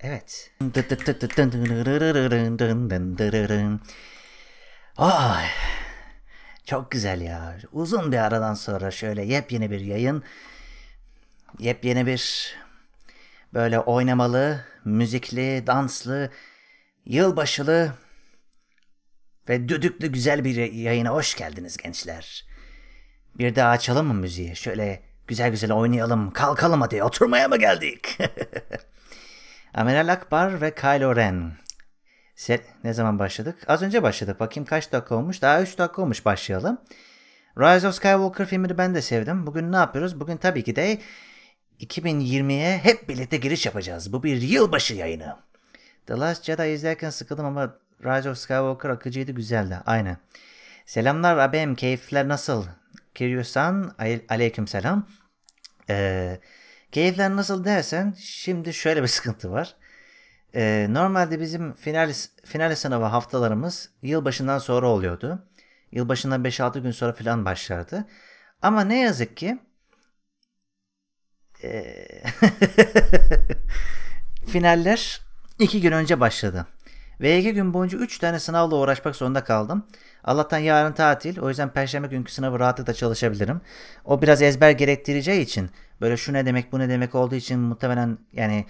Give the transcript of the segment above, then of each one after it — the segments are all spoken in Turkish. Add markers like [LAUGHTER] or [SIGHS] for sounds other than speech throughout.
Evet. Ay, çok güzel ya. Uzun bir aradan sonra şöyle yepyeni bir yayın. Yepyeni bir böyle oynamalı, müzikli, danslı, yılbaşılı ve düdüklü güzel bir yayına hoş geldiniz gençler. Bir daha açalım mı müziği? Şöyle güzel güzel oynayalım. Kalkalım hadi. Oturmaya mı geldik? [LAUGHS] Amenel Akbar ve Kylo Ren. Se ne zaman başladık? Az önce başladık. Bakayım kaç dakika olmuş? Daha 3 dakika olmuş başlayalım. Rise of Skywalker filmini ben de sevdim. Bugün ne yapıyoruz? Bugün tabii ki de 2020'ye hep birlikte giriş yapacağız. Bu bir yılbaşı yayını. The Last Jedi izlerken sıkıldım ama Rise of Skywalker akıcıydı güzeldi. Aynen. Selamlar abim keyifler nasıl? Kiryusan aleyküm selam. Eee Keyifler nasıl dersen şimdi şöyle bir [LAUGHS] sıkıntı var. Ee, normalde bizim final, final sınavı haftalarımız yılbaşından sonra oluyordu. Yılbaşından 5-6 gün sonra falan başlardı. Ama ne yazık ki e, [LAUGHS] finaller 2 gün önce başladı. Ve iki gün boyunca üç tane sınavla uğraşmak zorunda kaldım. Allah'tan yarın tatil. O yüzden perşembe günkü sınavı rahatlıkla çalışabilirim. O biraz ezber gerektireceği için böyle şu ne demek bu ne demek olduğu için muhtemelen yani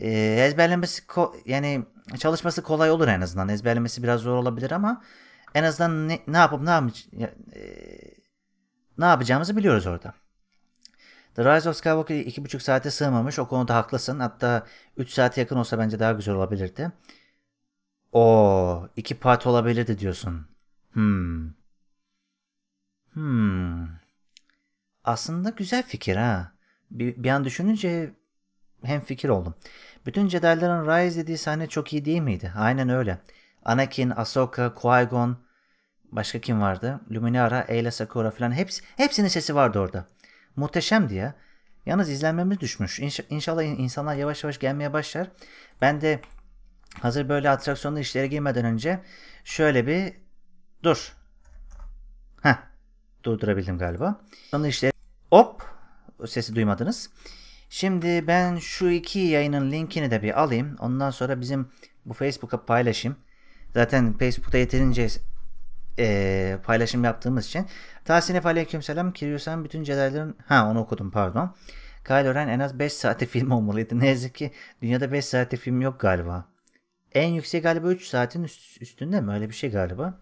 e, ezberlemesi yani çalışması kolay olur en azından. Ezberlemesi biraz zor olabilir ama en azından ne, ne yapıp ne yapacağımızı, e, ne yapacağımızı biliyoruz orada. The Rise of Skywalker 2,5 saate sığmamış. O konuda haklısın. Hatta 3 saate yakın olsa bence daha güzel olabilirdi. O iki part olabilirdi diyorsun. Hmm. Hmm. Aslında güzel fikir ha. Bir, bir an düşününce hem fikir oldum. Bütün Jedi'ların Rise dediği sahne çok iyi değil miydi? Aynen öyle. Anakin, Ahsoka, Qui-Gon, başka kim vardı? Luminara, Eyla Sakura falan hepsi, hepsinin sesi vardı orada. Muhteşemdi ya. Yalnız izlenmemiz düşmüş. İnş- inşallah insanlar yavaş yavaş gelmeye başlar. Ben de Hazır böyle atraksiyonlu işlere girmeden önce şöyle bir dur. ha Durdurabildim galiba. Sonra işte hop o sesi duymadınız. Şimdi ben şu iki yayının linkini de bir alayım. Ondan sonra bizim bu Facebook'a paylaşayım. Zaten Facebook'ta yeterince e, paylaşım yaptığımız için. Tahsinef aleykümselam. Kiryusan bütün cedelerin Ha onu okudum pardon. Kylo Ren en az 5 saate [LAUGHS] film olmalıydı. Ne yazık ki dünyada 5 saate film yok galiba. En yüksek galiba 3 saatin üst, üstünde mi? Öyle bir şey galiba.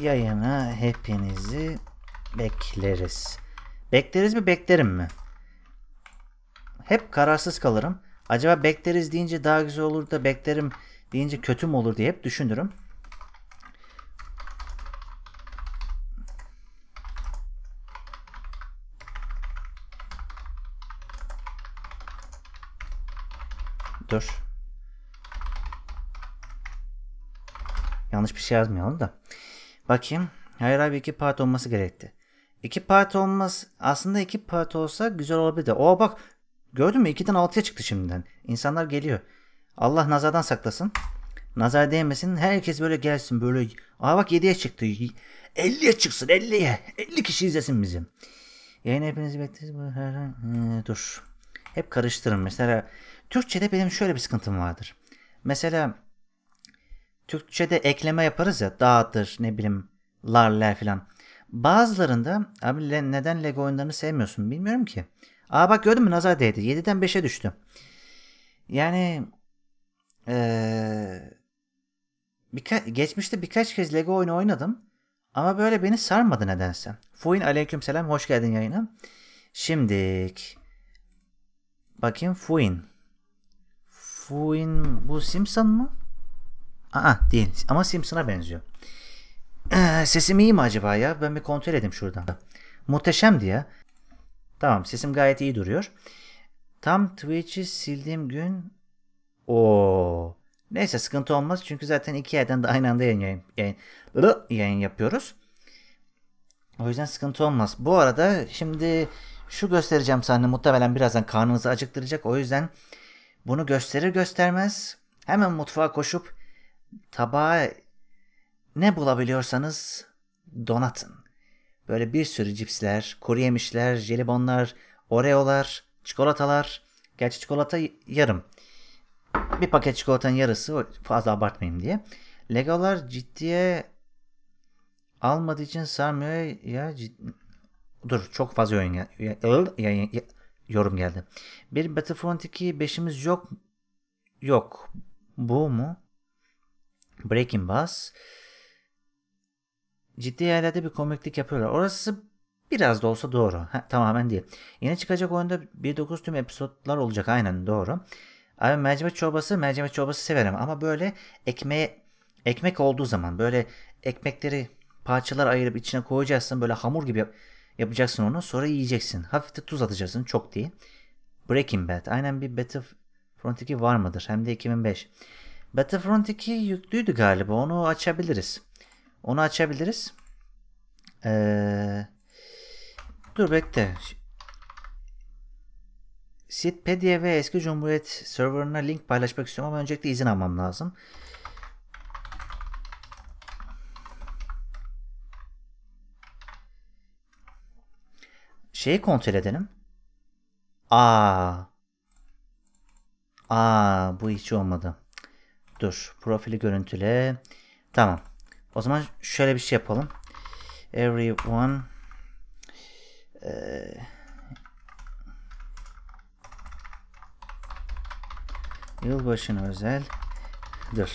Yayına hepinizi bekleriz. Bekleriz mi beklerim mi? Hep kararsız kalırım. Acaba bekleriz deyince daha güzel olur da beklerim deyince kötü mü olur diye hep düşünürüm. Dur. Yanlış bir şey yazmayalım da. Bakayım. Hayır abi iki part olması gerekti. İki part olmaz. Aslında iki part olsa güzel olabilirdi de. Oo bak gördün mü 2'den altıya çıktı şimdiden. İnsanlar geliyor. Allah nazardan saklasın. Nazar değmesin. Herkes böyle gelsin böyle. Aa bak 7'ye çıktı. 50'ye çıksın 50'ye. 50 kişi izlesin bizim Yayın hepinizi bekleriz. Ee, dur. Hep karıştırın. Mesela Türkçe'de benim şöyle bir sıkıntım vardır. Mesela Türkçe'de ekleme yaparız ya dağıtır ne bileyim larler filan. Bazılarında abi neden Lego oyunlarını sevmiyorsun bilmiyorum ki. Aa bak gördün mü nazar değdi. 7'den 5'e düştü. Yani ee, birka geçmişte birkaç kez Lego oyunu oynadım. Ama böyle beni sarmadı nedense. Fuin aleyküm selam hoş geldin yayına. Şimdik. Bakayım Fuin. Fuin bu Simpson mı? Aa değil ama Simpson'a benziyor. Ee, sesim iyi mi acaba ya? Ben bir kontrol edeyim şuradan. muhteşem diye Tamam sesim gayet iyi duruyor. Tam Twitch'i sildiğim gün... o Neyse sıkıntı olmaz çünkü zaten iki yerden de aynı anda yayın, yayın, yayın, yayın yapıyoruz. O yüzden sıkıntı olmaz. Bu arada şimdi şu göstereceğim sahne muhtemelen birazdan karnınızı acıktıracak. O yüzden bunu gösterir göstermez hemen mutfağa koşup tabağa ne bulabiliyorsanız donatın. Böyle bir sürü cipsler, kuru yemişler, jelibonlar, oreolar, çikolatalar. Gerçi çikolata yarım. Bir paket çikolatanın yarısı fazla abartmayayım diye. Legolar ciddiye almadığı için sarmıyor ya cid... Dur çok fazla oyun ya, yorum geldi. Bir Battlefront 2 5'imiz yok. Yok. Bu mu? Breaking Bass, ciddi yerlerde bir komiklik yapıyorlar. Orası biraz da olsa doğru. Ha, tamamen değil. Yine çıkacak oyunda 1.9 tüm episodlar olacak aynen doğru. Abi mercimek çorbası, mercimek çorbası severim ama böyle ekmeğe ekmek olduğu zaman böyle ekmekleri parçalar ayırıp içine koyacaksın böyle hamur gibi yap- yapacaksın onu sonra yiyeceksin. Hafif de tuz atacaksın çok değil. Breaking Bad aynen bir Battlefront 2 var mıdır? Hem de 2005. Battlefront 2 yüklüydü galiba. Onu açabiliriz. Onu açabiliriz. Ee, dur bekle. Sitpedia ve eski Cumhuriyet serverına link paylaşmak istiyorum ama öncelikle izin almam lazım. Şeyi kontrol edelim. Aa. Aa bu hiç olmadı. Dur. Profili görüntüle. Tamam. O zaman şöyle bir şey yapalım. Everyone ee, Yılbaşına özel dur.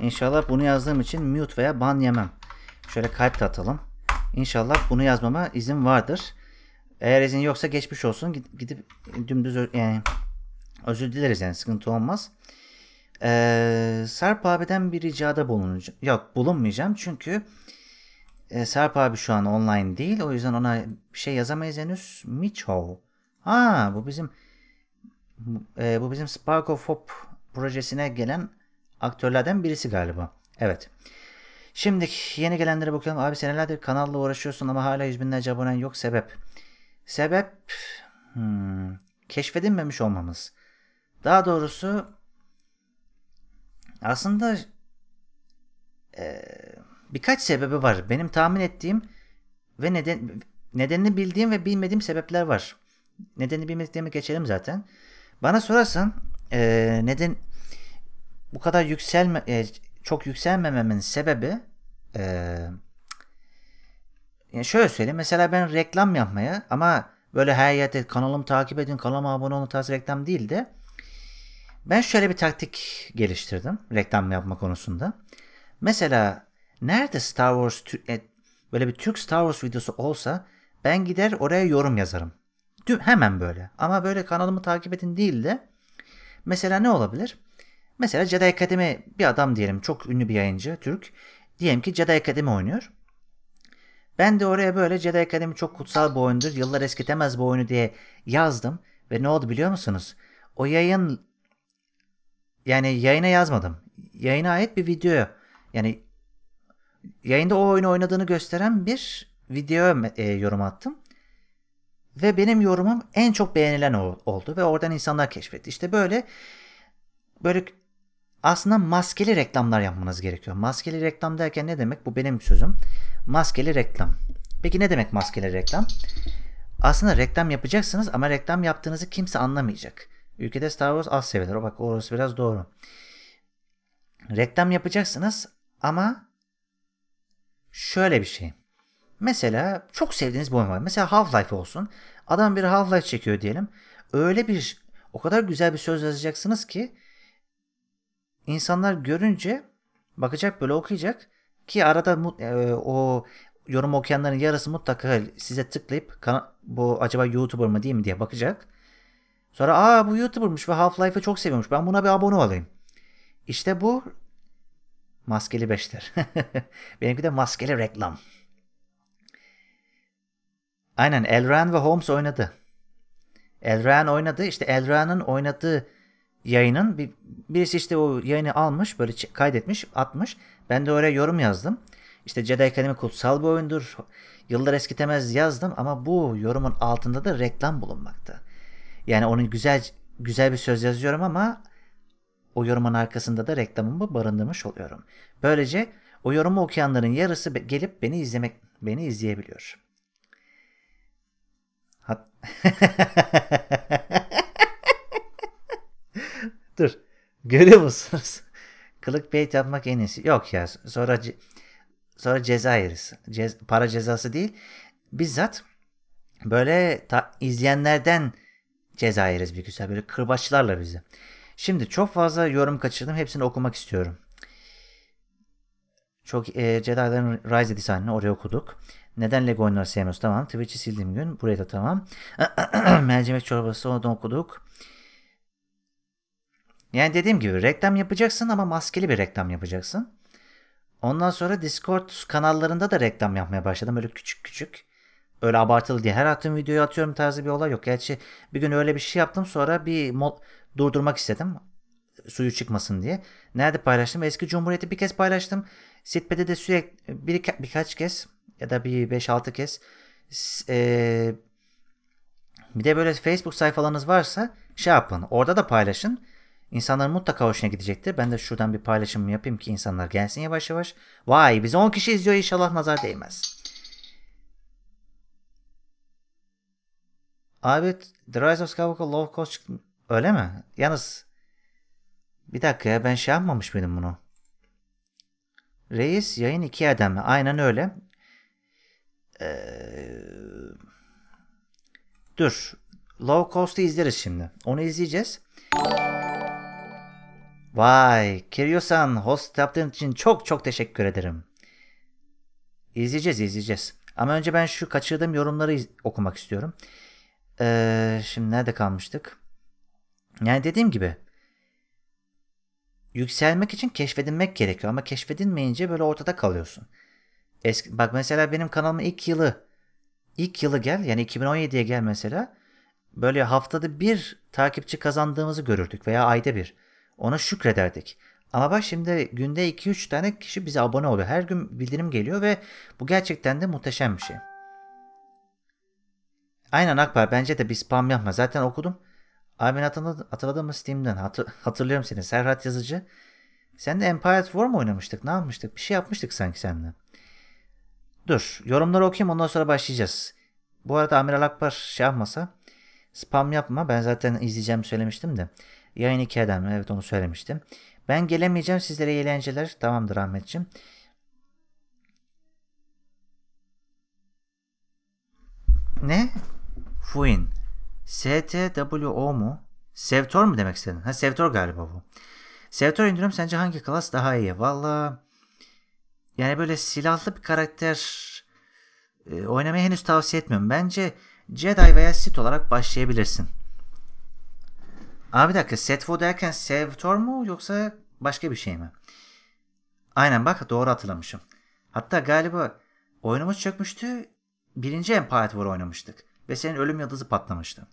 İnşallah bunu yazdığım için mute veya ban yemem. Şöyle kalp atalım. İnşallah bunu yazmama izin vardır. Eğer izin yoksa geçmiş olsun. Gidip dümdüz yani özür dileriz yani sıkıntı olmaz. Ee, Sarp abiden bir ricada bulunacağım. Yok bulunmayacağım çünkü e, Sarp abi şu an online değil. O yüzden ona bir şey yazamayız henüz. Michov. Ha bu bizim e, bu bizim Spark of Hope projesine gelen aktörlerden birisi galiba. Evet. Şimdi yeni gelenlere bakıyorum. Abi senelerdir kanalla uğraşıyorsun ama hala yüz binlerce abonen yok. Sebep? Sebep hmm, keşfedilmemiş olmamız. Daha doğrusu aslında e, birkaç sebebi var. Benim tahmin ettiğim ve neden nedenini bildiğim ve bilmediğim sebepler var. Nedenini bilmediğimi geçelim zaten. Bana sorarsan e, neden bu kadar yükselme e, çok yükselmememin sebebi e, yani şöyle söyleyeyim. Mesela ben reklam yapmaya ama böyle her yerde kanalımı takip edin, kanalıma abone olun tarzı reklam değildi. ben şöyle bir taktik geliştirdim reklam yapma konusunda. Mesela nerede Star Wars e, böyle bir Türk Star Wars videosu olsa ben gider oraya yorum yazarım. Hemen böyle. Ama böyle kanalımı takip edin değil de mesela ne olabilir? Mesela Jedi Academy bir adam diyelim çok ünlü bir yayıncı Türk. Diyelim ki Jedi Academy oynuyor. Ben de oraya böyle Jedi Academy çok kutsal bir oyundur. Yıllar eskitemez bu oyunu diye yazdım. Ve ne oldu biliyor musunuz? O yayın yani yayına yazmadım. Yayına ait bir video. Yani yayında o oyunu oynadığını gösteren bir video e, yorum attım. Ve benim yorumum en çok beğenilen oldu ve oradan insanlar keşfetti. İşte böyle böyle aslında maskeli reklamlar yapmanız gerekiyor. Maskeli reklam derken ne demek? Bu benim sözüm. Maskeli reklam. Peki ne demek maskeli reklam? Aslında reklam yapacaksınız ama reklam yaptığınızı kimse anlamayacak. Ülkede Star Wars az sevilir. O bak orası biraz doğru. Reklam yapacaksınız ama şöyle bir şey. Mesela çok sevdiğiniz bir oyun var. Mesela Half-Life olsun. Adam bir Half-Life çekiyor diyelim. Öyle bir o kadar güzel bir söz yazacaksınız ki insanlar görünce bakacak böyle okuyacak ki arada e, o yorum okuyanların yarısı mutlaka size tıklayıp bu acaba YouTuber mı değil mi diye bakacak. Sonra aa bu YouTuber'mış ve Half-Life'ı çok seviyormuş ben buna bir abone olayım. İşte bu maskeli beşler. [LAUGHS] Benimki de maskeli reklam. Aynen Elran ve Holmes oynadı. Elran oynadı. İşte Elran'ın oynadığı yayının. Bir, birisi işte o yayını almış böyle kaydetmiş atmış. Ben de oraya yorum yazdım. İşte Jedi Academy kutsal bir oyundur. Yıllar eskitemez yazdım ama bu yorumun altında da reklam bulunmakta. Yani onun güzel güzel bir söz yazıyorum ama o yorumun arkasında da reklamımı barındırmış oluyorum. Böylece o yorumu okuyanların yarısı gelip beni izlemek beni izleyebiliyor. Hat [LAUGHS] Görüyor musunuz? [LAUGHS] Clickbait yapmak en iyisi. Yok ya sonra ce sonra ceza yeriz. Cez para cezası değil. Bizzat böyle izleyenlerden ceza yeriz bir güzel. Böyle kırbaçlarla bizi. Şimdi çok fazla yorum kaçırdım. Hepsini okumak istiyorum. Çok e, Jedi'ların Rise Design'ını oraya okuduk. Neden Lego oyunları sevmiyoruz? Tamam. Twitch'i sildiğim gün. Buraya da tamam. [CLEARS THROAT] Mercimek çorbası onu okuduk. Yani dediğim gibi reklam yapacaksın ama maskeli bir reklam yapacaksın. Ondan sonra Discord kanallarında da reklam yapmaya başladım. Böyle küçük küçük. Öyle abartılı diye her attığım videoyu atıyorum tarzı bir olay yok. Gerçi bir gün öyle bir şey yaptım sonra bir mod durdurmak istedim. Suyu çıkmasın diye. Nerede paylaştım? Eski Cumhuriyeti bir kez paylaştım. Sitpe'de de sürekli bir, birkaç kez ya da bir 5-6 kez e, bir de böyle Facebook sayfalarınız varsa şey yapın. Orada da paylaşın. İnsanlar mutlaka hoşuna gidecektir. Ben de şuradan bir paylaşım yapayım ki insanlar gelsin yavaş yavaş. Vay bizi 10 kişi izliyor inşallah nazar değmez. Abi The Rise of Skywalker Low Cost çıktı. Öyle mi? Yalnız bir dakika ya ben şey yapmamış mıydım bunu? Reis yayın iki yerden mi? Aynen öyle. Ee, dur. Low Cost'u izleriz şimdi. Onu izleyeceğiz. Vay, Kiryu-san host yaptığın için çok çok teşekkür ederim. İzleyeceğiz, izleyeceğiz. Ama önce ben şu kaçırdığım yorumları okumak istiyorum. Ee, şimdi nerede kalmıştık? Yani dediğim gibi yükselmek için keşfedilmek gerekiyor ama keşfedilmeyince böyle ortada kalıyorsun. Eski, bak mesela benim kanalımın ilk yılı ilk yılı gel yani 2017'ye gel mesela böyle haftada bir takipçi kazandığımızı görürdük veya ayda bir. Ona şükrederdik. Ama bak şimdi günde 2-3 tane kişi bize abone oluyor. Her gün bildirim geliyor ve bu gerçekten de muhteşem bir şey. Aynen Akbar bence de bir spam yapma. Zaten okudum. Abi hatırladın, mı Steam'den? Hatır, hatırlıyorum seni Serhat Yazıcı. Sen de Empire War mı oynamıştık? Ne yapmıştık? Bir şey yapmıştık sanki seninle. Dur yorumları okuyayım ondan sonra başlayacağız. Bu arada Amiral Akbar şey yapmasa spam yapma ben zaten izleyeceğim söylemiştim de. Yayın iki adam. Evet onu söylemiştim. Ben gelemeyeceğim. Sizlere eğlenceler. Tamamdır Ahmetciğim. Ne? Fuin. STWO mu? Sevtor mu demek istedin? Ha Sevtor galiba bu. Sevtor indirim sence hangi klas daha iyi? Valla yani böyle silahlı bir karakter e, oynamayı henüz tavsiye etmiyorum. Bence Jedi veya Sith olarak başlayabilirsin. Abi bir dakika Setvo derken Sevtor mu yoksa başka bir şey mi? Aynen bak doğru hatırlamışım. Hatta galiba oyunumuz çökmüştü. Birinci Empire War oynamıştık. Ve senin ölüm yıldızı patlamıştı.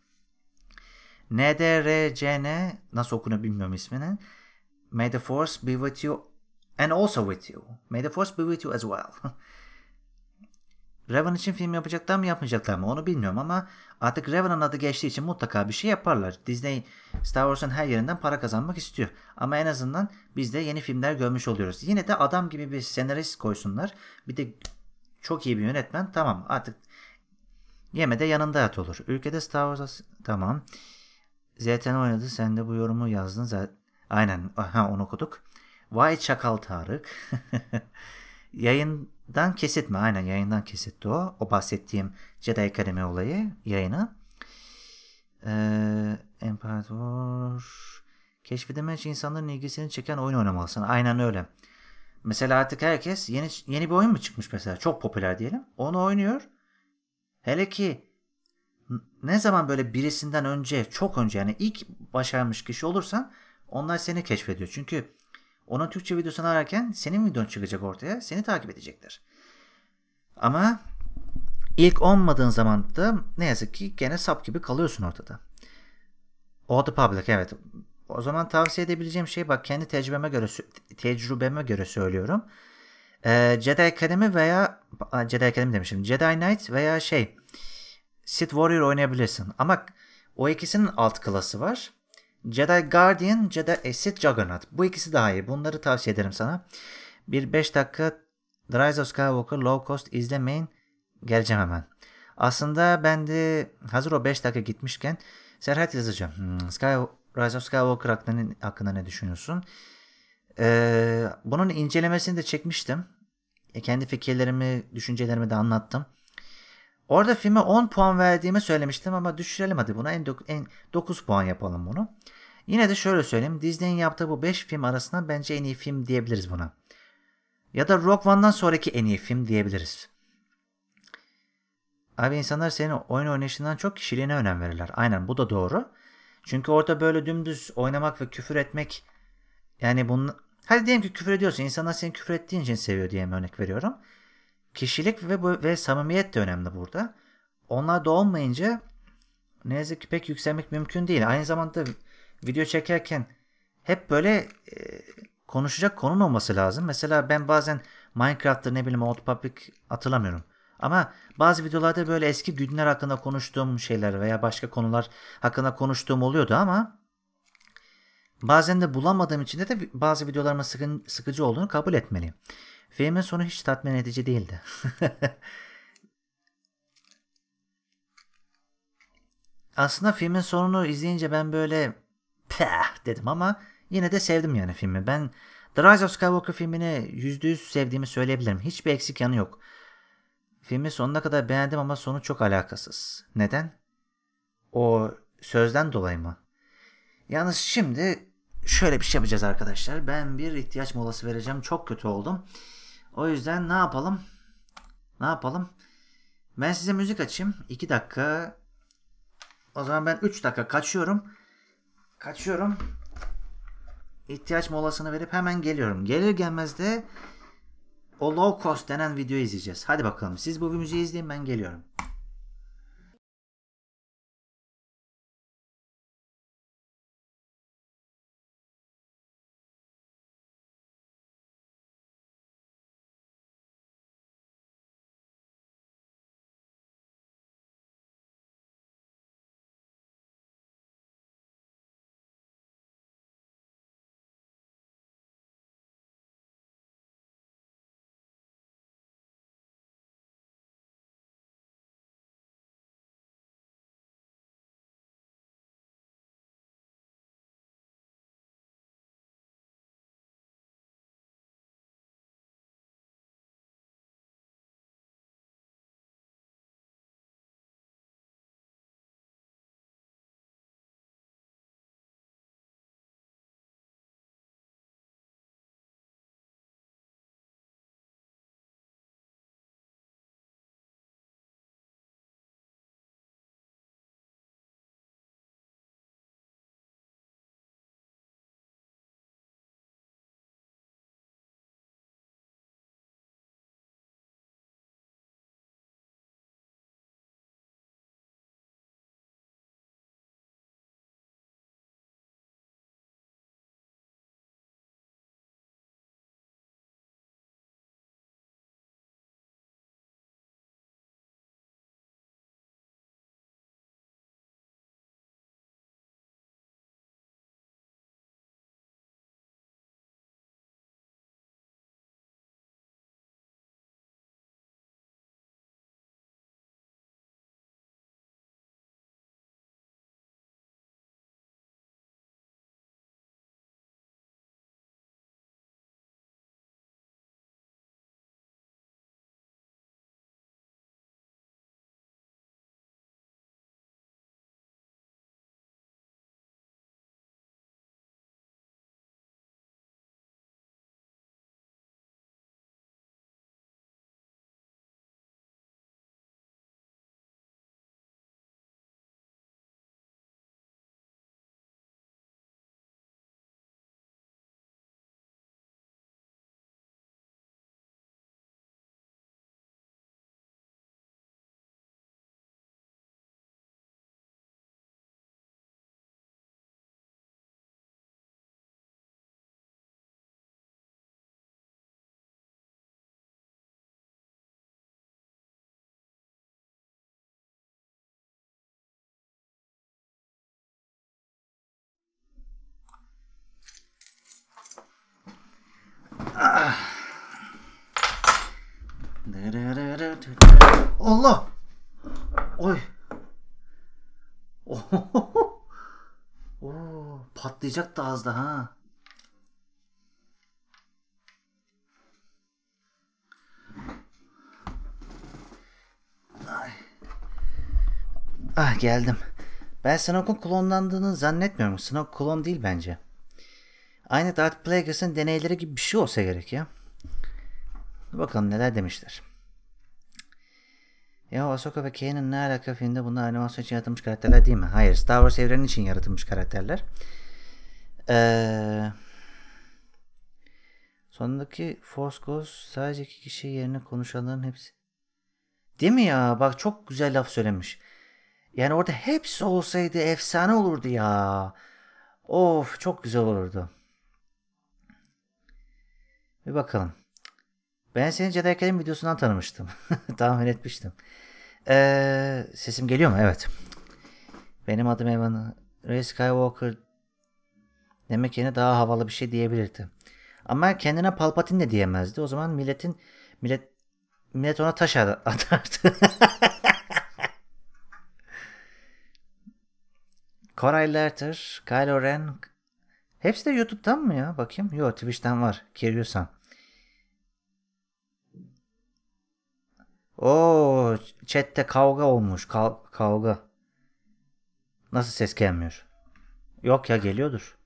NDRCN nasıl okunuyor bilmiyorum ismini. May the force be with you and also with you. May the force be with you as well. [LAUGHS] Revan için film yapacaklar mı yapmayacaklar mı onu bilmiyorum ama artık Raven'ın adı geçtiği için mutlaka bir şey yaparlar. Disney Star Wars'ın her yerinden para kazanmak istiyor. Ama en azından biz de yeni filmler görmüş oluyoruz. Yine de adam gibi bir senarist koysunlar. Bir de çok iyi bir yönetmen tamam artık yemede yanında yat olur. Ülkede Star Wars tamam. Zaten oynadı sen de bu yorumu yazdın zaten. Aynen ha, onu okuduk. Vay Çakal Tarık. [LAUGHS] Yayın Dan kesit mi? Aynen yayından kesitti o. O bahsettiğim Jedi Academy olayı yayını. Ee, Emperator keşfedilmek insanların ilgisini çeken oyun oynamalısın. Aynen öyle. Mesela artık herkes yeni yeni bir oyun mu çıkmış mesela çok popüler diyelim. Onu oynuyor. Hele ki ne zaman böyle birisinden önce çok önce yani ilk başarmış kişi olursan onlar seni keşfediyor. Çünkü onun Türkçe videosunu ararken senin videon çıkacak ortaya. Seni takip edecekler. Ama ilk olmadığın zaman da ne yazık ki gene sap gibi kalıyorsun ortada. O Oldu public evet. O zaman tavsiye edebileceğim şey bak kendi tecrübeme göre tecrübeme göre söylüyorum. Ee, Jedi Academy veya Jedi Academy demişim. Jedi Knight veya şey Sith Warrior oynayabilirsin. Ama o ikisinin alt klası var. Jedi Guardian, Jedi Acid Juggernaut. Bu ikisi daha iyi. Bunları tavsiye ederim sana. Bir 5 dakika The Rise of Skywalker low cost izlemeyin. Geleceğim hemen. Aslında ben de hazır o 5 dakika gitmişken Serhat yazacağım. Hmm, Sky, Rise of Skywalker hakkında, hakkında ne düşünüyorsun? Ee, bunun incelemesini de çekmiştim. E, kendi fikirlerimi, düşüncelerimi de anlattım. Orada filme 10 puan verdiğimi söylemiştim ama düşürelim hadi buna en, en 9 puan yapalım bunu. Yine de şöyle söyleyeyim. Disney'in yaptığı bu 5 film arasında bence en iyi film diyebiliriz buna. Ya da Rock One'dan sonraki en iyi film diyebiliriz. Abi insanlar senin oyun oynayışından çok kişiliğine önem verirler. Aynen bu da doğru. Çünkü orada böyle dümdüz oynamak ve küfür etmek yani bunun Hadi diyelim ki küfür ediyorsun. İnsanlar senin küfür ettiğin için seviyor diye örnek veriyorum kişilik ve, ve samimiyet de önemli burada. Onlar da olmayınca ne yazık ki pek yükselmek mümkün değil. Aynı zamanda video çekerken hep böyle e, konuşacak konun olması lazım. Mesela ben bazen Minecraft'ta ne bileyim Old Public hatırlamıyorum. Ama bazı videolarda böyle eski günler hakkında konuştuğum şeyler veya başka konular hakkında konuştuğum oluyordu ama bazen de bulamadığım için de bazı videolarıma sıkı, sıkıcı olduğunu kabul etmeliyim. Filmin sonu hiç tatmin edici değildi. [LAUGHS] Aslında filmin sonunu izleyince ben böyle peh dedim ama yine de sevdim yani filmi. Ben The Rise of Skywalker filmini %100 sevdiğimi söyleyebilirim. Hiçbir eksik yanı yok. Filmi sonuna kadar beğendim ama sonu çok alakasız. Neden? O sözden dolayı mı? Yalnız şimdi şöyle bir şey yapacağız arkadaşlar. Ben bir ihtiyaç molası vereceğim. Çok kötü oldum. O yüzden ne yapalım? Ne yapalım? Ben size müzik açayım. 2 dakika. O zaman ben 3 dakika kaçıyorum. Kaçıyorum. İhtiyaç molasını verip hemen geliyorum. Gelir gelmez de o low cost denen videoyu izleyeceğiz. Hadi bakalım siz bu müziği izleyin ben geliyorum. Allah. Oy. oh, [LAUGHS] Oo, patlayacak da az da ha. Ay. Ah geldim. Ben Snok'un klonlandığını zannetmiyorum. Snok klon değil bence. Aynı Darth Plagueis'in deneyleri gibi bir şey olsa gerek ya. Bakalım neler demişler. Ya Ahsoka ve Kane'in ne alaka filmde bunlar animasyon için yaratılmış karakterler değil mi? Hayır Star Wars evreni için yaratılmış karakterler. Eee... Sondaki Force Ghost sadece iki kişi yerine konuşanların hepsi. Değil mi ya? Bak çok güzel laf söylemiş. Yani orada hepsi olsaydı efsane olurdu ya. Of çok güzel olurdu. Bir bakalım. Ben seni Jedi Academy videosundan tanımıştım. [LAUGHS] Tahmin etmiştim. Ee, sesim geliyor mu? Evet. Benim adım Evan. Rey Skywalker demek yerine daha havalı bir şey diyebilirdi. Ama kendine Palpatine de diyemezdi. O zaman milletin millet millet ona taş [LAUGHS] atardı. Koray Lerter, Kylo Ren, Hepsi de YouTube'dan mı ya? Bakayım. Yo, Twitch'ten var. Kiryosan. Oo, chatte kavga olmuş. Kav kavga. Nasıl ses gelmiyor? Yok ya geliyordur.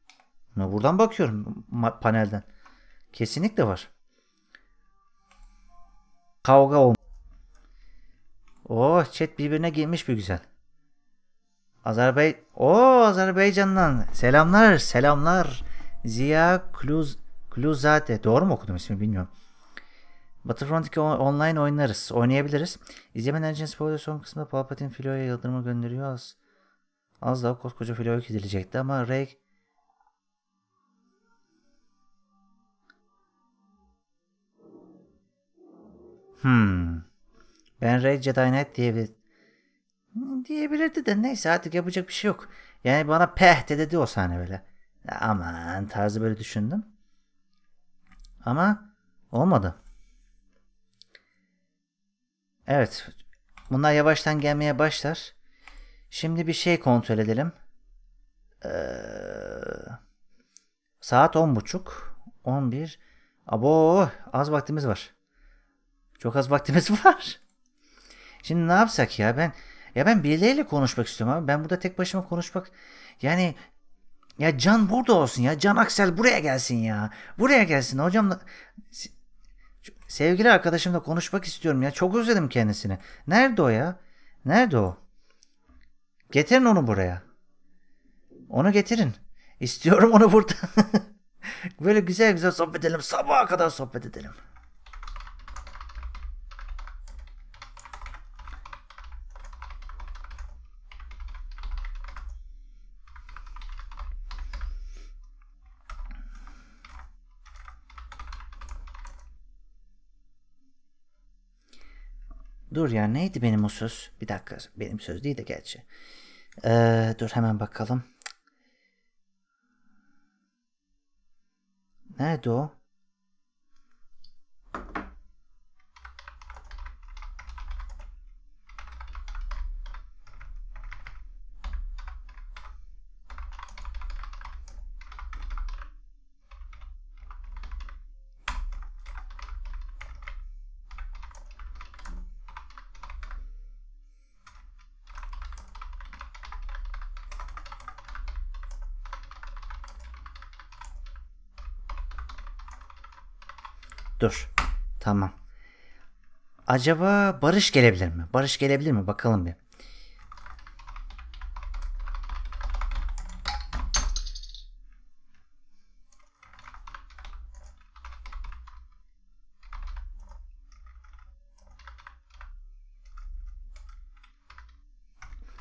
Buradan bakıyorum panelden. Kesinlikle var. Kavga olmuş. Oo, chat birbirine girmiş bir güzel. Azerbay o Azerbaycan'dan selamlar selamlar Ziya Kluz Kluzade doğru mu okudum ismi bilmiyorum. Battlefront 2 online oynarız. Oynayabiliriz. İzlemeden için spoiler son kısmında Palpatine Filo'ya yıldırımı gönderiyor. Az, az daha koskoca Filo'ya gidilecekti ama Rey Hmm. Ben Rey Jedi Knight diyebilirim. Diyebilirdi de neyse artık yapacak bir şey yok. Yani bana peh de dedi o sahne böyle. Aman tarzı böyle düşündüm. Ama olmadı. Evet. Bunlar yavaştan gelmeye başlar. Şimdi bir şey kontrol edelim. Ee, saat on buçuk. On bir. Abo az vaktimiz var. Çok az vaktimiz [LAUGHS] var. Şimdi ne yapsak ya ben ya ben birileriyle konuşmak istiyorum abi. Ben burada tek başıma konuşmak yani ya Can burada olsun ya. Can Aksel buraya gelsin ya. Buraya gelsin. Hocam sevgili arkadaşımla konuşmak istiyorum ya. Çok özledim kendisini. Nerede o ya? Nerede o? Getirin onu buraya. Onu getirin. İstiyorum onu burada. [LAUGHS] Böyle güzel güzel sohbet edelim. Sabaha kadar sohbet edelim. Dur ya neydi benim o söz? Bir dakika benim söz değil de gerçi. Ee, dur hemen bakalım. Nerede o? Tamam. Acaba Barış gelebilir mi? Barış gelebilir mi? Bakalım bir.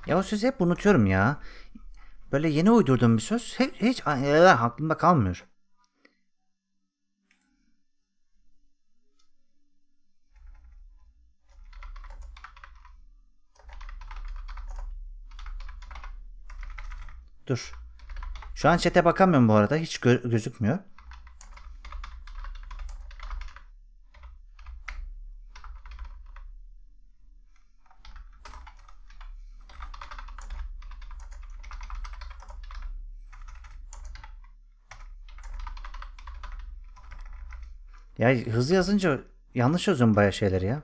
Ya o sözü hep unutuyorum ya. Böyle yeni uydurduğum bir söz hiç, hiç aklımda kalmıyor. Dur. Şu an chat'e bakamıyorum bu arada. Hiç gö gözükmüyor. Ya hızlı yazınca yanlış yazıyorum bayağı şeyleri ya.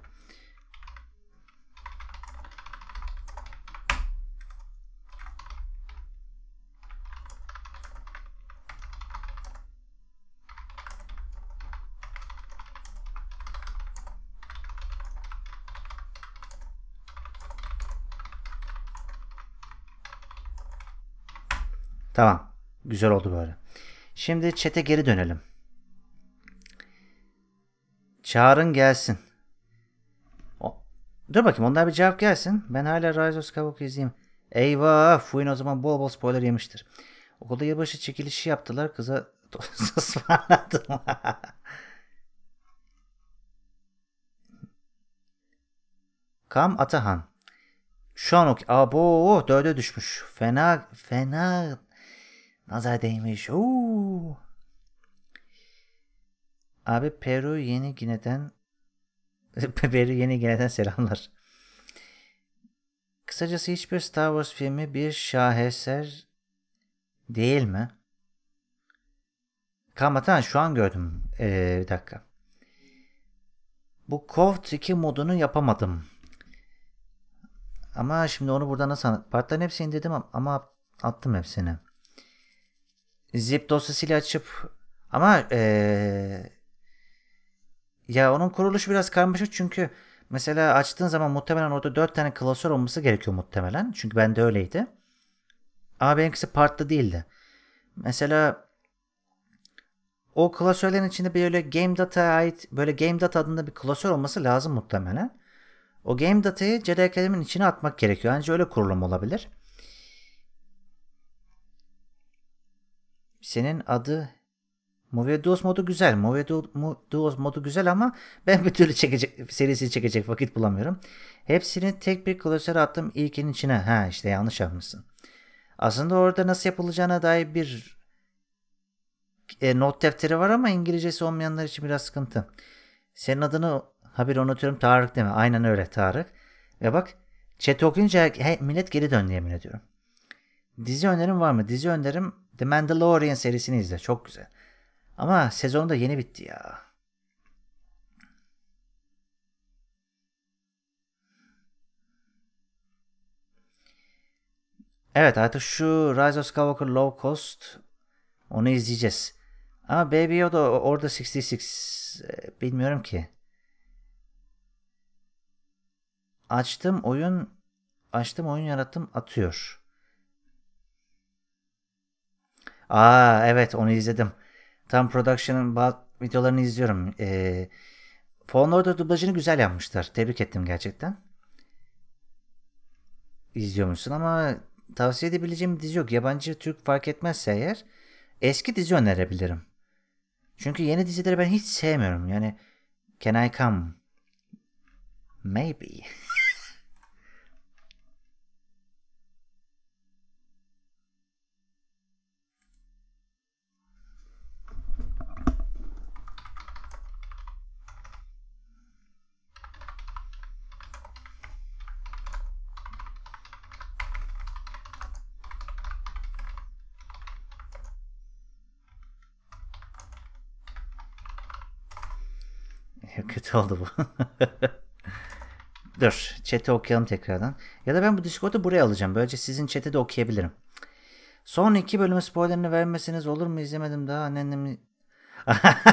Tamam. Güzel oldu böyle. Şimdi çete geri dönelim. Çağırın gelsin. O, dur bakayım ondan bir cevap gelsin. Ben hala Rise of Skywalker izleyeyim. Eyvah Fuin o zaman bol bol spoiler yemiştir. Okulda yılbaşı çekilişi yaptılar. Kıza [LAUGHS] ısmarladım. Kam Atahan. Şu an okey. Abo dörde düşmüş. Fena fena Nazar değmiş. Oo. Abi Peru Yeni Gine'den [LAUGHS] Peru Yeni Gine'den selamlar. Kısacası hiçbir Star Wars filmi bir şaheser değil mi? Kalmadan şu an gördüm. Ee, bir dakika. Bu Cov 2 modunu yapamadım. Ama şimdi onu burada nasıl... Partların hepsini dedim ama attım hepsini zip dosyasıyla açıp ama ee, ya onun kuruluşu biraz karmaşık çünkü mesela açtığın zaman muhtemelen orada 4 tane klasör olması gerekiyor muhtemelen. Çünkü bende öyleydi. Ama benimkisi partlı değildi. Mesela o klasörlerin içinde böyle game data ait böyle game data adında bir klasör olması lazım muhtemelen. O game data'yı JDK'nin içine atmak gerekiyor. Ancak öyle kurulum olabilir. senin adı Movie Duos modu güzel. Movie Duos modu güzel ama ben bir türlü çekecek, serisi çekecek vakit bulamıyorum. Hepsini tek bir klasör attım ilkinin içine. Ha işte yanlış yapmışsın. Aslında orada nasıl yapılacağına dair bir e, not defteri var ama İngilizcesi olmayanlar için biraz sıkıntı. Senin adını haberi unutuyorum Tarık deme. Aynen öyle Tarık. Ve bak chat okuyunca he, millet geri döndü yemin ediyorum. Dizi önerim var mı? Dizi önerim The Mandalorian serisini izle. Çok güzel. Ama sezon da yeni bitti ya. Evet artık şu Rise of Skywalker Low Cost onu izleyeceğiz. Ama Baby Yoda orada 66 e, bilmiyorum ki. Açtım oyun açtım oyun yarattım atıyor. Aa evet onu izledim. Tam Production'ın bazı videolarını izliyorum. Ee, Fallen Order dublajını güzel yapmışlar. Tebrik ettim gerçekten. İzliyormuşsun ama tavsiye edebileceğim bir dizi yok. Yabancı Türk fark etmezse eğer eski dizi önerebilirim. Çünkü yeni dizileri ben hiç sevmiyorum. Yani Can I Come? Maybe. [LAUGHS] Kötü oldu bu. Dur. Chat'i okuyalım tekrardan. Ya da ben bu Discord'u buraya alacağım. Böylece sizin chat'i de okuyabilirim. Son iki bölümü spoilerini vermeseniz olur mu? İzlemedim daha anneannemi... [LAUGHS]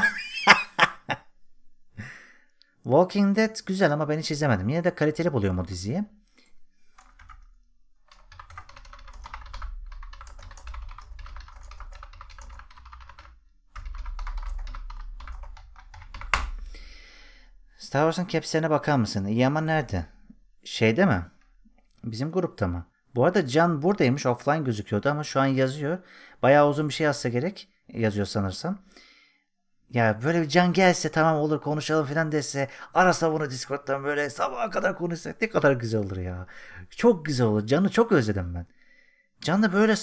Walking Dead güzel ama ben hiç izlemedim. Yine de kaliteli buluyorum o diziyi. Star Wars'un capslerine bakar mısın? İyi ama nerede? Şeyde mi? Bizim grupta mı? Bu arada Can buradaymış. Offline gözüküyordu ama şu an yazıyor. Bayağı uzun bir şey yazsa gerek. Yazıyor sanırsam. Ya böyle bir Can gelse tamam olur konuşalım falan dese. Arasa bunu Discord'dan böyle sabaha kadar konuşsak ne kadar güzel olur ya. Çok güzel olur. Can'ı çok özledim ben. Can'la böyle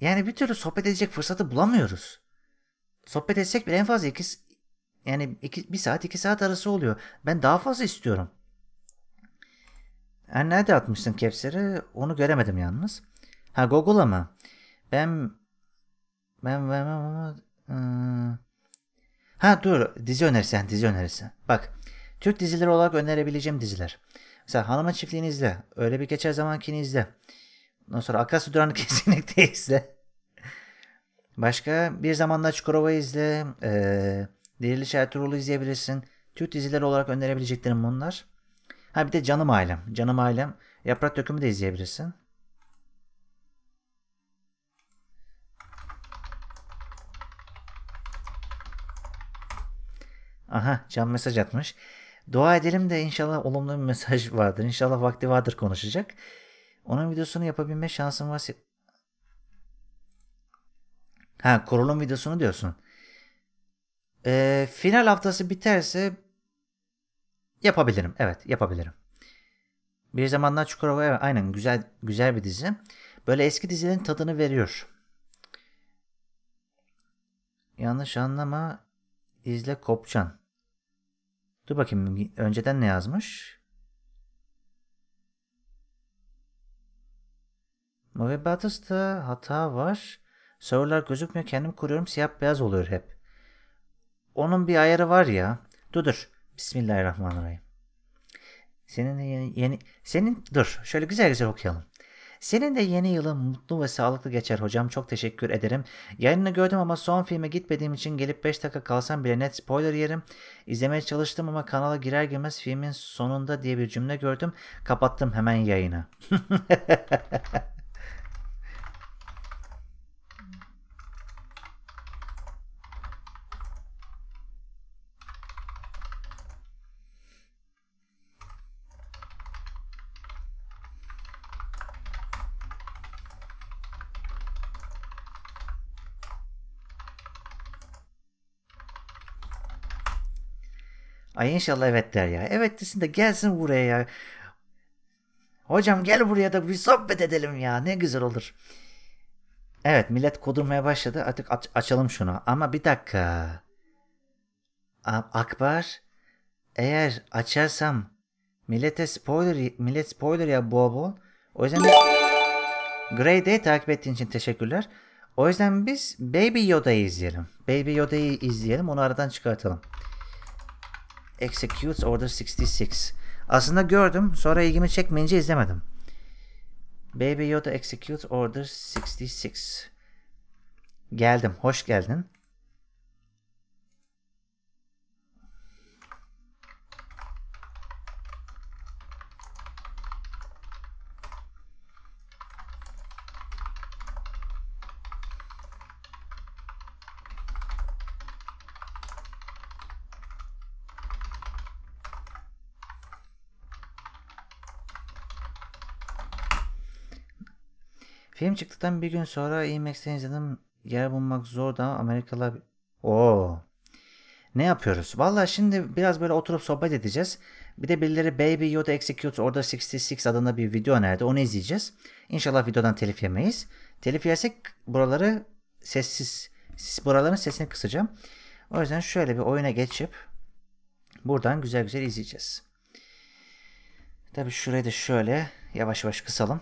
yani bir türlü sohbet edecek fırsatı bulamıyoruz. Sohbet etsek bile en fazla iki, yani iki, bir saat iki saat arası oluyor. Ben daha fazla istiyorum. Yani nerede atmışsın Kevser'i? Onu göremedim yalnız. Ha Google'a mı? Ben ben ben, ben, ben Ha dur dizi önerisi dizi önerisi. Bak Türk dizileri olarak önerebileceğim diziler. Mesela Hanımın Çiftliğini izle. Öyle bir geçer zamankini izle. Ondan sonra Akasya Duran'ı [LAUGHS] kesinlikle izle. Başka bir zamanlar Çukurova'yı izle. Ee, Diriliş Ertuğrul'u izleyebilirsin. Türk dizileri olarak önerebileceklerim bunlar. Ha bir de Canım Ailem. Canım Ailem. Yaprak Dökümü de izleyebilirsin. Aha Can mesaj atmış. Dua edelim de inşallah olumlu bir mesaj [LAUGHS] vardır. İnşallah vakti vardır konuşacak. Onun videosunu yapabilme şansım varsa... Ha kurulum videosunu diyorsun. E, final haftası biterse yapabilirim. Evet yapabilirim. Bir zamanlar Çukurova evet, aynen güzel güzel bir dizi. Böyle eski dizilerin tadını veriyor. Yanlış anlama izle Kopçan. Dur bakayım önceden ne yazmış? Movie Battles'ta hata var. Sorular gözükmüyor kendim kuruyorum siyah beyaz oluyor hep. Onun bir ayarı var ya. Dur dur. Bismillahirrahmanirrahim. Senin de yeni, yeni senin dur şöyle güzel güzel okuyalım. Senin de yeni yılın mutlu ve sağlıklı geçer hocam. Çok teşekkür ederim. Yayını gördüm ama son filme gitmediğim için gelip 5 dakika kalsam bile net spoiler yerim. İzlemeye çalıştım ama kanala girer girmez filmin sonunda diye bir cümle gördüm. Kapattım hemen yayını. [LAUGHS] Ay inşallah evet der ya. Evet desin de gelsin buraya ya. Hocam gel buraya da bir sohbet edelim ya. Ne güzel olur. Evet millet kodurmaya başladı. Artık aç açalım şunu. Ama bir dakika. Akbar eğer açarsam millete spoiler millet spoiler ya bol bol. O yüzden biz Grey Day takip ettiğin için teşekkürler. O yüzden biz Baby Yoda'yı izleyelim. Baby Yoda'yı izleyelim. Onu aradan çıkartalım executes order 66. Aslında gördüm sonra ilgimi çekmeyince izlemedim. Baby Yoda executes order 66. Geldim. Hoş geldin. Film çıktıktan bir gün sonra IMAX'ten e izledim. Yer bulmak zordu ama Amerikalılar... Oo. Ne yapıyoruz? Valla şimdi biraz böyle oturup sohbet edeceğiz. Bir de birileri Baby Yoda Execute Order 66 adında bir video önerdi. Onu izleyeceğiz. İnşallah videodan telif yemeyiz. Telif yersek buraları sessiz, buraların sesini kısacağım. O yüzden şöyle bir oyuna geçip buradan güzel güzel izleyeceğiz. Tabi şurayı da şöyle yavaş yavaş kısalım.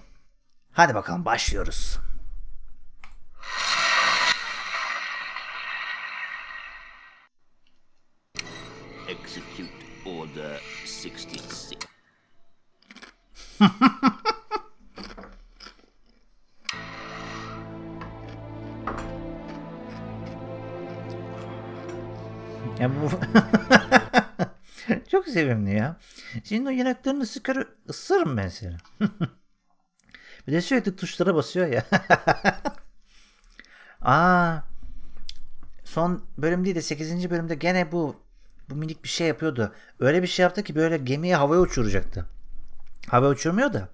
Hadi bakalım başlıyoruz. Execute order 66. [LAUGHS] ya bu [LAUGHS] çok sevimli ya. Şimdi o yanaklarını sıkarı ısırırım ben seni. [LAUGHS] Bir de sürekli tuşlara basıyor ya. [LAUGHS] Aa. Son bölüm değil de 8. bölümde gene bu bu minik bir şey yapıyordu. Öyle bir şey yaptı ki böyle gemiyi havaya uçuracaktı. Hava uçurmuyor da.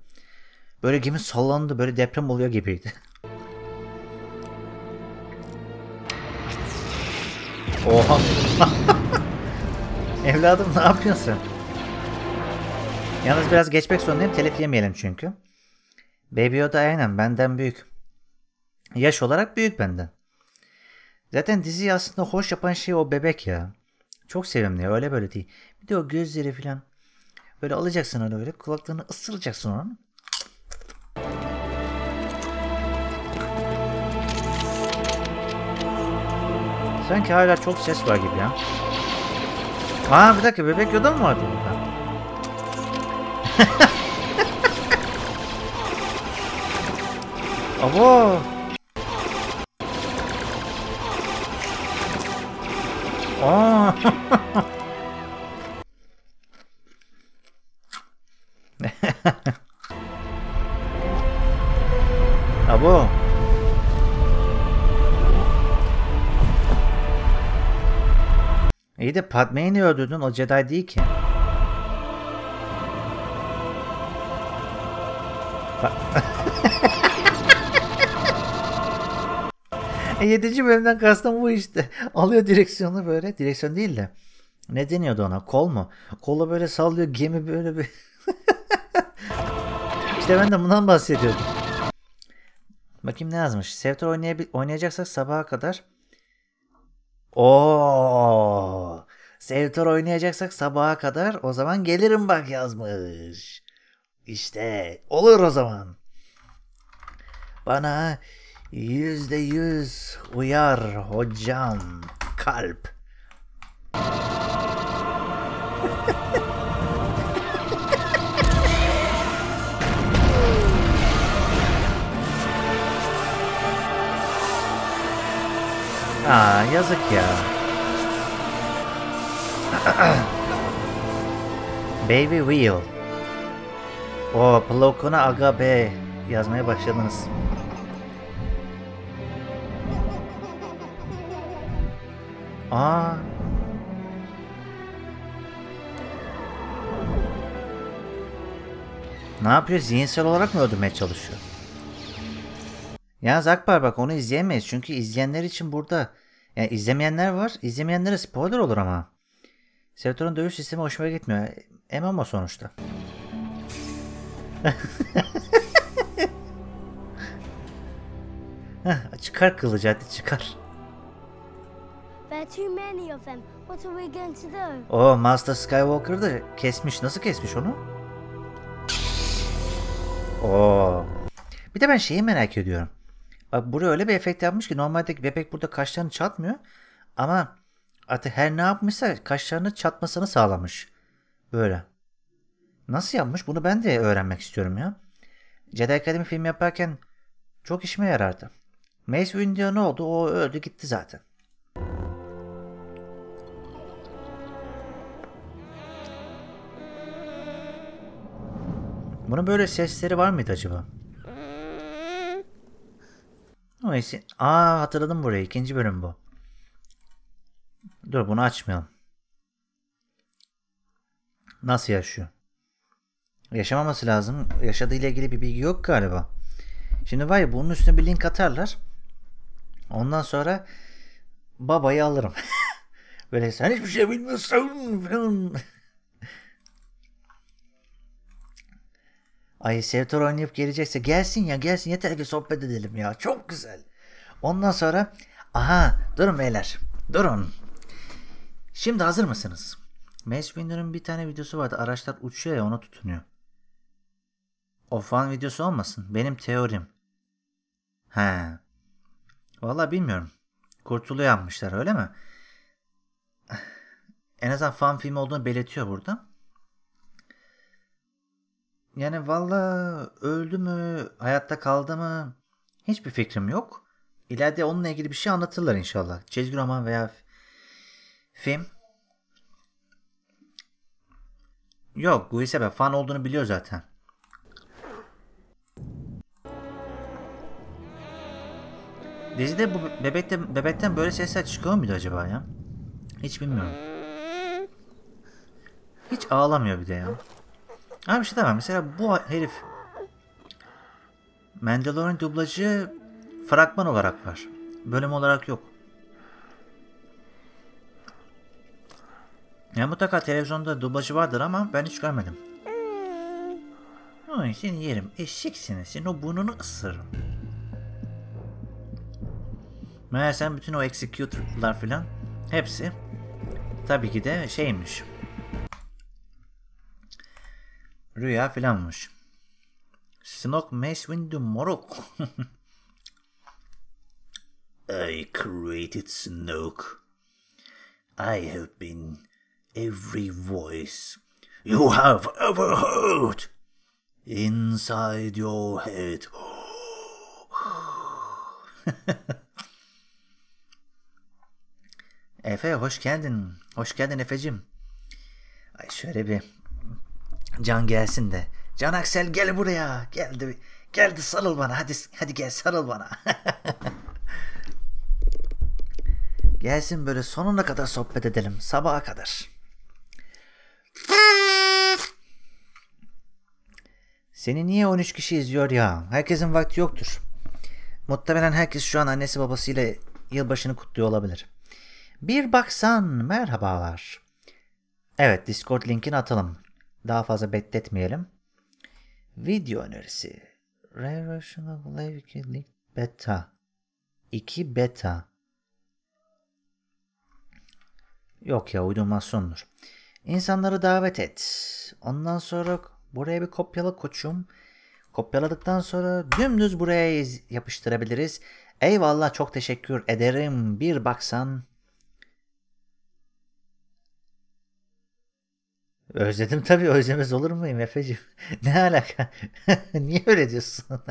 Böyle gemi sallandı böyle deprem oluyor gibiydi. [LAUGHS] Oha. [LAUGHS] Evladım ne yapıyorsun? Yalnız biraz geçmek zorundayım. telef yemeyelim çünkü. Baby Yoda aynen benden büyük. Yaş olarak büyük benden. Zaten diziyi aslında hoş yapan şey o bebek ya. Çok sevimli öyle böyle değil. Bir de o gözleri filan. Böyle alacaksın onu böyle kulaklarını ısıracaksın onu. Sanki hala çok ses var gibi ya. Aa bir dakika bebek yoda mı vardı burada? [LAUGHS] Abo. Aa. [LAUGHS] Abo. İyi de Padme'yi niye öldürdün? O Jedi değil ki. [LAUGHS] E, 7. bölümden kastım bu işte. [LAUGHS] Alıyor direksiyonu böyle. Direksiyon değil de. Ne deniyordu ona? Kol mu? Kola böyle sallıyor. Gemi böyle bir... [LAUGHS] işte ben de bundan bahsediyordum. Bakayım ne yazmış. Sevtor oynayabil oynayacaksak sabaha kadar. Oo. Sevtor oynayacaksak sabaha kadar o zaman gelirim bak yazmış. İşte olur o zaman. Bana Yüzde yüz uyar hocam. Kalp. [LAUGHS] Aa yazık ya. [CLEARS THROAT] Baby Wheel. O plokuna aga b yazmaya başladınız. Aa. Ne yapıyor? Zihinsel olarak mı öldürmeye çalışıyor? Ya Akbar bak onu izleyemeyiz. Çünkü izleyenler için burada yani izlemeyenler var. İzlemeyenlere spoiler olur ama. Sevatör'ün dövüş sistemi hoşuma gitmiyor. MMO sonuçta. [LAUGHS] Heh, çıkar kılıcı hadi çıkar. There are too many of them. What are we going to do? Oh, Master Skywalker da kesmiş. Nasıl kesmiş onu? Oh. Bir de ben şeyi merak ediyorum. Bak buraya öyle bir efekt yapmış ki normalde bebek burada kaşlarını çatmıyor. Ama artık her ne yapmışsa kaşlarını çatmasını sağlamış. Böyle. Nasıl yapmış bunu ben de öğrenmek istiyorum ya. Jedi Academy film yaparken çok işime yarardı. Mace Windu ne oldu? O öldü gitti zaten. Bunun böyle sesleri var mıydı acaba? Neyse. Aa hatırladım burayı. İkinci bölüm bu. Dur bunu açmayalım. Nasıl yaşıyor? Yaşamaması lazım. Yaşadığıyla ilgili bir bilgi yok galiba. Şimdi var ya bunun üstüne bir link atarlar. Ondan sonra babayı alırım. [LAUGHS] Böyle sen hiçbir şey bilmiyorsun falan. Ay Sevtor oynayıp gelecekse gelsin ya gelsin yeter ki sohbet edelim ya. Çok güzel. Ondan sonra aha durun beyler durun. Şimdi hazır mısınız? Mace Winner'ın bir tane videosu vardı. Araçlar uçuyor ya ona tutunuyor. O fan videosu olmasın. Benim teorim. He. Valla bilmiyorum. Kurtulu yapmışlar öyle mi? [SIGHS] En azından fan filmi olduğunu belirtiyor burada. Yani valla öldü mü, hayatta kaldı mı hiçbir fikrim yok. İleride onunla ilgili bir şey anlatırlar inşallah. Çizgi roman veya film. Yok Guisebe fan olduğunu biliyor zaten. Dizide bu bebekte, bebekten böyle sesler çıkıyor muydu acaba ya? Hiç bilmiyorum. Hiç ağlamıyor bir de ya. Ama bir şey daha Mesela bu herif Mandalorian dublajı fragman olarak var. Bölüm olarak yok. Ya mutlaka televizyonda dublajı vardır ama ben hiç görmedim. Onun için yerim. Eşeksin. Senin o burnunu ısırırım. Meğer sen bütün o executor'lar filan hepsi tabii ki de şeymiş rüya filanmış. Smoke Mace Windu Morok. [LAUGHS] I created Snoke. I have been every voice you have ever heard inside your head. [SIGHS] Efe hoş geldin. Hoş geldin Efe'cim. Ay şöyle bir Can gelsin de. Can Aksel gel buraya. Geldi. Geldi sarıl bana. Hadi hadi gel sarıl bana. [LAUGHS] gelsin böyle sonuna kadar sohbet edelim. Sabaha kadar. Seni niye 13 kişi izliyor ya? Herkesin vakti yoktur. Muhtemelen herkes şu an annesi babasıyla yılbaşını kutluyor olabilir. Bir baksan merhabalar. Evet Discord linkini atalım daha fazla bekletmeyelim. Video önerisi. Revelation'a Link Beta 2 Beta Yok ya sondur. İnsanları davet et. Ondan sonra buraya bir kopyala koçum. Kopyaladıktan sonra dümdüz buraya yapıştırabiliriz. Eyvallah çok teşekkür ederim. Bir baksan Özledim tabii özlemez olur muyum Efe'ciğim? [LAUGHS] ne alaka? [LAUGHS] Niye öyle diyorsun?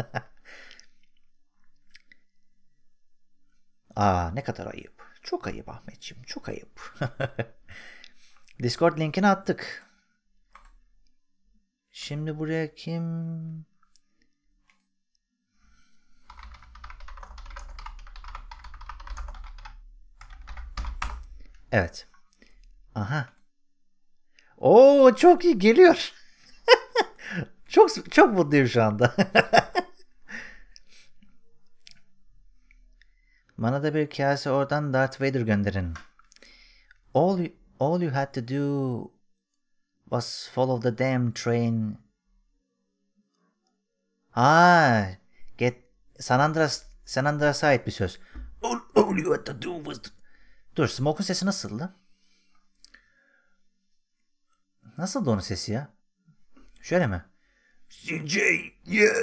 [LAUGHS] Aa ne kadar ayıp. Çok ayıp Ahmetciğim çok ayıp. Discord linkini attık. Şimdi buraya kim? Evet. Aha o çok iyi geliyor. [LAUGHS] çok çok mutluyum şu anda. [LAUGHS] Bana da bir kase oradan Darth Vader gönderin. All you, all you had to do was follow the damn train. Ah, get San Andreas San Andreas'a ait bir söz. All, all you had to do was Dur, Smoke'un sesi nasıldı? Nasıl onun sesi ya? Şöyle mi? CJ, yeah.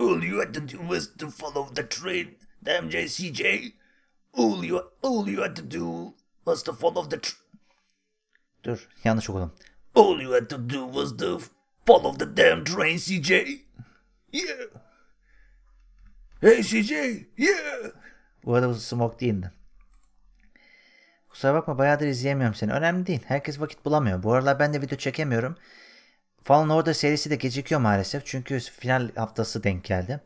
All you had to do was to follow the train. Damn J, CJ. All you, all you had to do was to follow the train. Dur, yanlış okudum. All you had to do was to follow the damn train, CJ. Yeah. Hey CJ, yeah. Bu arada bu smoke değildi. Kusura bakma bayağıdır izleyemiyorum seni. Önemli değil. Herkes vakit bulamıyor. Bu aralar ben de video çekemiyorum. Fallen Order serisi de gecikiyor maalesef. Çünkü final haftası denk geldi.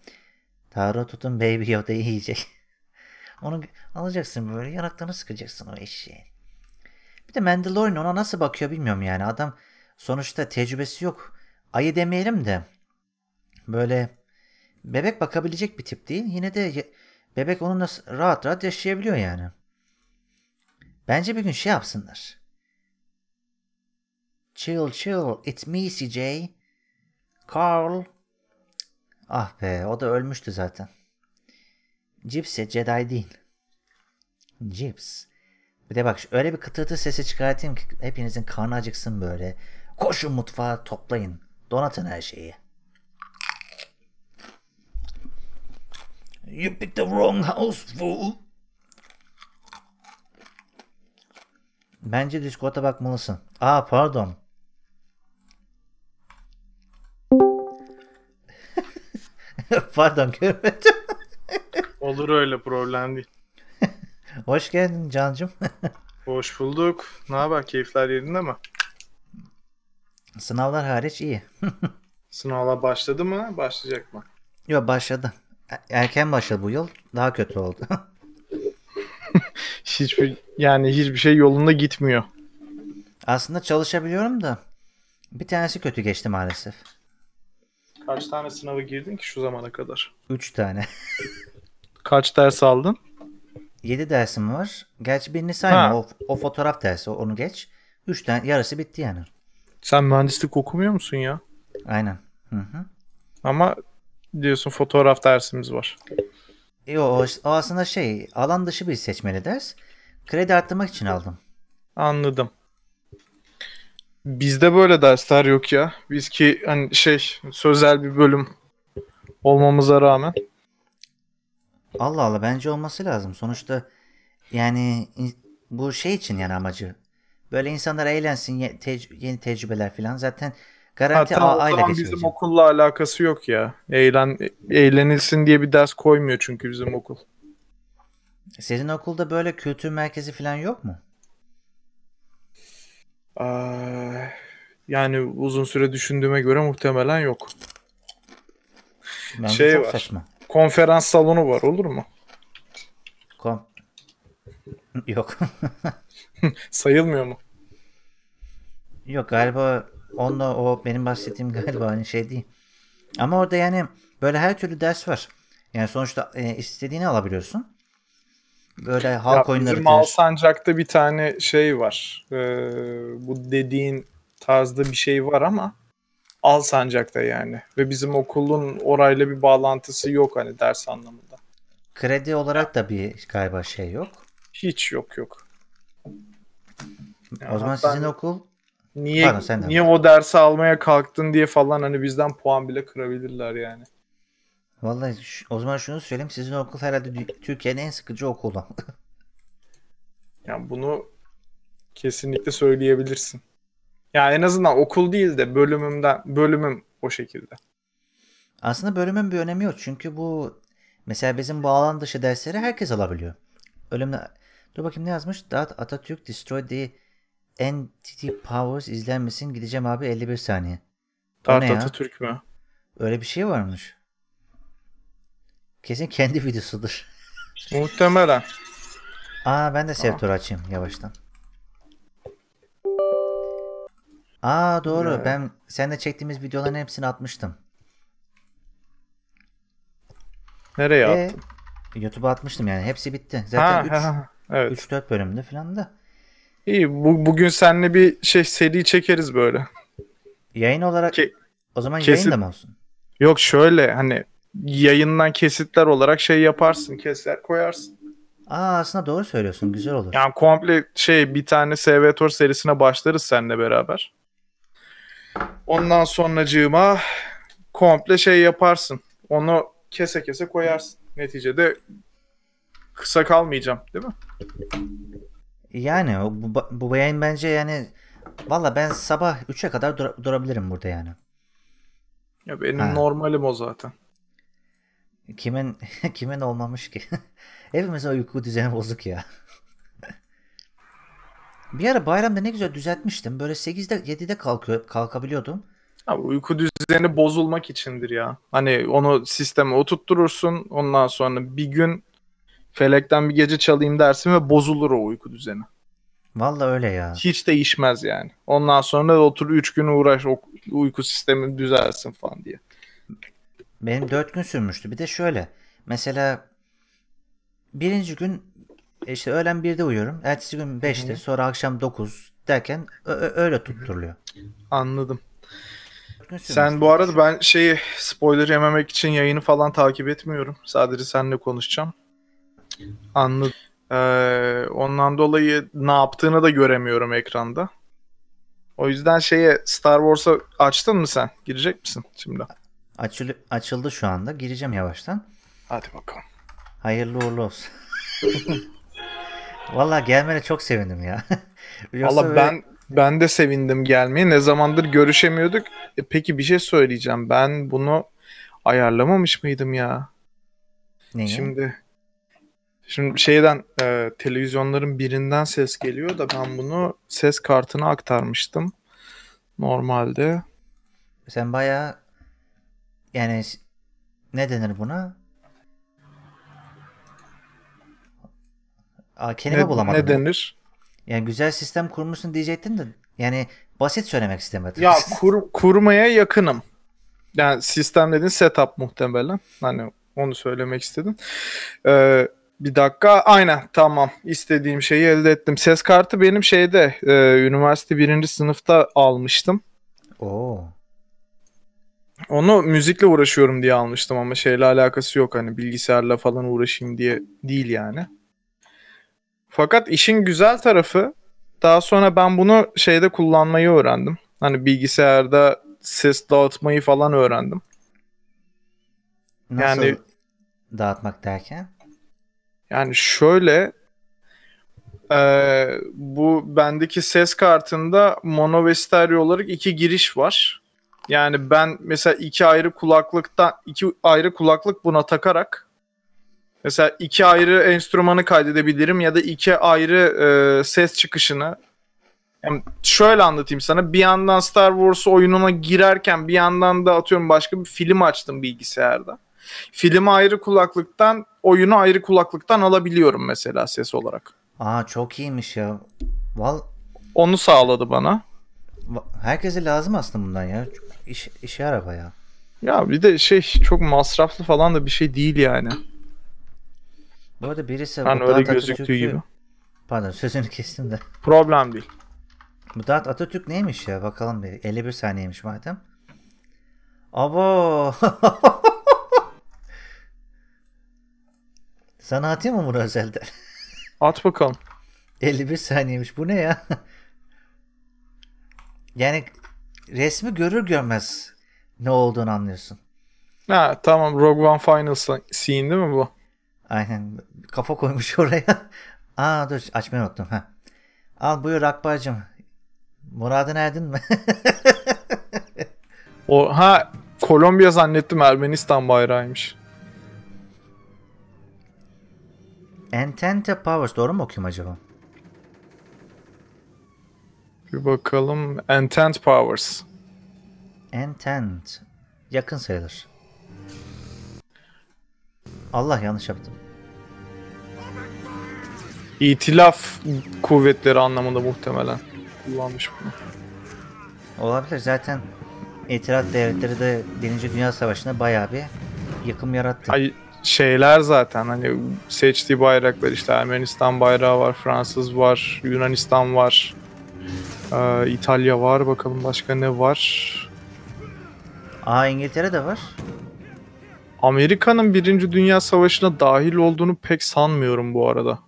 Taro tutun Baby Yoda'yı yiyecek. [LAUGHS] Onu alacaksın böyle yanaklarını sıkacaksın o eşeği. Bir de Mandalorian ona nasıl bakıyor bilmiyorum yani. Adam sonuçta tecrübesi yok. Ayı demeyelim de böyle bebek bakabilecek bir tip değil. Yine de bebek onunla rahat rahat yaşayabiliyor yani. Bence bir gün şey yapsınlar. Chill chill it's me CJ. Carl. Ah be o da ölmüştü zaten. Cipse Jedi değil. Cips. Bir de bak öyle bir kıtırtı sesi çıkartayım ki hepinizin karnı acıksın böyle. Koşun mutfağa toplayın. Donatın her şeyi. You picked the wrong house fool. Bence Discord'a bakmalısın. Aa pardon. [LAUGHS] pardon görmedim. Olur öyle problem değil. [LAUGHS] Hoş geldin Cancım. [LAUGHS] Hoş bulduk. Ne haber? Keyifler yerinde mi? Sınavlar hariç iyi. Sınavlar başladı mı? Başlayacak mı? Yok başladı. E, erken başladı bu yıl. Daha kötü oldu. [LAUGHS] hiçbir yani hiçbir şey yolunda gitmiyor. Aslında çalışabiliyorum da bir tanesi kötü geçti maalesef. Kaç tane sınava girdin ki şu zamana kadar? Üç tane. Kaç ders aldın? Yedi dersim var. Gerçi birini sayma. Ha. O, o fotoğraf dersi onu geç. Üç tane yarısı bitti yani. Sen mühendislik okumuyor musun ya? Aynen. Hı hı. Ama diyorsun fotoğraf dersimiz var. Yo o, aslında şey alan dışı bir seçmeli ders. Kredi arttırmak için aldım. Anladım. Bizde böyle dersler yok ya. Biz ki hani şey sözel bir bölüm olmamıza rağmen. Allah Allah bence olması lazım. Sonuçta yani bu şey için yani amacı. Böyle insanlar eğlensin, tec- yeni tecrübeler falan. Zaten Garanti ha, AA ile geçirecek. Bizim okulla alakası yok ya. Eğlen, eğlenilsin diye bir ders koymuyor çünkü bizim okul. Sizin okulda böyle kültür merkezi falan yok mu? Aa, yani uzun süre düşündüğüme göre muhtemelen yok. Ben şey çok var. Saçma. Konferans salonu var olur mu? Kom [LAUGHS] yok. [LAUGHS] Sayılmıyor mu? Yok galiba Onunla o benim bahsettiğim galiba aynı şey değil. Ama orada yani böyle her türlü ders var. Yani sonuçta e, istediğini alabiliyorsun. Böyle halk ya oyunları. Bizim denir. Alsancak'ta bir tane şey var. Ee, bu dediğin tarzda bir şey var ama Alsancak'ta yani. Ve bizim okulun orayla bir bağlantısı yok hani ders anlamında. Kredi olarak da bir galiba şey yok. Hiç yok yok. Yani o zaman hatta... sizin okul Niye Pardon, niye mi? o dersi almaya kalktın diye falan hani bizden puan bile kırabilirler yani. Vallahi o zaman şunu söyleyeyim sizin okul herhalde Türkiye'nin en sıkıcı okulu. [LAUGHS] yani bunu kesinlikle söyleyebilirsin. Ya yani en azından okul değil de bölümümden bölümüm o şekilde. Aslında bölümün bir önemi yok çünkü bu mesela bizim bu alan dışı dersleri herkes alabiliyor. Ölümle Dur bakayım ne yazmış? That Atatürk destroyed the Entity Powers izlenmesin Gideceğim abi 51 saniye. Dart Atatürk mü? Öyle bir şey varmış. Kesin kendi [LAUGHS] videosudur. Muhtemelen. Aa ben de Sevtor açayım yavaştan. Aa doğru. Evet. Ben seninle çektiğimiz videoların hepsini atmıştım. Nereye ee, attın? YouTube'a atmıştım yani. Hepsi bitti. Zaten 3 evet. 4 bölümde falan da. İyi bu, bugün seninle bir şey seri çekeriz böyle. Yayın olarak Ke- o zaman kesit... yayın da mı olsun? Yok şöyle hani yayından kesitler olarak şey yaparsın kesitler koyarsın. Aa aslında doğru söylüyorsun güzel olur. Yani komple şey bir tane Sevator serisine başlarız seninle beraber. Ondan sonracığıma komple şey yaparsın. Onu kese kese koyarsın. Neticede kısa kalmayacağım değil mi? Yani bu, bu yayın bence yani valla ben sabah 3'e kadar dur- durabilirim burada yani. Ya benim ha. normalim o zaten. Kimin [LAUGHS] kimin olmamış ki? [LAUGHS] Hepimizin uyku düzeni bozuk ya. [LAUGHS] Bir ara bayramda ne güzel düzeltmiştim. Böyle 8'de 7'de kalkıyor, kalkabiliyordum. Abi uyku düzeni bozulmak içindir ya. Hani onu sisteme oturtturursun. Ondan sonra bir gün felekten bir gece çalayım dersin ve bozulur o uyku düzeni. Vallahi öyle ya. Hiç değişmez yani. Ondan sonra da otur 3 gün uğraş uyku sistemin düzelsin falan diye. Benim 4 gün sürmüştü. Bir de şöyle. Mesela birinci gün e, işte öğlen 1'de uyuyorum. Ertesi gün 5'te sonra akşam 9 derken öyle tutturuluyor. Anladım. Sen bu arada ben şeyi spoiler yememek için yayını falan takip etmiyorum. Sadece seninle konuşacağım. Anladım. Ee, ondan dolayı ne yaptığını da göremiyorum ekranda. O yüzden şeye Star Wars'a açtın mı sen? Girecek misin şimdi? Açıl açıldı şu anda. Gireceğim yavaştan. Hadi bakalım. Hayırlı uğurlu olsun. [LAUGHS] Valla gelmene çok sevindim ya. [LAUGHS] Valla böyle... ben ben de sevindim gelmeye. Ne zamandır görüşemiyorduk. E, peki bir şey söyleyeceğim. Ben bunu ayarlamamış mıydım ya? Neyi? Şimdi Şimdi şeyden e, televizyonların birinden ses geliyor da ben bunu ses kartına aktarmıştım normalde. Sen baya yani ne denir buna? Aa, kelime ne, bulamadım. Ne denir? Yani güzel sistem kurmuşsun diyecektin de yani basit söylemek istemedim. Ya [LAUGHS] kur, kurmaya yakınım. Yani sistem dedin setup muhtemelen. Hani onu söylemek istedim. Ee, bir dakika. Aynen tamam. İstediğim şeyi elde ettim. Ses kartı benim şeyde e, üniversite birinci sınıfta almıştım. Oo. Onu müzikle uğraşıyorum diye almıştım ama şeyle alakası yok. Hani bilgisayarla falan uğraşayım diye değil yani. Fakat işin güzel tarafı daha sonra ben bunu şeyde kullanmayı öğrendim. Hani bilgisayarda ses dağıtmayı falan öğrendim. Nasıl yani dağıtmak derken? Yani şöyle e, bu bendeki ses kartında mono ve stereo olarak iki giriş var. Yani ben mesela iki ayrı kulaklıktan iki ayrı kulaklık buna takarak mesela iki ayrı enstrümanı kaydedebilirim ya da iki ayrı e, ses çıkışını yani şöyle anlatayım sana. Bir yandan Star Wars oyununa girerken bir yandan da atıyorum başka bir film açtım bilgisayarda. Filmi ayrı kulaklıktan, oyunu ayrı kulaklıktan alabiliyorum mesela ses olarak. Aa çok iyiymiş ya. Val onu sağladı bana. Herkese lazım aslında bundan ya. İş, işe araba ya. Ya bir de şey çok masraflı falan da bir şey değil yani. Bu arada birisi yani Mutat öyle gözüktüğü gibi. Pardon sözünü kestim de. [LAUGHS] Problem değil. Mutat Atatürk neymiş ya bakalım bir 51 saniyemiş madem. Abo [LAUGHS] Sana atayım mı bunu özelde? [LAUGHS] At bakalım. 51 saniyemiş. Bu ne ya? [LAUGHS] yani resmi görür görmez ne olduğunu anlıyorsun. Ha tamam Rogue One Final scene değil mi bu? Aynen. Kafa koymuş [LAUGHS] oraya. Aa dur açmayı unuttum. Ha. Al buyur Akbar'cığım. Murad'ın erdin mi? o, ha Kolombiya zannettim Ermenistan bayrağıymış. Entente Powers doğru mu okuyayım acaba? Bir bakalım. Entente Powers. Entente. Yakın sayılır. Allah yanlış yaptım. İtilaf kuvvetleri anlamında muhtemelen kullanmış bunu. Olabilir. Zaten İtilaf devletleri de 1. Dünya Savaşı'nda bayağı bir yıkım yarattı. Ay, şeyler zaten hani seçtiği bayraklar işte Ermenistan bayrağı var, Fransız var, Yunanistan var. Ee, İtalya var. Bakalım başka ne var? Aa İngiltere de var. Amerika'nın Birinci Dünya Savaşı'na dahil olduğunu pek sanmıyorum bu arada.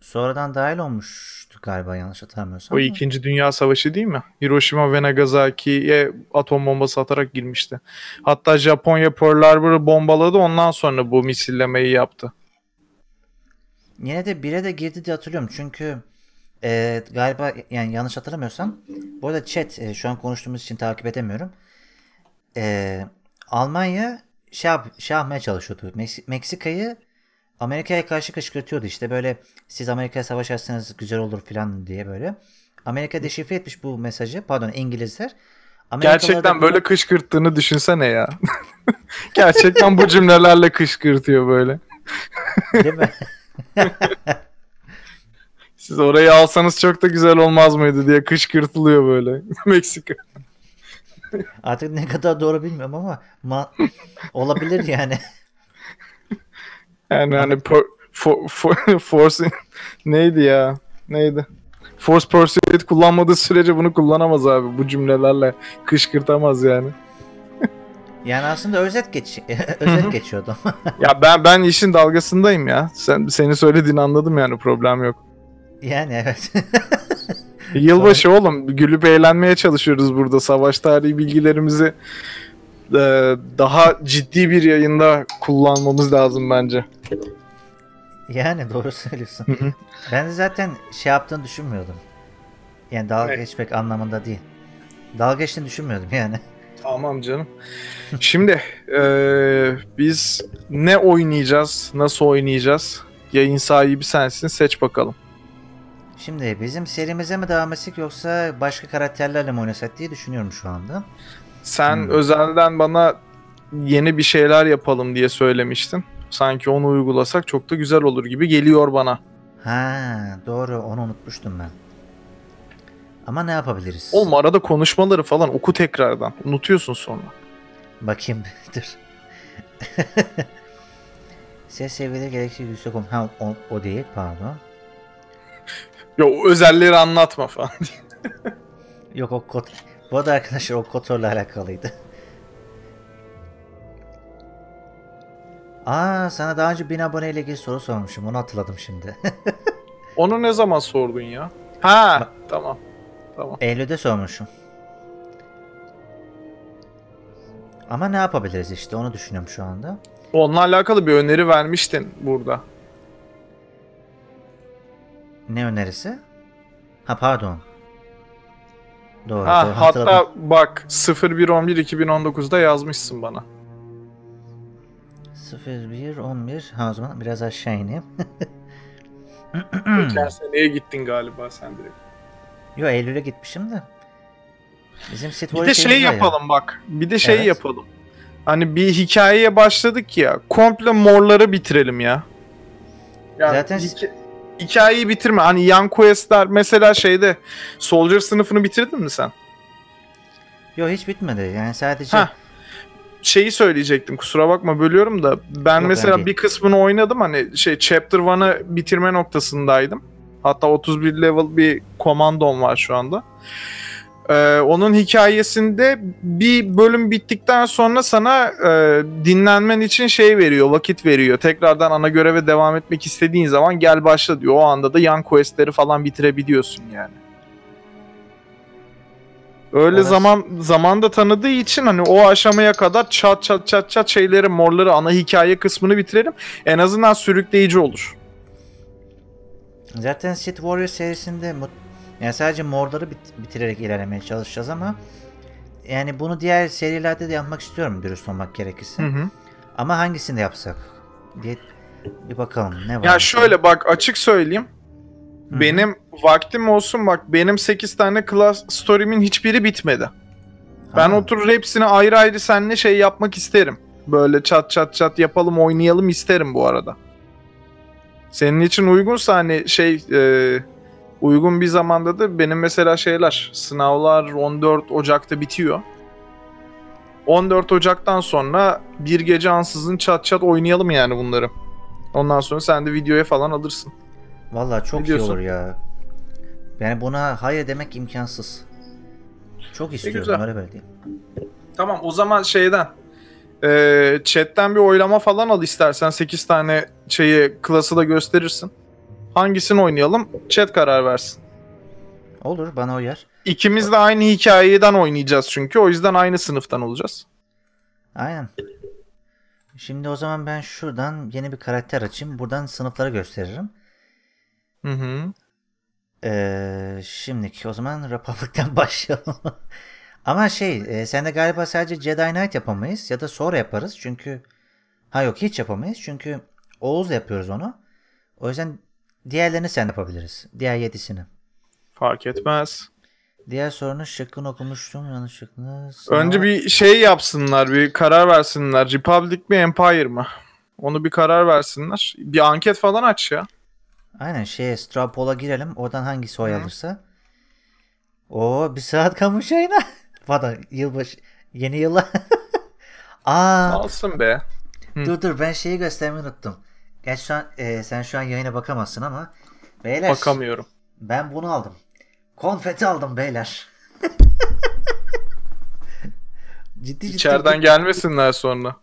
Sonradan dahil olmuş galiba yanlış hatırlamıyorsam. O ikinci Dünya Savaşı değil mi? Hiroshima ve Nagasaki'ye atom bombası atarak girmişti. Hatta Japonya Pearl Harbor'ı bombaladı ondan sonra bu misillemeyi yaptı. Yine de bire de girdi diye hatırlıyorum çünkü e, galiba yani yanlış hatırlamıyorsam bu arada chat e, şu an konuştuğumuz için takip edemiyorum. E, Almanya şey, şey yapmaya çalışıyordu. Meksika'yı Amerika'ya karşı kışkırtıyordu işte böyle siz Amerika'ya savaşarsanız güzel olur falan diye böyle. Amerika deşifre etmiş bu mesajı. Pardon İngilizler. Amerikalılar Gerçekten böyle bunu... kışkırttığını düşünsene ya. [LAUGHS] Gerçekten bu cümlelerle kışkırtıyor böyle. Değil mi? [LAUGHS] Siz orayı alsanız çok da güzel olmaz mıydı diye kışkırtılıyor böyle [LAUGHS] Meksika. Artık ne kadar doğru bilmiyorum ama ma- olabilir yani. Yani hani per, for, for, [LAUGHS] force neydi ya? Neydi? Force Pursuit kullanmadığı sürece bunu kullanamaz abi. Bu cümlelerle kışkırtamaz yani. [LAUGHS] yani aslında özet geç [LAUGHS] özet geçiyordum. ya ben ben işin dalgasındayım ya. Sen seni söylediğini anladım yani problem yok. Yani evet. Yılbaşı oğlum gülüp eğlenmeye çalışıyoruz burada. Savaş tarihi bilgilerimizi e, daha ciddi bir yayında kullanmamız lazım bence. Yani doğru söylüyorsun. ben zaten şey yaptığını düşünmüyordum. Yani dalga evet. geçmek anlamında değil. Dalga geçtiğini düşünmüyordum yani. Tamam canım. Şimdi e, biz ne oynayacağız, nasıl oynayacağız? Yayın sahibi sensin, seç bakalım. Şimdi bizim serimize mi devam etsek yoksa başka karakterlerle mi oynasak diye düşünüyorum şu anda. Sen hmm. özelden bana yeni bir şeyler yapalım diye söylemiştin. Sanki onu uygulasak çok da güzel olur gibi geliyor bana. Ha doğru onu unutmuştum ben. Ama ne yapabiliriz? Oğlum arada konuşmaları falan oku tekrardan. Unutuyorsun sonra. Bakayım [LAUGHS] dur. Ses seviyeleri gerekse yüksek olmalı. Ha o, o değil pardon. Yo özelleri anlatma falan Yok o kod bu arada arkadaşlar o kotorla alakalıydı. Aa sana daha önce 1000 aboneyle ilgili soru sormuşum. Onu hatırladım şimdi. [LAUGHS] Onu ne zaman sordun ya? Ha tamam. Tamam. Eylül'de sormuşum. Ama ne yapabiliriz işte onu düşünüyorum şu anda. Onunla alakalı bir öneri vermiştin burada. Ne önerisi? Ha pardon. Doğru. Ha, doğru. hatta bak 0111 2019'da yazmışsın bana. 0111 ha o zaman biraz aşağı ineyim. [LAUGHS] Geçen seneye gittin galiba sen direkt. Yo Eylül'e gitmişim de. Bizim bir de şey yapalım ya. bak. Bir de şey evet. yapalım. Hani bir hikayeye başladık ya. Komple morları bitirelim ya. Yani Zaten iki hikayeyi bitirme. Hani yan quest'ler mesela şeyde Soldier sınıfını bitirdin mi sen? Yok hiç bitmedi. Yani sadece Heh. şeyi söyleyecektim. Kusura bakma bölüyorum da ben Yok, mesela bir kısmını oynadım hani şey chapter 1'ı bitirme noktasındaydım. Hatta 31 level bir komandom var şu anda. Ee, onun hikayesinde bir bölüm bittikten sonra sana e, dinlenmen için şey veriyor, vakit veriyor. Tekrardan ana göreve devam etmek istediğin zaman gel başla diyor. O anda da yan questleri falan bitirebiliyorsun yani. Öyle evet. zaman zamanda tanıdığı için hani o aşamaya kadar çat çat çat çat şeyleri morları ana hikaye kısmını bitirelim. En azından sürükleyici olur. Zaten Sith Warrior serisinde yani sadece morları bit- bitirerek ilerlemeye çalışacağız ama yani bunu diğer serilerde de yapmak istiyorum dürüst olmak gerekirse. Hı hı. Ama hangisini yapsak diye bir bakalım ne var. Ya şöyle bak açık söyleyeyim. Hı. Benim vaktim olsun bak benim 8 tane class story'min hiçbiri bitmedi. Ha. Ben oturur hepsini ayrı ayrı seninle şey yapmak isterim. Böyle çat çat çat yapalım oynayalım isterim bu arada. Senin için uygunsa hani şey e, Uygun bir zamanda da benim mesela şeyler sınavlar 14 Ocak'ta bitiyor. 14 Ocak'tan sonra bir gece ansızın çat çat oynayalım yani bunları. Ondan sonra sen de videoya falan alırsın. Valla çok iyi olur ya. Yani buna hayır demek imkansız. Çok e, istiyorum öyle böyle diyeyim. Tamam o zaman şeyden e, chatten bir oylama falan al istersen 8 tane şeyi klası da gösterirsin. Hangisini oynayalım? Chat karar versin. Olur bana uyar. İkimiz de aynı hikayeden oynayacağız çünkü. O yüzden aynı sınıftan olacağız. Aynen. Şimdi o zaman ben şuradan yeni bir karakter açayım. Buradan sınıflara gösteririm. Hı hı. Ee, şimdiki o zaman Republic'ten [LAUGHS] başlayalım. Ama şey e, sen de galiba sadece Jedi Knight yapamayız ya da sonra yaparız çünkü ha yok hiç yapamayız çünkü Oğuz yapıyoruz onu. O yüzden Diğerlerini sen yapabiliriz. Diğer yedisini. Fark etmez. Diğer sorunu şıkkını okumuştum yanlışlıkla. Sınav... Önce bir şey yapsınlar, bir karar versinler. Republic mi Empire mı? Onu bir karar versinler. Bir anket falan aç ya. Aynen şeye Strapol'a girelim. Oradan hangisi oy alırsa. O, bir saat kalmış yayına. Vada [LAUGHS] yılbaşı yeni yıla. [LAUGHS] Aa. Alsın be. Dur dur ben şeyi göstermeyi unuttum. Gerçi şu an, e, sen şu an yayına bakamazsın ama beyler. Bakamıyorum. Ben bunu aldım. Konfeti aldım beyler. [LAUGHS] ciddi ciddi. İçeriden gelmesinler sonra.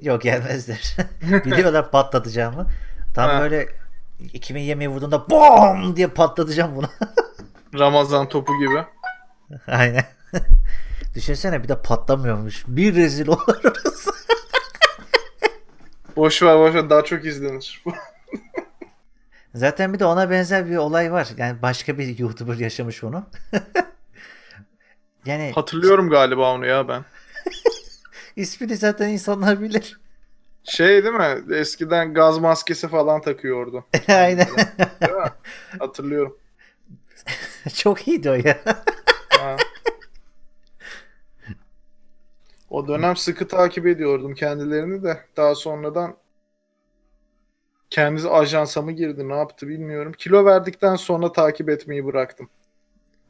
Yok gelmezler. [LAUGHS] Biliyorlar patlatacağımı. Tam ha. böyle 2020'ye vurduğunda BOM diye patlatacağım bunu. [LAUGHS] Ramazan topu gibi. Aynen. Düşünsene bir de patlamıyormuş. Bir rezil oluruz. Boş ver boş ver daha çok izlenir. [LAUGHS] Zaten bir de ona benzer bir olay var. Yani başka bir YouTuber yaşamış onu. [LAUGHS] yani hatırlıyorum galiba onu ya ben. [LAUGHS] İsmini zaten insanlar bilir. Şey değil mi? Eskiden gaz maskesi falan takıyordu. Aynen. Hatırlıyorum. Çok iyiydi o ya. O dönem sıkı takip ediyordum kendilerini de. Daha sonradan kendisi ajansa mı girdi ne yaptı bilmiyorum. Kilo verdikten sonra takip etmeyi bıraktım.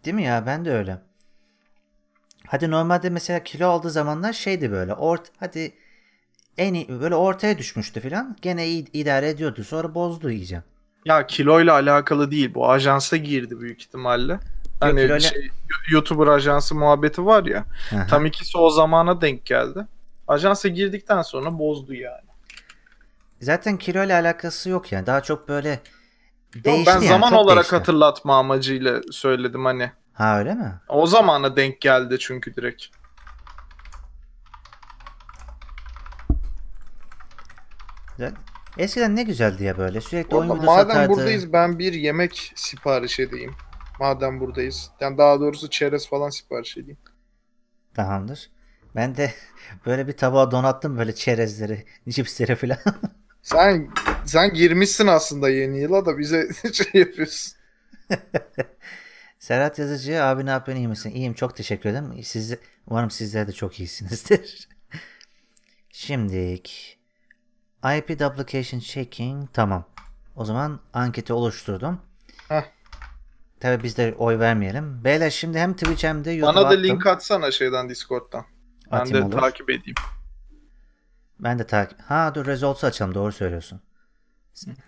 Değil mi ya ben de öyle. Hadi normalde mesela kilo aldığı zamanlar şeydi böyle ort hadi en iyi, böyle ortaya düşmüştü filan. Gene iyi idare ediyordu. Sonra bozdu iyice. Ya kiloyla alakalı değil. Bu ajansa girdi büyük ihtimalle. Hani Yok, şey, YouTuber ajansı muhabbeti var ya. Aha. Tam ikisi o zamana denk geldi. Ajansa girdikten sonra bozdu yani. Zaten kilo ile alakası yok yani. Daha çok böyle değişti yok, ben yani. zaman çok olarak değişti. hatırlatma amacıyla söyledim hani. Ha öyle mi? O zamana denk geldi çünkü direkt. Zaten eskiden ne güzeldi ya böyle. Sürekli Oğlum, oyun videosu Madem buradayız ben bir yemek sipariş edeyim. Madem buradayız. Yani daha doğrusu çerez falan sipariş edeyim. Tamamdır. Ben de [LAUGHS] böyle bir tabağa donattım böyle çerezleri, [LAUGHS] cipsleri falan. [LAUGHS] sen sen girmişsin aslında yeni yıla da bize şey yapıyorsun. Serhat Yazıcı abi ne yapıyorsun iyi misin? İyiyim çok teşekkür ederim. Siz, umarım sizler de çok iyisinizdir. Şimdik IP Duplication Checking tamam. O zaman anketi oluşturdum. Heh. Tabii biz de oy vermeyelim. Beyler şimdi hem Twitch hem de YouTube'a Bana da attım. link atsana şeyden Discord'dan. Ben Atayım de olur. takip edeyim. Ben de takip... Ha dur results'u açalım doğru söylüyorsun.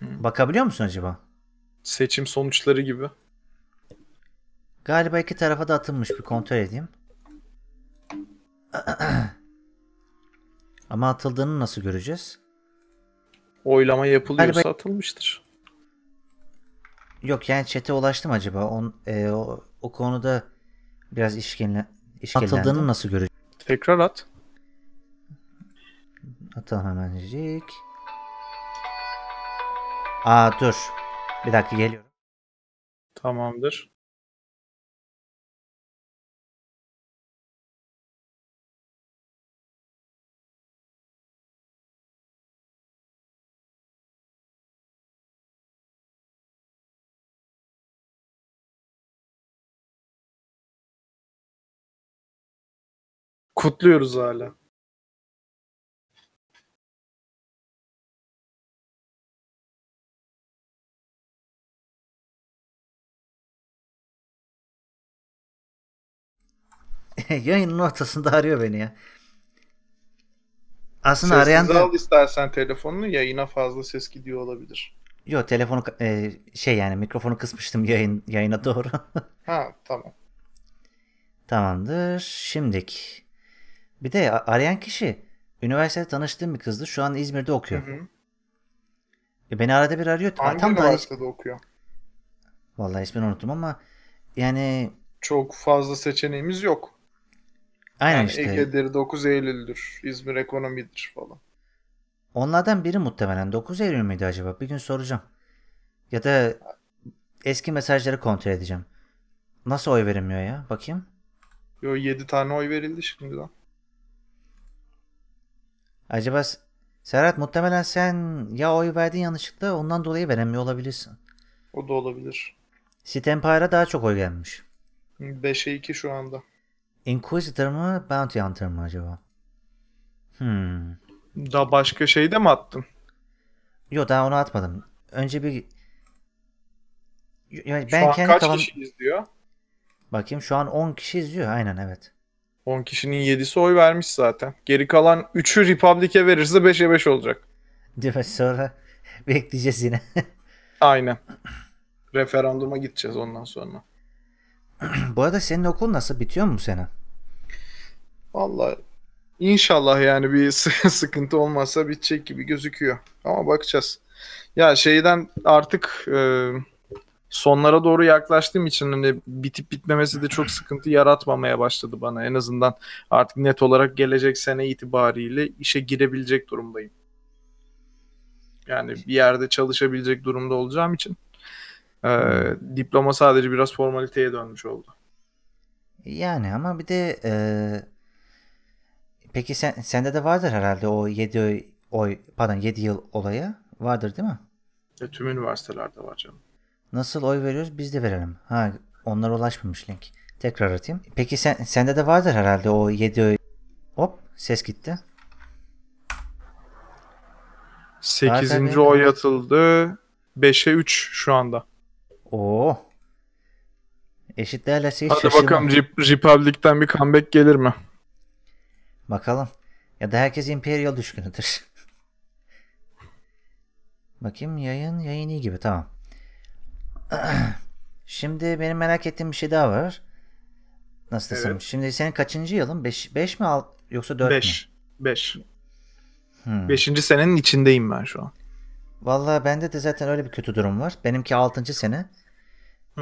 Bakabiliyor musun acaba? Seçim sonuçları gibi. Galiba iki tarafa da atılmış bir kontrol edeyim. [CLEARS THROAT] Ama atıldığını nasıl göreceğiz? Oylama yapılıyorsa Galiba- atılmıştır. Yok yani çete ulaştım acaba. On, e, o, o konuda biraz işkemle, işkemlendim. Atıldığını nasıl göreceğiz? Tekrar at. Atalım hemencik. Aa dur. Bir dakika geliyorum. Tamamdır. Kutluyoruz hala. [LAUGHS] Yayının ortasında arıyor beni ya. Aslında Sessiz arayan da... al istersen telefonunu yayına fazla ses gidiyor olabilir. Yok telefonu e, şey yani mikrofonu kısmıştım yayın yayına doğru. [LAUGHS] ha tamam. Tamamdır. Şimdiki bir de arayan kişi üniversitede tanıştığım bir kızdı. Şu an İzmir'de okuyor. Hı hı. E beni arada bir arıyor. Hangi Tam üniversitede da... okuyor? Vallahi ismini unuttum ama yani çok fazla seçeneğimiz yok. Aynen yani işte. Ege'dir, 9 Eylül'dür, İzmir ekonomidir falan. Onlardan biri muhtemelen 9 Eylül müydü acaba? Bir gün soracağım. Ya da eski mesajları kontrol edeceğim. Nasıl oy verilmiyor ya? Bakayım. Yo 7 tane oy verildi şimdiden. Acaba Serhat muhtemelen sen ya oy verdin yanlışlıkla ondan dolayı veremiyor olabilirsin. O da olabilir. Stempire'a daha çok oy gelmiş. 5'e 2 şu anda. Inquisitor mı Bounty Hunter mı acaba? Hmm. Daha başka şey de mi attın? Yok daha onu atmadım. Önce bir yani ben şu an kendi kaç kafam... kişi izliyor? Bakayım şu an 10 kişi izliyor aynen evet. 10 kişinin 7'si oy vermiş zaten. Geri kalan 3'ü Republic'e verirse 5'e 5 olacak. Değil mi? Sonra bekleyeceğiz yine. [LAUGHS] Aynen. Referanduma gideceğiz ondan sonra. Bu arada senin okul nasıl? Bitiyor mu bu sene? Valla inşallah yani bir [LAUGHS] sıkıntı olmazsa bitecek gibi gözüküyor. Ama bakacağız. Ya şeyden artık... E- sonlara doğru yaklaştığım için hani bitip bitmemesi de çok sıkıntı yaratmamaya başladı bana. En azından artık net olarak gelecek sene itibariyle işe girebilecek durumdayım. Yani bir yerde çalışabilecek durumda olacağım için e, diploma sadece biraz formaliteye dönmüş oldu. Yani ama bir de e, peki sen, sende de vardır herhalde o 7 oy pardon 7 yıl olaya vardır değil mi? E, tüm üniversitelerde var canım. Nasıl oy veriyoruz? Biz de verelim. Ha onlara ulaşmamış link. Tekrar atayım. Peki sen, sende de vardır herhalde o 7 oy. Hop ses gitti. 8. oy atıldı. 5'e 3 şu anda. Oo. Eşitlerlerse hiç Hadi şaşırmam. bakalım Republic'ten bir comeback gelir mi? Bakalım. Ya da herkes Imperial düşkünüdür. [LAUGHS] Bakayım yayın, yayın iyi gibi tamam. [CLEARS THROAT] Şimdi benim merak ettiğim bir şey daha var. Nasıl desem? Evet. Şimdi senin kaçıncı yılın? 5 5 mi al yoksa 4 beş. mi? 5. 5. 5. senenin içindeyim ben şu an. Vallahi bende de zaten öyle bir kötü durum var. Benimki 6. sene.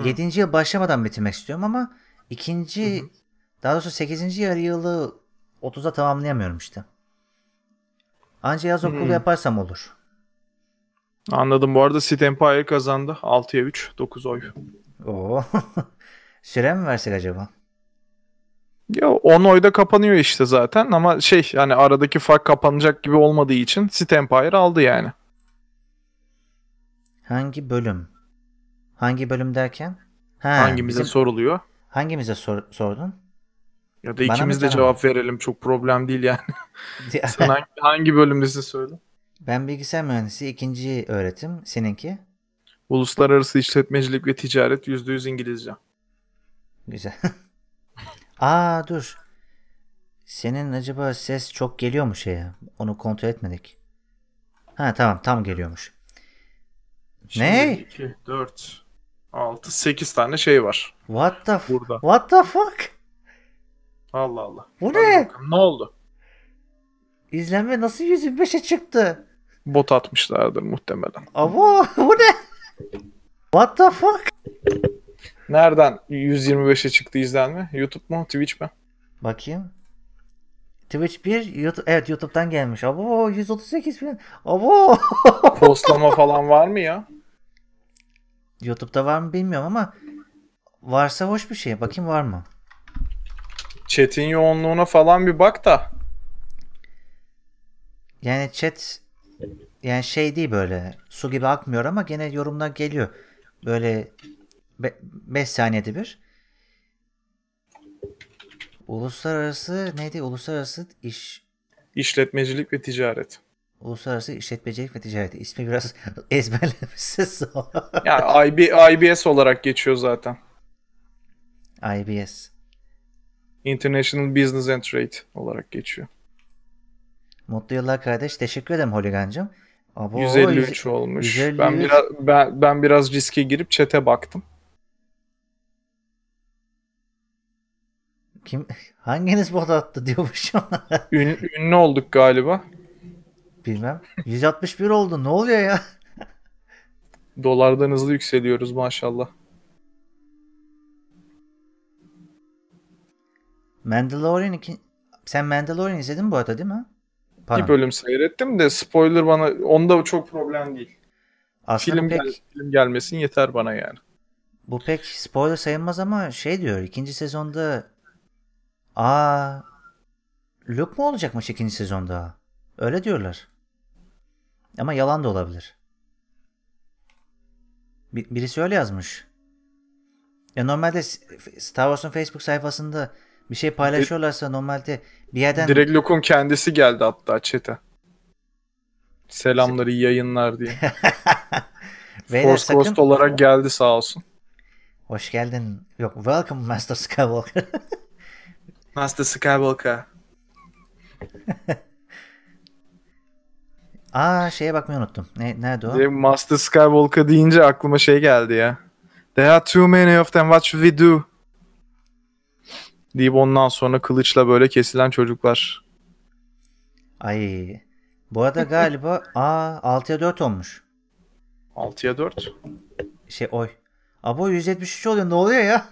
7. yıl başlamadan bitirmek istiyorum ama ikinci Hı-hı. daha doğrusu 8. yarı yılı 30'a tamamlayamıyorum işte. Anca yaz okulu Hı-hı. yaparsam olur. Anladım. Bu arada Sid Empire kazandı. 6'ya 3, 9 oy. Oo. [LAUGHS] Süre mi versek acaba? Ya 10 oyda kapanıyor işte zaten ama şey yani aradaki fark kapanacak gibi olmadığı için Sid Empire aldı yani. Hangi bölüm? Hangi bölüm derken? Ha, Hangimize bizim... soruluyor? Hangimize sor sordun? Ya da Bana ikimiz de cevap verelim. Çok problem değil yani. [LAUGHS] Sen hangi, hangi bölümdesin söyledin? Ben bilgisayar mühendisi ikinci öğretim. Seninki? Uluslararası işletmecilik ve ticaret yüzde yüz İngilizce. Güzel. [LAUGHS] Aa dur. Senin acaba ses çok geliyor mu şeye? Onu kontrol etmedik. Ha tamam tam geliyormuş. Şimdi ne? 2, 4, 6, 8 tane şey var. What the, Burada. what the fuck? Allah Allah. Bu Hadi ne? Bakalım, ne oldu? İzlenme nasıl 125'e çıktı? bot atmışlardır muhtemelen. Ama [LAUGHS] bu ne? What the fuck? Nereden 125'e çıktı izlenme? YouTube mu? Twitch mi? Bakayım. Twitch 1, YouTube, evet YouTube'dan gelmiş. Abo 138 bin. Abo. [LAUGHS] Postlama falan var mı ya? YouTube'da var mı bilmiyorum ama varsa hoş bir şey. Bakayım var mı? Chat'in yoğunluğuna falan bir bak da. Yani chat yani şey değil böyle su gibi akmıyor ama gene yorumlar geliyor. Böyle 5 saniyede bir. Uluslararası neydi? Uluslararası iş İşletmecilik ve ticaret. Uluslararası işletmecilik ve Ticaret. İsmi biraz [LAUGHS] ezberlemişsiniz. yani IB, IBS olarak geçiyor zaten. IBS. International Business and Trade olarak geçiyor. Mutlu yıllar kardeş. Teşekkür ederim Holigancığım. Abo, 153 olmuş. 153. Ben biraz ben, ben biraz riske girip çete baktım. Kim [LAUGHS] hanginiz bot attı diyormuş [LAUGHS] Ün, ünlü olduk galiba. Bilmem. 161 oldu. Ne oluyor ya? [LAUGHS] Dolardan hızlı yükseliyoruz maşallah. Mandalorian iki... Sen Mandalorian izledin bu arada değil mi? Pardon. Bir bölüm seyrettim de spoiler bana onda çok problem değil. Aslında film, pek, gel, film gelmesin yeter bana yani. Bu pek spoiler sayılmaz ama şey diyor ikinci sezonda aa Luke mu olacakmış ikinci sezonda? Öyle diyorlar. Ama yalan da olabilir. Bir, birisi öyle yazmış. Ya normalde Star Wars'un Facebook sayfasında bir şey paylaşıyorlarsa normalde bir yerden... Direkt Lok'un kendisi geldi hatta çete. Selamları iyi yayınlar diye. [LAUGHS] Force sakın... Ghost olarak geldi sağ olsun. Hoş geldin. Yok welcome Master Skywalker. [LAUGHS] Master Skywalker. [LAUGHS] Aa şeye bakmayı unuttum. Ne, nerede o? Master Skywalker deyince aklıma şey geldi ya. There are too many of them. What should we do? deyip ondan sonra kılıçla böyle kesilen çocuklar. Ay. Bu arada galiba a 6'ya 4 olmuş. 6'ya 4. Şey oy. Abo 173 oluyor ne oluyor ya?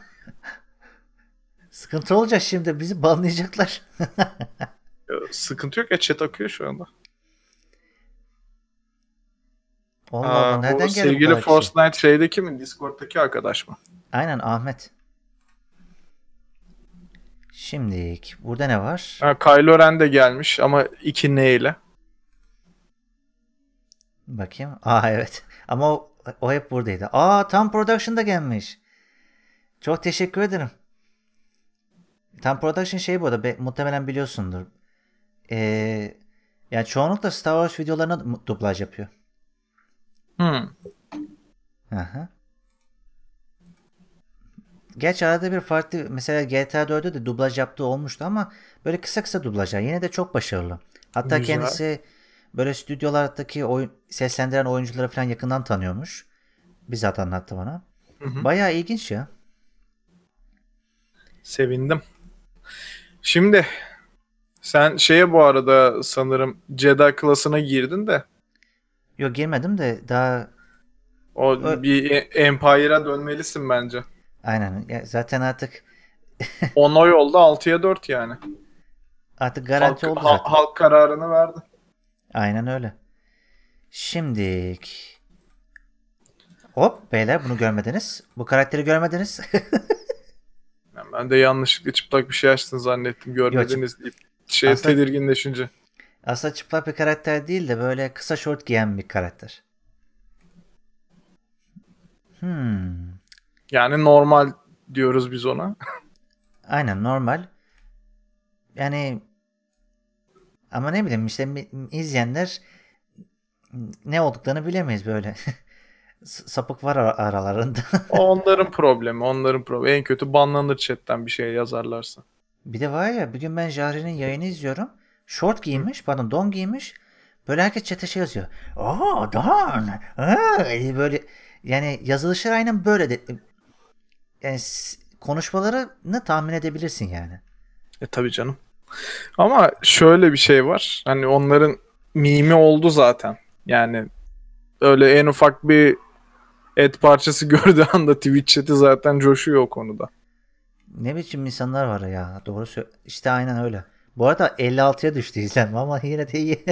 [LAUGHS] Sıkıntı olacak şimdi bizi banlayacaklar. [LAUGHS] Sıkıntı yok ya chat akıyor şu anda. Allah Allah nereden geldi Sevgili şey? Fortnite şeydeki mi Discord'daki arkadaş mı? Aynen Ahmet. Şimdilik burada ne var? Ha, Kylo Ren de gelmiş ama iki ne ile? Bakayım. Aa evet. [LAUGHS] Ama o, o hep buradaydı. Aa tam production'da gelmiş. Çok teşekkür ederim. Tam production şey bu da be, muhtemelen biliyorsundur. Ee, yani çoğunlukla Star Wars videolarına dublaj yapıyor. Hmm. Aha. Geç arada bir farklı mesela GTA 4'de de dublaj yaptığı olmuştu ama böyle kısa kısa dublajlar yine de çok başarılı. Hatta Güzel. kendisi böyle stüdyolardaki oyun, seslendiren oyuncuları falan yakından tanıyormuş. Bizzat anlattı bana. Baya ilginç ya. Sevindim. Şimdi sen şeye bu arada sanırım Jedi klasına girdin de. Yok girmedim de daha o, o... bir Empire'a dönmelisin bence. Aynen. Ya zaten artık 10 [LAUGHS] oy oldu 6'ya 4 yani. Artık garanti halk, oldu zaten. Halk kararını verdi. Aynen öyle. Şimdik Hop beyler bunu görmediniz. Bu karakteri görmediniz. [LAUGHS] ben de yanlışlıkla çıplak bir şey açtın zannettim. Görmediniz Yok, deyip şey aslında, tedirginleşince. Aslında çıplak bir karakter değil de böyle kısa şort giyen bir karakter. Hmm. Yani normal diyoruz biz ona. Aynen normal. Yani ama ne bileyim işte izleyenler ne olduklarını bilemeyiz böyle. [LAUGHS] Sapık var aralarında. [LAUGHS] onların problemi, onların problemi. En kötü banlanır chatten bir şey yazarlarsa. Bir de var ya bugün ben Jari'nin yayını izliyorum. Short giymiş, Hı. pardon don giymiş. Böyle herkes çete şey yazıyor. Aa don. Aa, ee, böyle yani yazılışlar aynen böyle de, yani konuşmalarını tahmin edebilirsin yani. E tabi canım. Ama şöyle bir şey var. Hani onların mimi oldu zaten. Yani öyle en ufak bir et parçası [LAUGHS] gördüğü anda Twitch chat'i zaten coşuyor o konuda. Ne biçim insanlar var ya. Doğru sö- işte aynen öyle. Bu arada 56'ya düştü izlenme [LAUGHS] ama yine de iyi.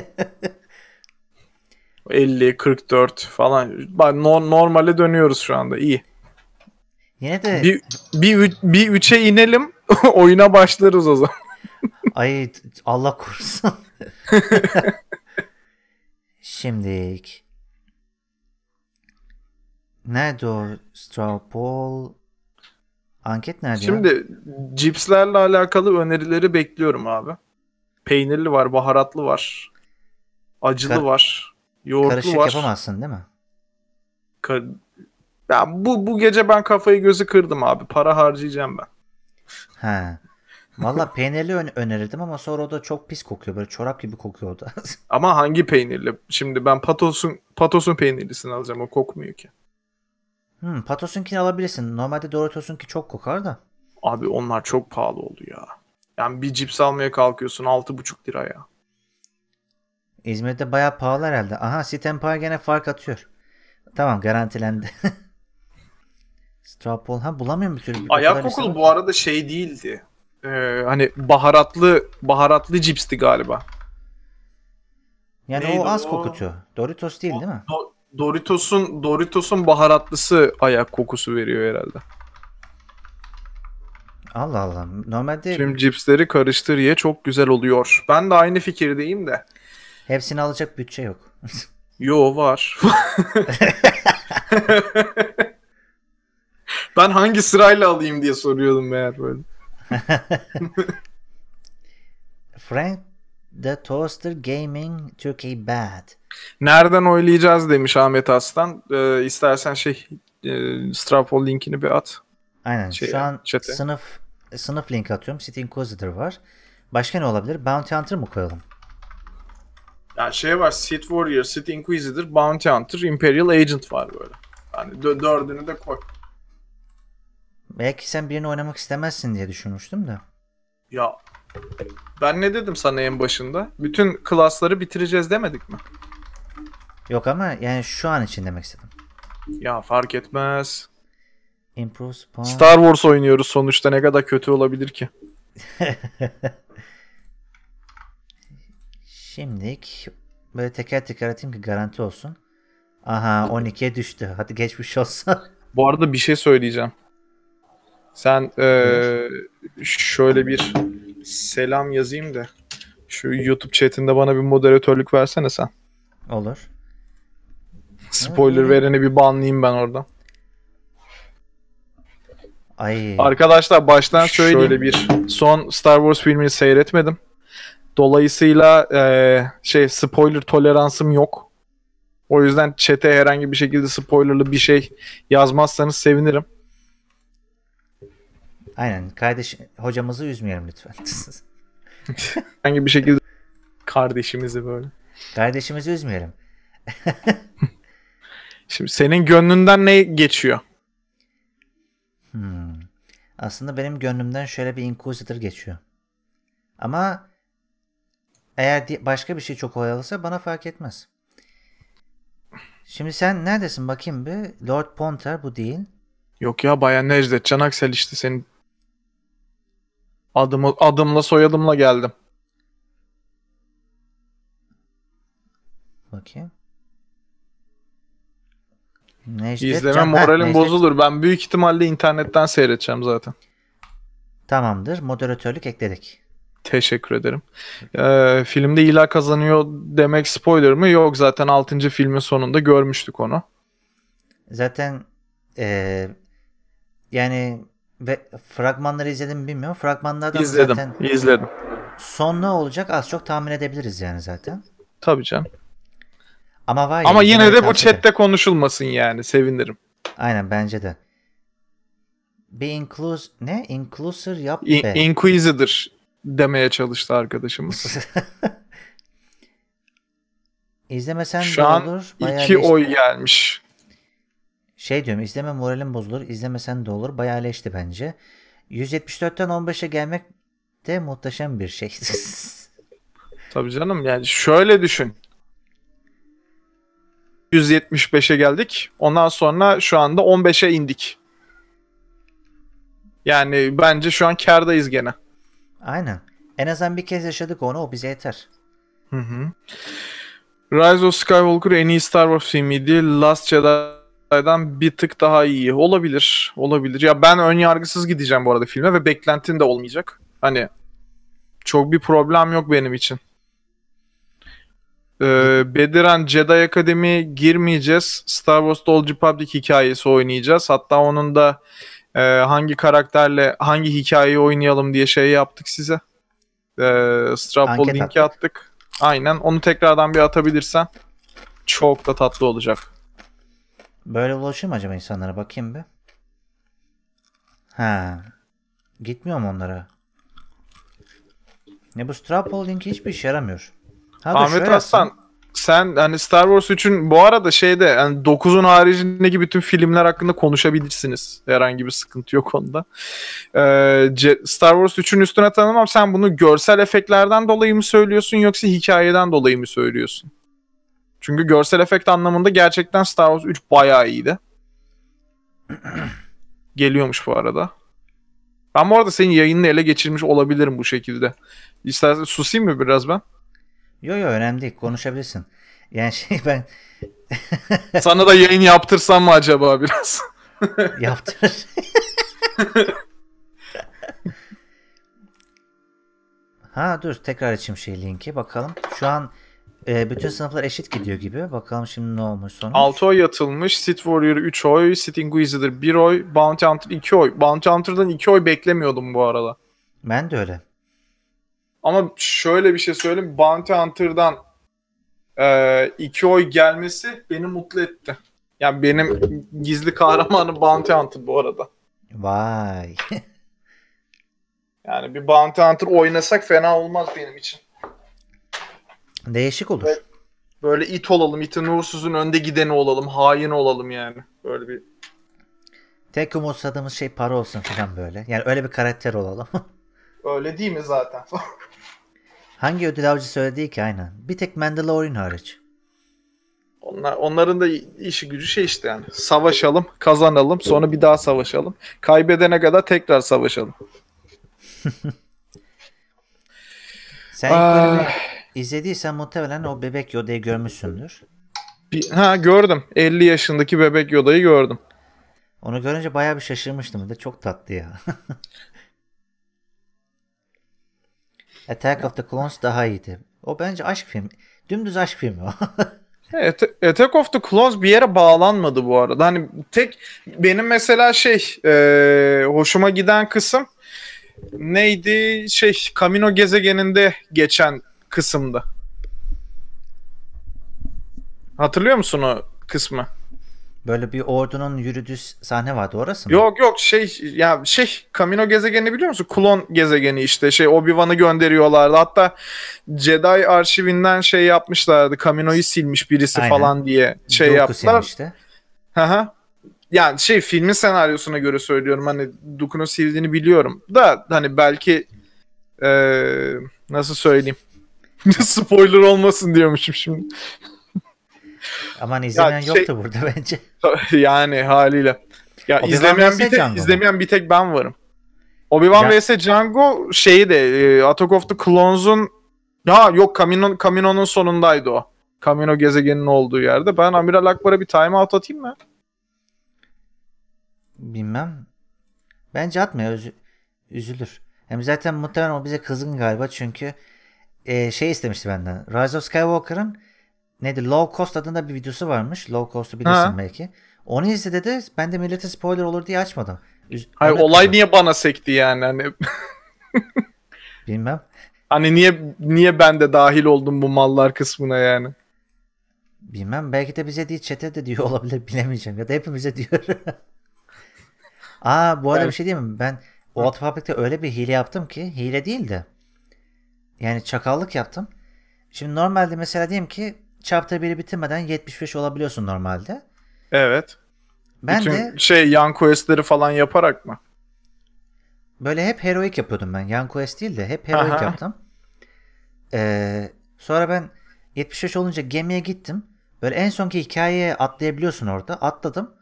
50, 44 falan. Normale dönüyoruz şu anda. iyi. Yine de bir bir, bir üçe inelim. [LAUGHS] oyuna başlarız o zaman. [LAUGHS] Ay Allah korusun. [LAUGHS] Şimdilik. Nerede o Straupol? Anket nerede? Şimdi ya? cipslerle alakalı önerileri bekliyorum abi. Peynirli var, baharatlı var. Acılı Kar- var. Yoğurtlu karışık var. Karışık yapamazsın değil mi? Kar- ya bu bu gece ben kafayı gözü kırdım abi. Para harcayacağım ben. He. Valla peynirli ön- önerirdim ama sonra o da çok pis kokuyor. Böyle çorap gibi kokuyor o da. [LAUGHS] ama hangi peynirli? Şimdi ben Patos'un Patos'un peynirlisini alacağım. O kokmuyor ki. Hmm, Patos'unkini alabilirsin. Normalde Doritos'unki çok kokar da. Abi onlar çok pahalı oldu ya. Yani bir cips almaya kalkıyorsun 6,5 ya. İzmir'de baya pahalı herhalde. Aha Sitempire gene fark atıyor. Tamam garantilendi. [LAUGHS] Strapon. Ha bulamıyor bir Ayak kokulu bu arada şey değildi. Ee, hani baharatlı baharatlı cipsti galiba. Yani Neydi o az o? kokutuyor. Doritos değil o, değil mi? Doritos'un Doritos'un baharatlısı ayak kokusu veriyor herhalde. Allah Allah. Normalde tüm cipsleri karıştır ye çok güzel oluyor. Ben de aynı fikirdeyim de. Hepsini alacak bütçe yok. [LAUGHS] Yo var. [LAUGHS] [LAUGHS] ben hangi sırayla alayım diye soruyordum meğer böyle. [LAUGHS] Frank The Toaster Gaming Turkey Bad. Nereden oylayacağız demiş Ahmet Aslan. Ee, istersen şey e, Strapo linkini bir at. Aynen. Şey, Şu an çete. sınıf sınıf link atıyorum. City Inquisitor var. Başka ne olabilir? Bounty Hunter mı koyalım? Ya yani şey var. Sith Warrior, Sith Inquisitor, Bounty Hunter, Imperial Agent var böyle. Yani dördünü de koy. Belki sen birini oynamak istemezsin diye düşünmüştüm de. Ya ben ne dedim sana en başında? Bütün klasları bitireceğiz demedik mi? Yok ama yani şu an için demek istedim. Ya fark etmez. spawn. Star Wars oynuyoruz sonuçta ne kadar kötü olabilir ki? [LAUGHS] Şimdilik böyle teker teker atayım ki garanti olsun. Aha 12'ye düştü. Hadi geçmiş olsun. [LAUGHS] Bu arada bir şey söyleyeceğim. Sen e, şöyle bir selam yazayım da şu YouTube chatinde bana bir moderatörlük versene sen. Olur. Spoiler vereni bir banlayayım ben oradan. Ay. Arkadaşlar baştan söyleyeyim. Şöyle bir son Star Wars filmini seyretmedim. Dolayısıyla e, şey spoiler toleransım yok. O yüzden çete herhangi bir şekilde spoilerlı bir şey yazmazsanız sevinirim. Aynen. Kardeş hocamızı üzmeyelim lütfen. [LAUGHS] Hangi bir şekilde kardeşimizi böyle. Kardeşimizi üzmeyelim. [LAUGHS] Şimdi senin gönlünden ne geçiyor? Hmm. Aslında benim gönlümden şöyle bir Inquisitor geçiyor. Ama eğer başka bir şey çok oyalasa bana fark etmez. Şimdi sen neredesin bakayım bir. Lord Ponter bu değil. Yok ya Bayan Necdet Çanaksel işte senin Adımı, adımla soyadımla geldim. Bakayım. Necdet İzleme Can... moralim ha, Necdet. bozulur. Ben büyük ihtimalle internetten seyredeceğim zaten. Tamamdır. Moderatörlük ekledik. Teşekkür ederim. Ee, filmde ila kazanıyor demek spoiler mı? Yok zaten 6. filmin sonunda görmüştük onu. Zaten ee, yani ve fragmanları izledim mi bilmiyorum. Fragmanlardan izledim, zaten izledim. Son ne olacak az çok tahmin edebiliriz yani zaten. Tabii can. Ama var ya, Ama yine de bu chatte konuşulmasın yani sevinirim. Aynen bence de. Bir inclus ne? Incluser yap be. In- Inquisitor demeye çalıştı arkadaşımız. [LAUGHS] İzlemesen Şu de an olur. Bayağı iki oy gelmiş. Şey diyorum izleme moralim bozulur. izlemesen de olur. Bayağı leşti bence. 174'ten 15'e gelmek de muhteşem bir şey. [LAUGHS] Tabii canım yani şöyle düşün. 175'e geldik. Ondan sonra şu anda 15'e indik. Yani bence şu an kardayız gene. Aynen. En azından bir kez yaşadık onu o bize yeter. Hı hı. Rise of Skywalker en iyi Star Wars filmiydi. Last Jedi Jedi'dan bir tık daha iyi. Olabilir. Olabilir. Ya ben ön yargısız gideceğim bu arada filme ve beklentin de olmayacak. Hani çok bir problem yok benim için. Ee, Bediren Jedi Akademi girmeyeceğiz. Star Wars The Old Republic hikayesi oynayacağız. Hatta onun da e, hangi karakterle hangi hikayeyi oynayalım diye şey yaptık size. Ee, Strapple linki attık. attık. Aynen onu tekrardan bir atabilirsen çok da tatlı olacak. Böyle ulaşır mu acaba insanlara? Bakayım bir. Ha. Gitmiyor mu onlara? Ne bu Strap Holding hiçbir işe yaramıyor. Ha, Ahmet Aslan sen hani Star Wars 3'ün bu arada şeyde yani 9'un haricindeki bütün filmler hakkında konuşabilirsiniz. Herhangi bir sıkıntı yok onda. Ee, Star Wars 3'ün üstüne tanımam. Sen bunu görsel efektlerden dolayı mı söylüyorsun yoksa hikayeden dolayı mı söylüyorsun? Çünkü görsel efekt anlamında gerçekten Star Wars 3 bayağı iyiydi. [CLEARS THROAT] Geliyormuş bu arada. Ben bu arada senin yayınını ele geçirmiş olabilirim bu şekilde. İstersen susayım mı biraz ben? Yok yok önemli değil konuşabilirsin. Yani şey ben... [LAUGHS] Sana da yayın yaptırsam mı acaba biraz? [LAUGHS] Yaptır. [LAUGHS] ha dur tekrar açayım şey linki bakalım. Şu an e, bütün sınıflar eşit gidiyor gibi. Bakalım şimdi ne olmuş sonuç. 6 oy yatılmış. Sith Warrior 3 oy. Sitting Inquisitor 1 oy. Bounty Hunter 2 oy. Bounty Hunter'dan 2 oy beklemiyordum bu arada. Ben de öyle. Ama şöyle bir şey söyleyeyim. Bounty Hunter'dan 2 e, iki oy gelmesi beni mutlu etti. Yani benim gizli kahramanım Bounty Hunter bu arada. Vay. [LAUGHS] yani bir Bounty Hunter oynasak fena olmaz benim için. Değişik olur. Evet. Böyle it olalım, itin uğursuzun önde gideni olalım, hain olalım yani. Böyle bir Tek umutladığımız şey para olsun falan böyle. Yani öyle bir karakter olalım. [LAUGHS] öyle değil mi zaten? Hangi ödül avcı söyledi ki aynen. Bir tek Mandalorian hariç. Onlar, onların da işi gücü şey işte yani. Savaşalım, kazanalım, sonra bir daha savaşalım. Kaybedene kadar tekrar savaşalım. [LAUGHS] Sen Aa... Ah. İzlediysen muhtemelen o bebek Yoda'yı görmüşsündür. Bir, ha gördüm. 50 yaşındaki bebek Yoda'yı gördüm. Onu görünce bayağı bir şaşırmıştım. da çok tatlı ya. [LAUGHS] Attack of the Clones daha iyiydi. O bence aşk filmi. Dümdüz aşk filmi o. [LAUGHS] Attack of the Clones bir yere bağlanmadı bu arada. Hani tek benim mesela şey e, hoşuma giden kısım neydi şey Kamino gezegeninde geçen kısımda. Hatırlıyor musun o kısmı? Böyle bir ordunun yürüdüğü sahne vardı orası mı? Yok yok şey ya şey Kamino gezegenini biliyor musun? Klon gezegeni işte şey Obi-Wan'ı gönderiyorlardı. Hatta Jedi arşivinden şey yapmışlardı. Kamino'yu silmiş birisi Aynen. falan diye şey Dooku yaptılar. Silmişti. Hı hı. Yani şey filmin senaryosuna göre söylüyorum. Hani Dooku'nun sildiğini biliyorum. Da hani belki ee, nasıl söyleyeyim? [LAUGHS] Spoiler olmasın diyormuşum şimdi. Aman izlemeyen ya şey, yoktu burada bence. [LAUGHS] Yani haliyle. Ya Obi izlemeyen bir tek izlemeyen bir tek ben varım. Obi-Wan vs Django şeyi de e, Attack of the Clones'un ya yok kamino kamino'nun sonundaydı o. Kamino gezegeninin olduğu yerde. Ben Amiral Akbar'a bir time out atayım mı? Bilmem. Bence atmıyor. Üzü, üzülür. Hem zaten muhtemelen o bize kızgın galiba çünkü e, şey istemişti benden. Rise of Skywalker'ın nedir Low Cost adında bir videosu varmış. Low Cost'u bilirsin ha. belki. Onu izledi de ben de millete spoiler olur diye açmadım. Üz Hayır olay niye bana sekti yani hani. [LAUGHS] Bilmem. Hani niye niye ben de dahil oldum bu mallar kısmına yani? Bilmem belki de bize değil çete de diyor [LAUGHS] olabilir bilemeyeceğim ya da hepimize diyor. [LAUGHS] Aa bu arada evet. bir şey diyeyim mi? Ben Old Public'te öyle bir hile yaptım ki hile değildi. Yani çakallık yaptım. Şimdi normalde mesela diyelim ki chapter 1'i bitirmeden 75 olabiliyorsun normalde. Evet. Ben Bütün de şey yan questleri falan yaparak mı? Böyle hep heroik yapıyordum ben. Yan quest değil de hep heroik Aha. yaptım. Ee, sonra ben 75 olunca gemiye gittim. Böyle en sonki hikayeye atlayabiliyorsun orada. Atladım.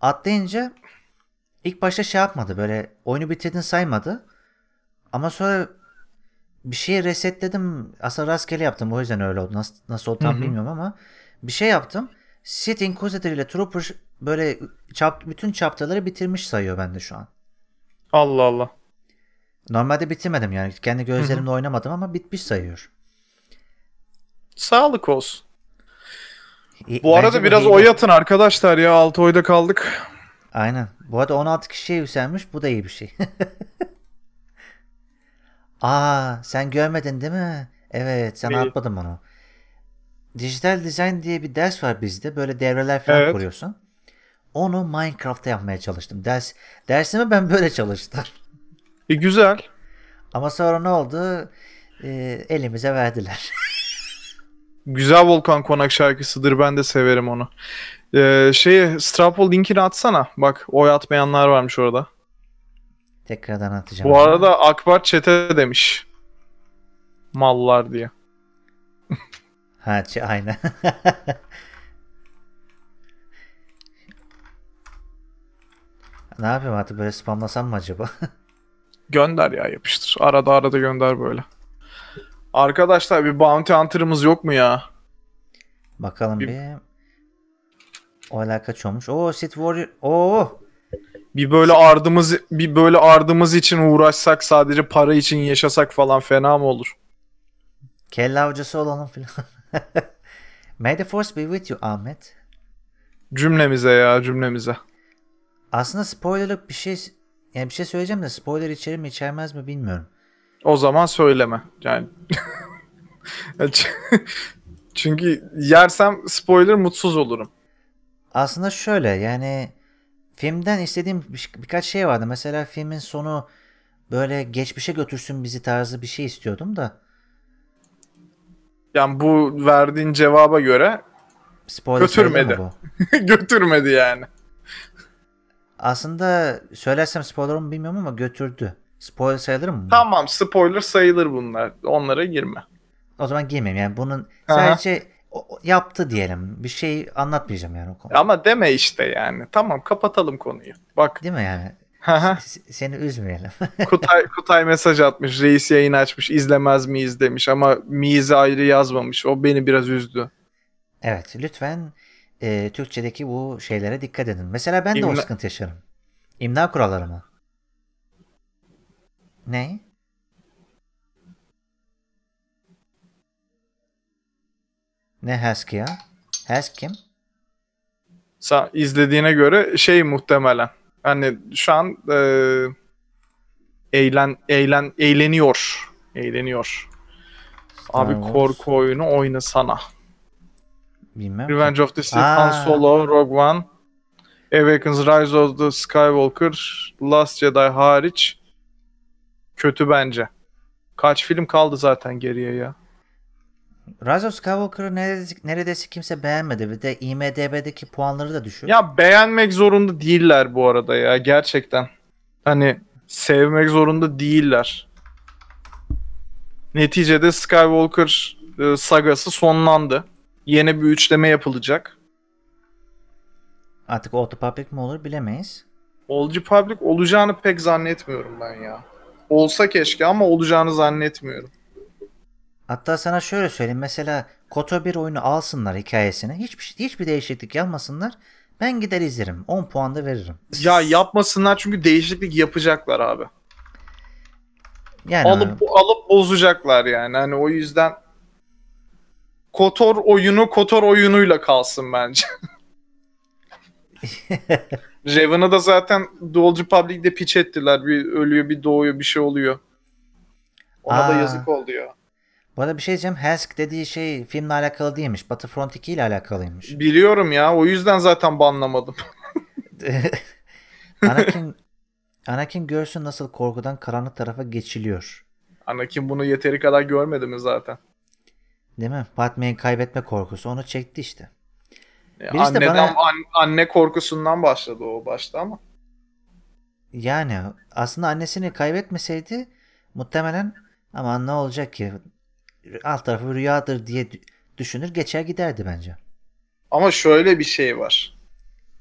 Atlayınca ilk başta şey yapmadı böyle oyunu bitirdin saymadı. Ama sonra bir şey resetledim. Aslında rastgele yaptım. O yüzden öyle oldu. Nasıl, nasıl oldu tam bilmiyorum ama bir şey yaptım. Sith Inquisitor ile Trooper böyle çap, bütün çaptaları bitirmiş sayıyor bende şu an. Allah Allah. Normalde bitirmedim yani. Kendi gözlerimle Hı-hı. oynamadım ama bitmiş sayıyor. Sağlık olsun. E, bu arada biraz oy atın arkadaşlar ya. 6 oyda kaldık. Aynen. Bu arada 16 kişiye yükselmiş. Bu da iyi bir şey. [LAUGHS] Aa sen görmedin değil mi? Evet sen Benim... atmadın bunu. Dijital Design diye bir ders var bizde. Böyle devreler falan evet. kuruyorsun. Onu Minecraft'ta yapmaya çalıştım. Ders dersimi ben böyle çalıştım. E, güzel. Ama sonra ne oldu? E, elimize verdiler. [LAUGHS] güzel Volkan Konak şarkısıdır. Ben de severim onu. Ee, şeyi Strapol linkini atsana. Bak oy atmayanlar varmış orada. Tekrardan atacağım. Bu arada Akbar çete demiş. Mallar diye. ha aynen. [LAUGHS] ne yapayım artık böyle spamlasam mı acaba? [LAUGHS] gönder ya yapıştır. Arada arada gönder böyle. Arkadaşlar bir bounty hunter'ımız yok mu ya? Bakalım bir. bir... O alaka çoğumuş. Oo Sith Warrior. Oo. Bir böyle ardımız bir böyle ardımız için uğraşsak sadece para için yaşasak falan fena mı olur? Kelle avcısı olalım filan. [LAUGHS] May the force be with you Ahmet. Cümlemize ya cümlemize. Aslında spoilerlık bir şey yani bir şey söyleyeceğim de spoiler içerir mi içermez mi bilmiyorum. O zaman söyleme. Yani [LAUGHS] Çünkü yersem spoiler mutsuz olurum. Aslında şöyle yani Filmden istediğim bir, birkaç şey vardı. Mesela filmin sonu böyle geçmişe götürsün bizi tarzı bir şey istiyordum da. Yani bu verdiğin cevaba göre Spoiler götürmedi. [LAUGHS] götürmedi yani. Aslında söylersem spoiler mı bilmiyorum ama götürdü. Spoiler sayılır mı? Tamam spoiler sayılır bunlar. Onlara girme. O zaman girmeyeyim yani bunun Aha. sadece yaptı diyelim. Bir şey anlatmayacağım yani o konuda. Ama deme işte yani. Tamam kapatalım konuyu. Bak. Değil mi yani? seni üzmeyelim. [LAUGHS] Kutay, Kutay mesaj atmış. Reis yayın açmış. İzlemez miyiz demiş ama miyizi ayrı yazmamış. O beni biraz üzdü. Evet lütfen e, Türkçedeki bu şeylere dikkat edin. Mesela ben de o sıkıntı yaşarım. İmla kuralları mı? Ne? Ne Hask ya? Hask kim? Sen izlediğine göre şey muhtemelen. Hani şu an e, eğlen eğlen eğleniyor. Eğleniyor. Star Abi Wars. korku oyunu oyna sana. Bilmem. Revenge of the Sith, Han Solo, Rogue One, Awakens, Rise of the Skywalker, Last Jedi hariç kötü bence. Kaç film kaldı zaten geriye ya? Rise of Skywalker'ı neredeyse, neredeyse kimse beğenmedi. Bir de IMDB'deki puanları da düşük. Ya beğenmek zorunda değiller bu arada ya gerçekten. Hani sevmek zorunda değiller. Neticede Skywalker e, sagası sonlandı. Yeni bir üçleme yapılacak. Artık Old Republic mi olur bilemeyiz. Old Republic olacağını pek zannetmiyorum ben ya. Olsa keşke ama olacağını zannetmiyorum. Hatta sana şöyle söyleyeyim. Mesela Koto bir oyunu alsınlar hikayesini. Hiçbir, şey, hiçbir değişiklik yapmasınlar. Ben gider izlerim. 10 puan da veririm. Ya yapmasınlar çünkü değişiklik yapacaklar abi. Yani alıp alıp bozacaklar yani. Hani o yüzden Kotor oyunu Kotor oyunuyla kalsın bence. [LAUGHS] [LAUGHS] Reven'ı da zaten Dual Republic'de piç ettiler. Bir ölüyor, bir doğuyor, bir şey oluyor. Ona Aa. da yazık oldu ya. Bu arada bir şey diyeceğim. Hask dediği şey filmle alakalı değilmiş. Battlefront 2 ile alakalıymış. Biliyorum ya. O yüzden zaten banlamadım. [LAUGHS] Anakin [LAUGHS] Anakin görsün nasıl korkudan karanlık tarafa geçiliyor. Anakin bunu yeteri kadar görmedi mi zaten? Değil mi? Padme'yi kaybetme korkusu onu çekti işte. E, Birisi Anneden, bana... an, anne korkusundan başladı o başta ama. Yani aslında annesini kaybetmeseydi muhtemelen ama ne olacak ki alt tarafı rüyadır diye düşünür geçer giderdi bence. Ama şöyle bir şey var.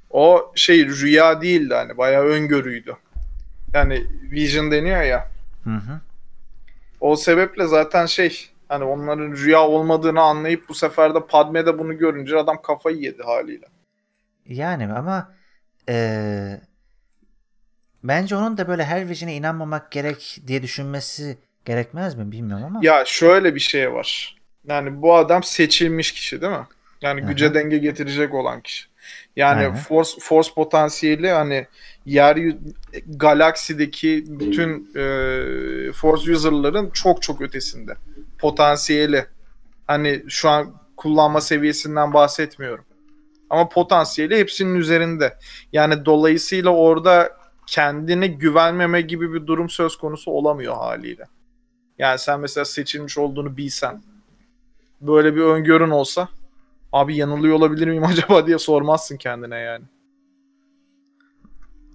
O şey rüya değildi hani bayağı öngörüydü. Yani vision deniyor ya. Hı hı. O sebeple zaten şey hani onların rüya olmadığını anlayıp bu sefer de Padme bunu görünce adam kafayı yedi haliyle. Yani ama ee, bence onun da böyle her vision'e inanmamak gerek diye düşünmesi Gerekmez mi bilmiyorum ama. Ya şöyle bir şey var. Yani bu adam seçilmiş kişi değil mi? Yani Hı-hı. güce denge getirecek olan kişi. Yani Hı-hı. force force potansiyeli hani yer galaksideki bütün e, force user'ların çok çok ötesinde. Potansiyeli. Hani şu an kullanma seviyesinden bahsetmiyorum. Ama potansiyeli hepsinin üzerinde. Yani dolayısıyla orada kendine güvenmeme gibi bir durum söz konusu olamıyor haliyle. Yani sen mesela seçilmiş olduğunu bilsen böyle bir öngörün olsa abi yanılıyor olabilir miyim acaba diye sormazsın kendine yani.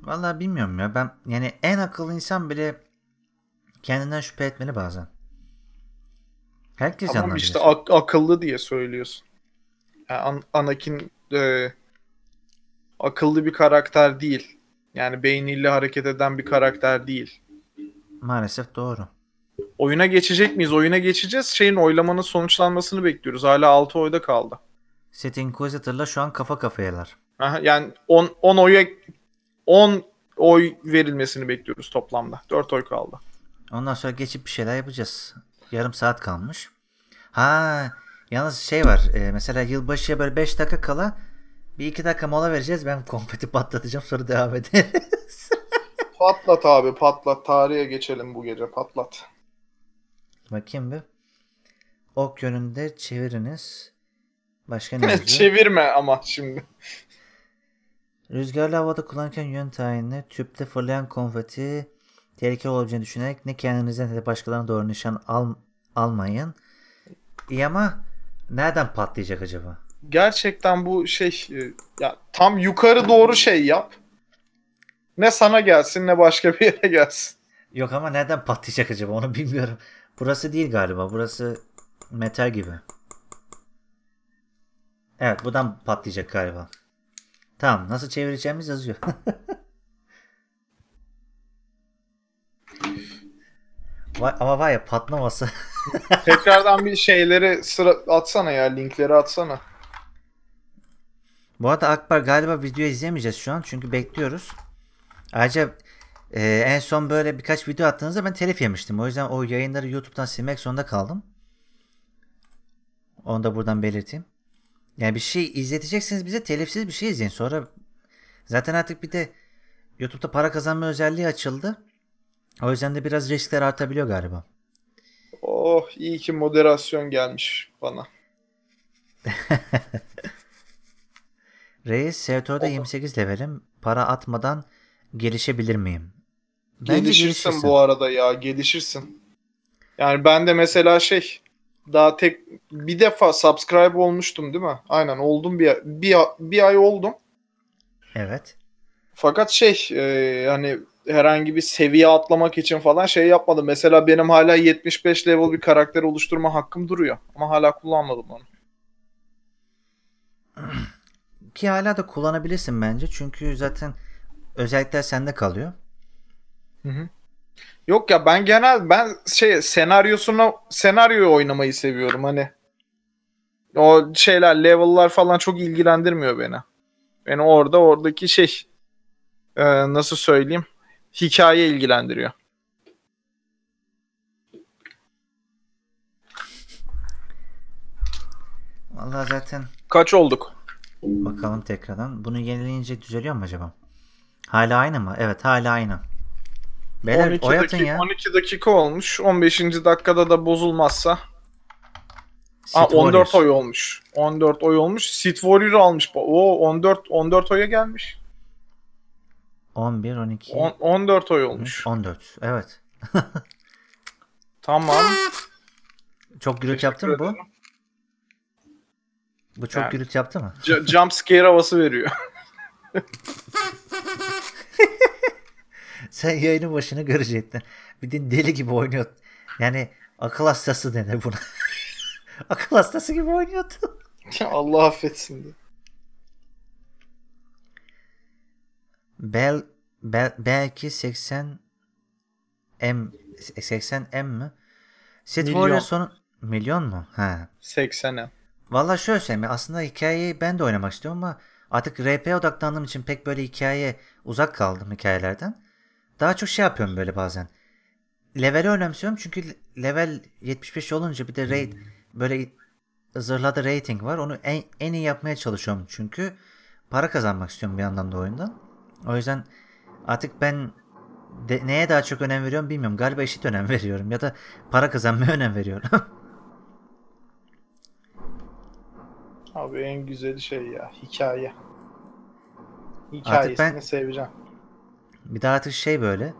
Vallahi bilmiyorum ya ben yani en akıllı insan bile kendinden şüphe etmeli bazen. Herkes tamam anlar. işte ak- akıllı diye söylüyorsun. Yani An- Anakin e, akıllı bir karakter değil. Yani beyniyle hareket eden bir karakter değil. Maalesef doğru. Oyuna geçecek miyiz? Oyuna geçeceğiz. Şeyin oylamanın sonuçlanmasını bekliyoruz. Hala 6 oyda kaldı. Set Inquisitor'la şu an kafa kafayalar. Aha, yani 10 10 oya 10 oy verilmesini bekliyoruz toplamda. 4 oy kaldı. Ondan sonra geçip bir şeyler yapacağız. Yarım saat kalmış. Ha yalnız şey var. E, mesela yılbaşıya böyle 5 dakika kala bir iki dakika mola vereceğiz. Ben konfeti [LAUGHS] patlatacağım sonra devam ederiz. [LAUGHS] patlat abi patlat. Tarihe geçelim bu gece patlat. Bakayım bir. Ok yönünde çeviriniz. Başka ne [LAUGHS] Çevirme ama şimdi. Rüzgarlı havada kullanırken yön tayini, tüpte fırlayan konfeti tehlikeli olabileceğini düşünerek ne kendinizden ne de başkalarına doğru nişan al, almayın. İyi ama nereden patlayacak acaba? Gerçekten bu şey e, ya tam yukarı doğru şey yap. Ne sana gelsin ne başka bir yere gelsin. Yok ama nereden patlayacak acaba onu bilmiyorum. Burası değil galiba. Burası metal gibi. Evet buradan patlayacak galiba. Tamam nasıl çevireceğimiz yazıyor. [LAUGHS] Vay, ama vay ya patlaması. [LAUGHS] Tekrardan bir şeyleri sıra atsana ya linkleri atsana. Bu arada Akbar galiba video izleyemeyeceğiz şu an çünkü bekliyoruz. Ayrıca ee, en son böyle birkaç video attığınızda ben telif yemiştim. O yüzden o yayınları YouTube'dan silmek zorunda kaldım. Onu da buradan belirteyim. Yani bir şey izleteceksiniz bize telifsiz bir şey izleyin. Sonra zaten artık bir de YouTube'da para kazanma özelliği açıldı. O yüzden de biraz riskler artabiliyor galiba. Oh iyi ki moderasyon gelmiş bana. [LAUGHS] Reis, SETO'da 28 levelim. Para atmadan gelişebilir miyim? gelişirsin, gelişirsin bu arada ya gelişirsin. Yani ben de mesela şey daha tek bir defa subscribe olmuştum değil mi? Aynen oldum bir bir, bir ay oldum. Evet. Fakat şey e, hani herhangi bir seviye atlamak için falan şey yapmadım. Mesela benim hala 75 level bir karakter oluşturma hakkım duruyor. Ama hala kullanmadım onu. Ki hala da kullanabilirsin bence. Çünkü zaten özellikler sende kalıyor. Hı hı. Yok ya ben genel ben şey senaryosuna senaryo oynamayı seviyorum hani. O şeyler level'lar falan çok ilgilendirmiyor beni. Beni orada oradaki şey e, nasıl söyleyeyim hikaye ilgilendiriyor. Vallahi zaten kaç olduk? Bakalım tekrardan. Bunu yenileyince düzeliyor mu acaba? Hala aynı mı? Evet hala aynı. Beyler 12 oynatın ya. 12 dakika olmuş. 15. dakikada da bozulmazsa. Seed Aa, 14 oy olmuş. 14 oy olmuş. Seed Warrior almış. O 14 14 oya gelmiş. 11 12 On, 14 oy olmuş. 14. Evet. [LAUGHS] tamam. Çok gürültü yaptı mı bu? Bu çok yani, gürültü yaptı mı? jump scare havası veriyor. [LAUGHS] Sen yayının başını görecektin. Bir de deli gibi oynuyor. Yani akıl hastası denir buna. [LAUGHS] akıl hastası gibi oynuyordu. [LAUGHS] Allah affetsin diye. Bel, bel, belki 80 M 80 M mi? Sid milyon sonu milyon mu? Ha. 80 M. Valla şöyle söyleyeyim aslında hikayeyi ben de oynamak istiyorum ama artık RP odaklandığım için pek böyle hikayeye uzak kaldım hikayelerden. Daha çok şey yapıyorum böyle bazen. Level'i önemsiyorum çünkü level 75 olunca bir de hmm. raid böyle zırhlarda rating var. Onu en, en iyi yapmaya çalışıyorum çünkü para kazanmak istiyorum bir yandan da oyundan. O yüzden artık ben de, neye daha çok önem veriyorum bilmiyorum. Galiba eşit önem [LAUGHS] veriyorum ya da para kazanmaya önem veriyorum. [LAUGHS] Abi en güzeli şey ya hikaye. Hikayesini ben, seveceğim. Bir daha artık şey böyle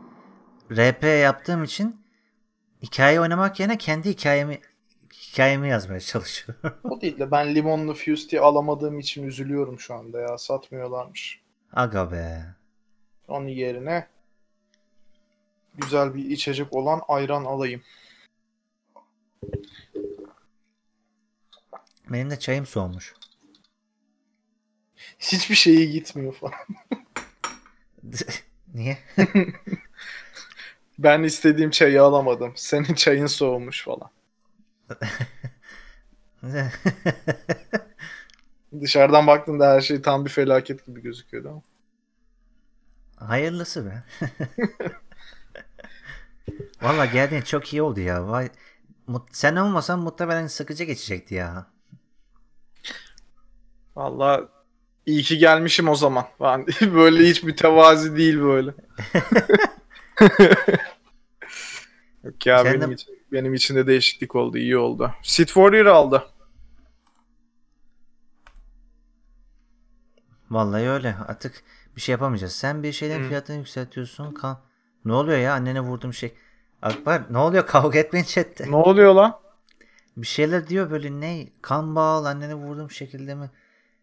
RP yaptığım için hikaye oynamak yerine kendi hikayemi hikayemi yazmaya çalışıyorum. [LAUGHS] o değil de ben limonlu fuse alamadığım için üzülüyorum şu anda ya. Satmıyorlarmış. Aga be. Onun yerine güzel bir içecek olan ayran alayım. Benim de çayım soğumuş. Hiçbir şeyi gitmiyor falan. [LAUGHS] Niye? [LAUGHS] ben istediğim çayı alamadım. Senin çayın soğumuş falan. [LAUGHS] Dışarıdan baktığında her şey tam bir felaket gibi gözüküyordu ama. Hayırlısı be. [LAUGHS] Valla geldiğin çok iyi oldu ya. Vay, Mut, sen olmasan muhtemelen sıkıcı geçecekti ya. Valla İyi ki gelmişim o zaman. Ben [LAUGHS] böyle hiç mütevazi değil böyle. [LAUGHS] Yok ya benim, de... için, benim için de değişiklik oldu. iyi oldu. Sid Warrior aldı. Vallahi öyle. Artık bir şey yapamayacağız. Sen bir şeyden fiyatını yükseltiyorsun. Ka- ne oluyor ya? Annene vurdum şey. Akbar ne oluyor? [LAUGHS] Kavga etmeyin chatte. Ne oluyor lan? Bir şeyler diyor böyle ne? Kan bağlı annene vurdum şekilde mi?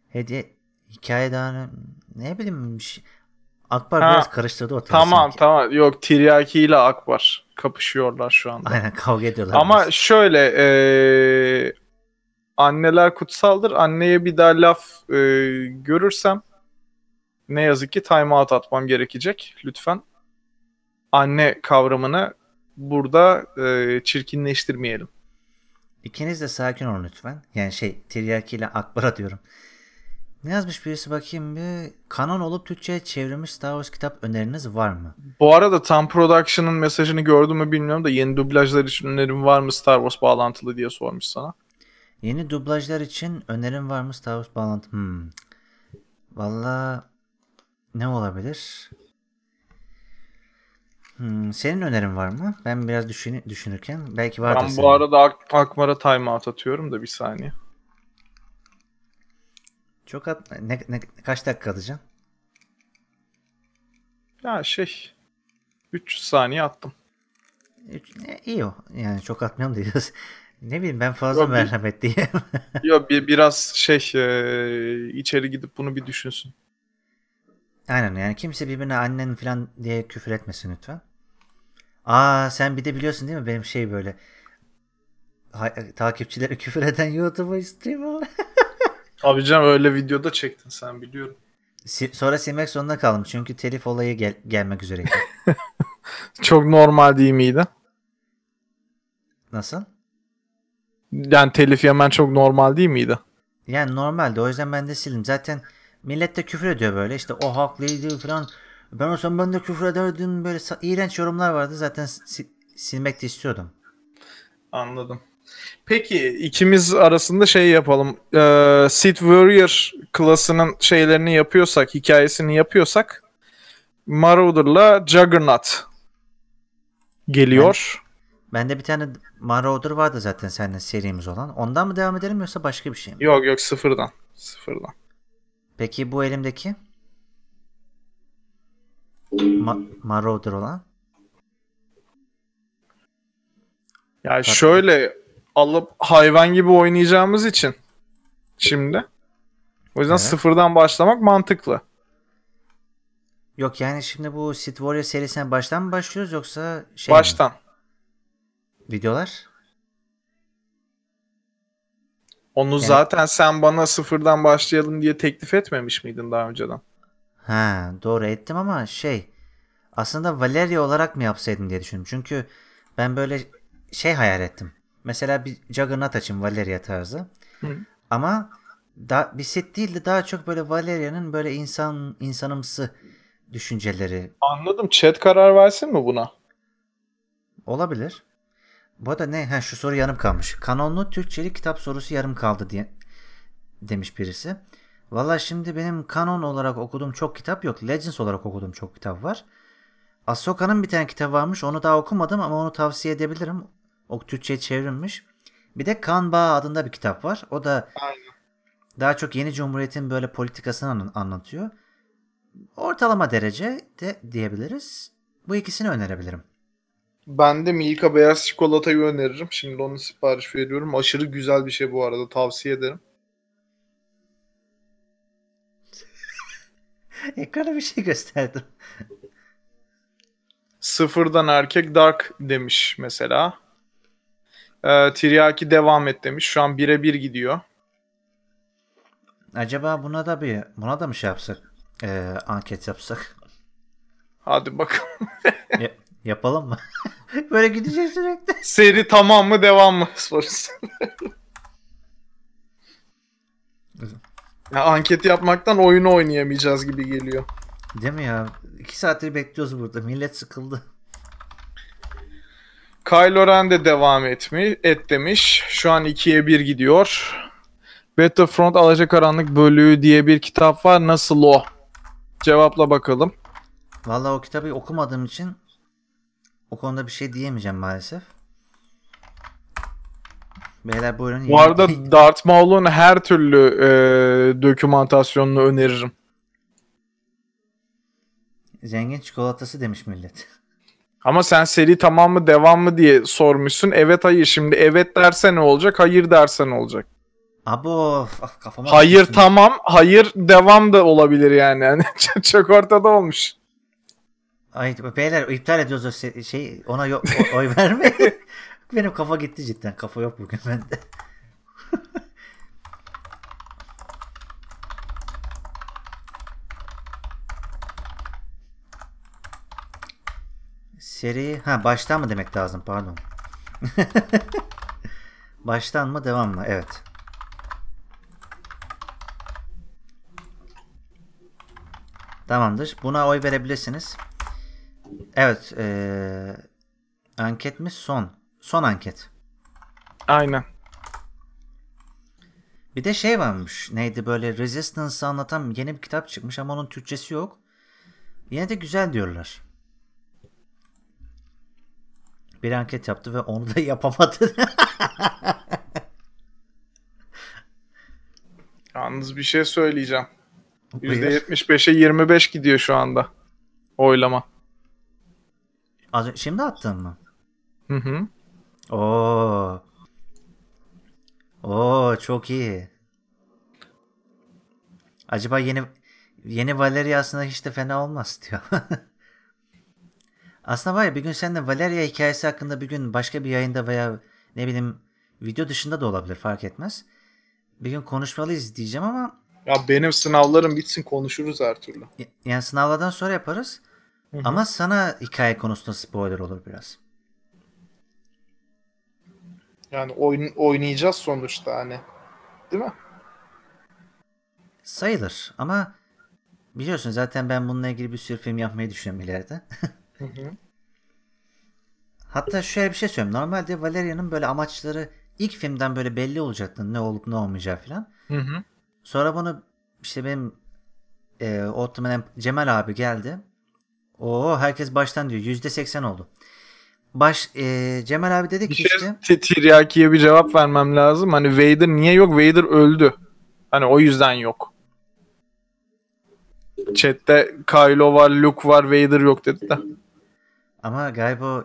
Hediye Hikaye daha hani ne bileyim bir şey. Akbar ha, biraz karıştırdı ortalığı. Tamam sanki. tamam. Yok Tiryaki ile Akbar kapışıyorlar şu anda. Aynen kavga ediyorlar. Ama biraz. şöyle ee, anneler kutsaldır. Anneye bir daha laf e, görürsem ne yazık ki time out atmam gerekecek. Lütfen anne kavramını burada e, çirkinleştirmeyelim. İkiniz de sakin olun lütfen. Yani şey Tiryaki ile Akbar'a diyorum. Ne yazmış birisi bakayım bir. Kanon olup Türkçe'ye çevrilmiş Star Wars kitap öneriniz var mı? Bu arada Tam Production'ın mesajını gördüm mü bilmiyorum da yeni dublajlar için önerim var mı Star Wars bağlantılı diye sormuş sana. Yeni dublajlar için önerim var mı Star Wars bağlantılı? Hmm. Valla ne olabilir? Hmm, senin önerin var mı? Ben biraz düşün düşünürken belki var. Ben bu senin. arada Ak Akmar'a timeout atıyorum da bir saniye. Çok at ne, ne, kaç dakika atacaksın? Ya şey 300 saniye attım. Üç, ne, iyi o. Yani çok atmıyorum diyoruz. [LAUGHS] Ne bileyim ben fazla yo, merhamet diyeyim. [LAUGHS] Yok bir, biraz şey e, içeri gidip bunu bir düşünsün. Aynen yani kimse birbirine annen falan diye küfür etmesin lütfen. Aa sen bir de biliyorsun değil mi benim şey böyle ha, takipçilere küfür eden YouTube'a streamer. [LAUGHS] Tabii canım öyle videoda çektin sen biliyorum. Si- sonra silmek zorunda kaldım çünkü telif olayı gel- gelmek üzereydi. [LAUGHS] Çok normal değil miydi? Nasıl? Yani telif yemen çok normal değil miydi? Yani normaldi o yüzden ben de sildim. Zaten millet de küfür ediyor böyle işte o haklıydı falan. Ben olsam ben de küfür ederdim böyle iğrenç yorumlar vardı zaten si- silmek de istiyordum. Anladım. Peki ikimiz arasında şey yapalım. Ee, Sid Warrior klasının şeylerini yapıyorsak, hikayesini yapıyorsak Marauder'la Juggernaut geliyor. Ben, de bir tane Marauder vardı zaten seninle serimiz olan. Ondan mı devam edelim yoksa başka bir şey mi? Yok yok sıfırdan. Sıfırdan. Peki bu elimdeki? Ma- Marauder olan? Ya Bak. şöyle alıp hayvan gibi oynayacağımız için şimdi. O yüzden evet. sıfırdan başlamak mantıklı. Yok yani şimdi bu Seed Warrior serisine baştan mı başlıyoruz yoksa şey Baştan. Mi? Videolar? Onu yani... zaten sen bana sıfırdan başlayalım diye teklif etmemiş miydin daha önceden? Ha doğru ettim ama şey aslında Valeria olarak mı yapsaydım diye düşündüm. Çünkü ben böyle şey hayal ettim. Mesela bir Juggernaut açın Valeria tarzı. Hı. Ama da, bir set değil de daha çok böyle Valeria'nın böyle insan insanımsı düşünceleri. Anladım. Chat karar versin mi buna? Olabilir. Bu arada ne? Ha, şu soru yarım kalmış. Kanonlu Türkçeli kitap sorusu yarım kaldı diye demiş birisi. Valla şimdi benim kanon olarak okuduğum çok kitap yok. Legends olarak okuduğum çok kitap var. Ahsoka'nın bir tane kitabı varmış. Onu daha okumadım ama onu tavsiye edebilirim. O Türkçe'ye çevrilmiş. Bir de Kan Bağı adında bir kitap var. O da Aynen. daha çok yeni cumhuriyetin böyle politikasını anlatıyor. Ortalama derece de diyebiliriz. Bu ikisini önerebilirim. Ben de Milka Beyaz Çikolata'yı öneririm. Şimdi onu sipariş veriyorum. Aşırı güzel bir şey bu arada. Tavsiye ederim. [LAUGHS] Ekrana bir şey gösterdim. Sıfırdan erkek dark demiş mesela. E, Tiryaki devam et demiş. Şu an birebir gidiyor. Acaba buna da bir buna da mı şey yapsak? Ee, anket yapsak. Hadi bakalım. [LAUGHS] ya, yapalım mı? [LAUGHS] Böyle gideceğiz sürekli. Seri tamam mı devam mı [LAUGHS] sorusu. ya, anket yapmaktan oyunu oynayamayacağız gibi geliyor. Değil mi ya? İki saattir bekliyoruz burada. Millet sıkıldı. Kylo Ren de devam etmi et demiş. Şu an ikiye bir gidiyor. Battlefront Alacakaranlık bölüğü diye bir kitap var. Nasıl o? Cevapla bakalım. Valla o kitabı okumadığım için o konuda bir şey diyemeyeceğim maalesef. Beyler buyurun. Bu arada iyi. [LAUGHS] Darth Maul'un her türlü e, dokümantasyonunu öneririm. Zengin çikolatası demiş millet. [LAUGHS] Ama sen seri tamam mı devam mı diye sormuşsun. Evet hayır şimdi evet derse ne olacak? Hayır derse ne olacak? Abo ah, kafama Hayır atmışsın. tamam, hayır devam da olabilir yani. [LAUGHS] yani çok ortada olmuş. Ay beyler iptal ediyoruz o şey ona yo- oy verme. [LAUGHS] Benim kafa gitti cidden. Kafa yok bugün bende. [LAUGHS] Seri. Ha baştan mı demek lazım pardon. [LAUGHS] baştan mı devam mı? Evet. Tamamdır. Buna oy verebilirsiniz. Evet. Ee, anket mi? Son. Son anket. Aynen. Bir de şey varmış. Neydi böyle Resistance'ı anlatan yeni bir kitap çıkmış ama onun Türkçesi yok. Yine de güzel diyorlar bir anket yaptı ve onu da [LAUGHS] yapamadı. Yalnız bir şey söyleyeceğim. %75'e 25 gidiyor şu anda. Oylama. Az şimdi attın mı? Hı hı. Oo. Oo çok iyi. Acaba yeni yeni Valeria aslında hiç de fena olmaz diyor. [LAUGHS] Aslında var ya bir gün seninle Valeria hikayesi hakkında bir gün başka bir yayında veya ne bileyim video dışında da olabilir fark etmez. Bir gün konuşmalıyız diyeceğim ama ya benim sınavlarım bitsin konuşuruz her türlü. Yani sınavlardan sonra yaparız. Hı-hı. Ama sana hikaye konusunda spoiler olur biraz. Yani oyn- oynayacağız sonuçta hani. Değil mi? Sayılır ama biliyorsun zaten ben bununla ilgili bir sürü film yapmayı düşünüyorum ileride. [LAUGHS] Hatta şöyle bir şey söyleyeyim. Normalde Valeria'nın böyle amaçları ilk filmden böyle belli olacaktı ne olup ne olmayacağı falan. Hı hı. Sonra bunu işte benim e, Ottoman Cemal abi geldi. Oo herkes baştan diyor. Yüzde seksen oldu. Baş e, Cemal abi dedi bir ki şey, işte. Tiryaki'ye bir cevap vermem lazım. Hani Vader niye yok? Vader öldü. Hani o yüzden yok. Chat'te Kylo var, Luke var, Vader yok dedi de. Ama galiba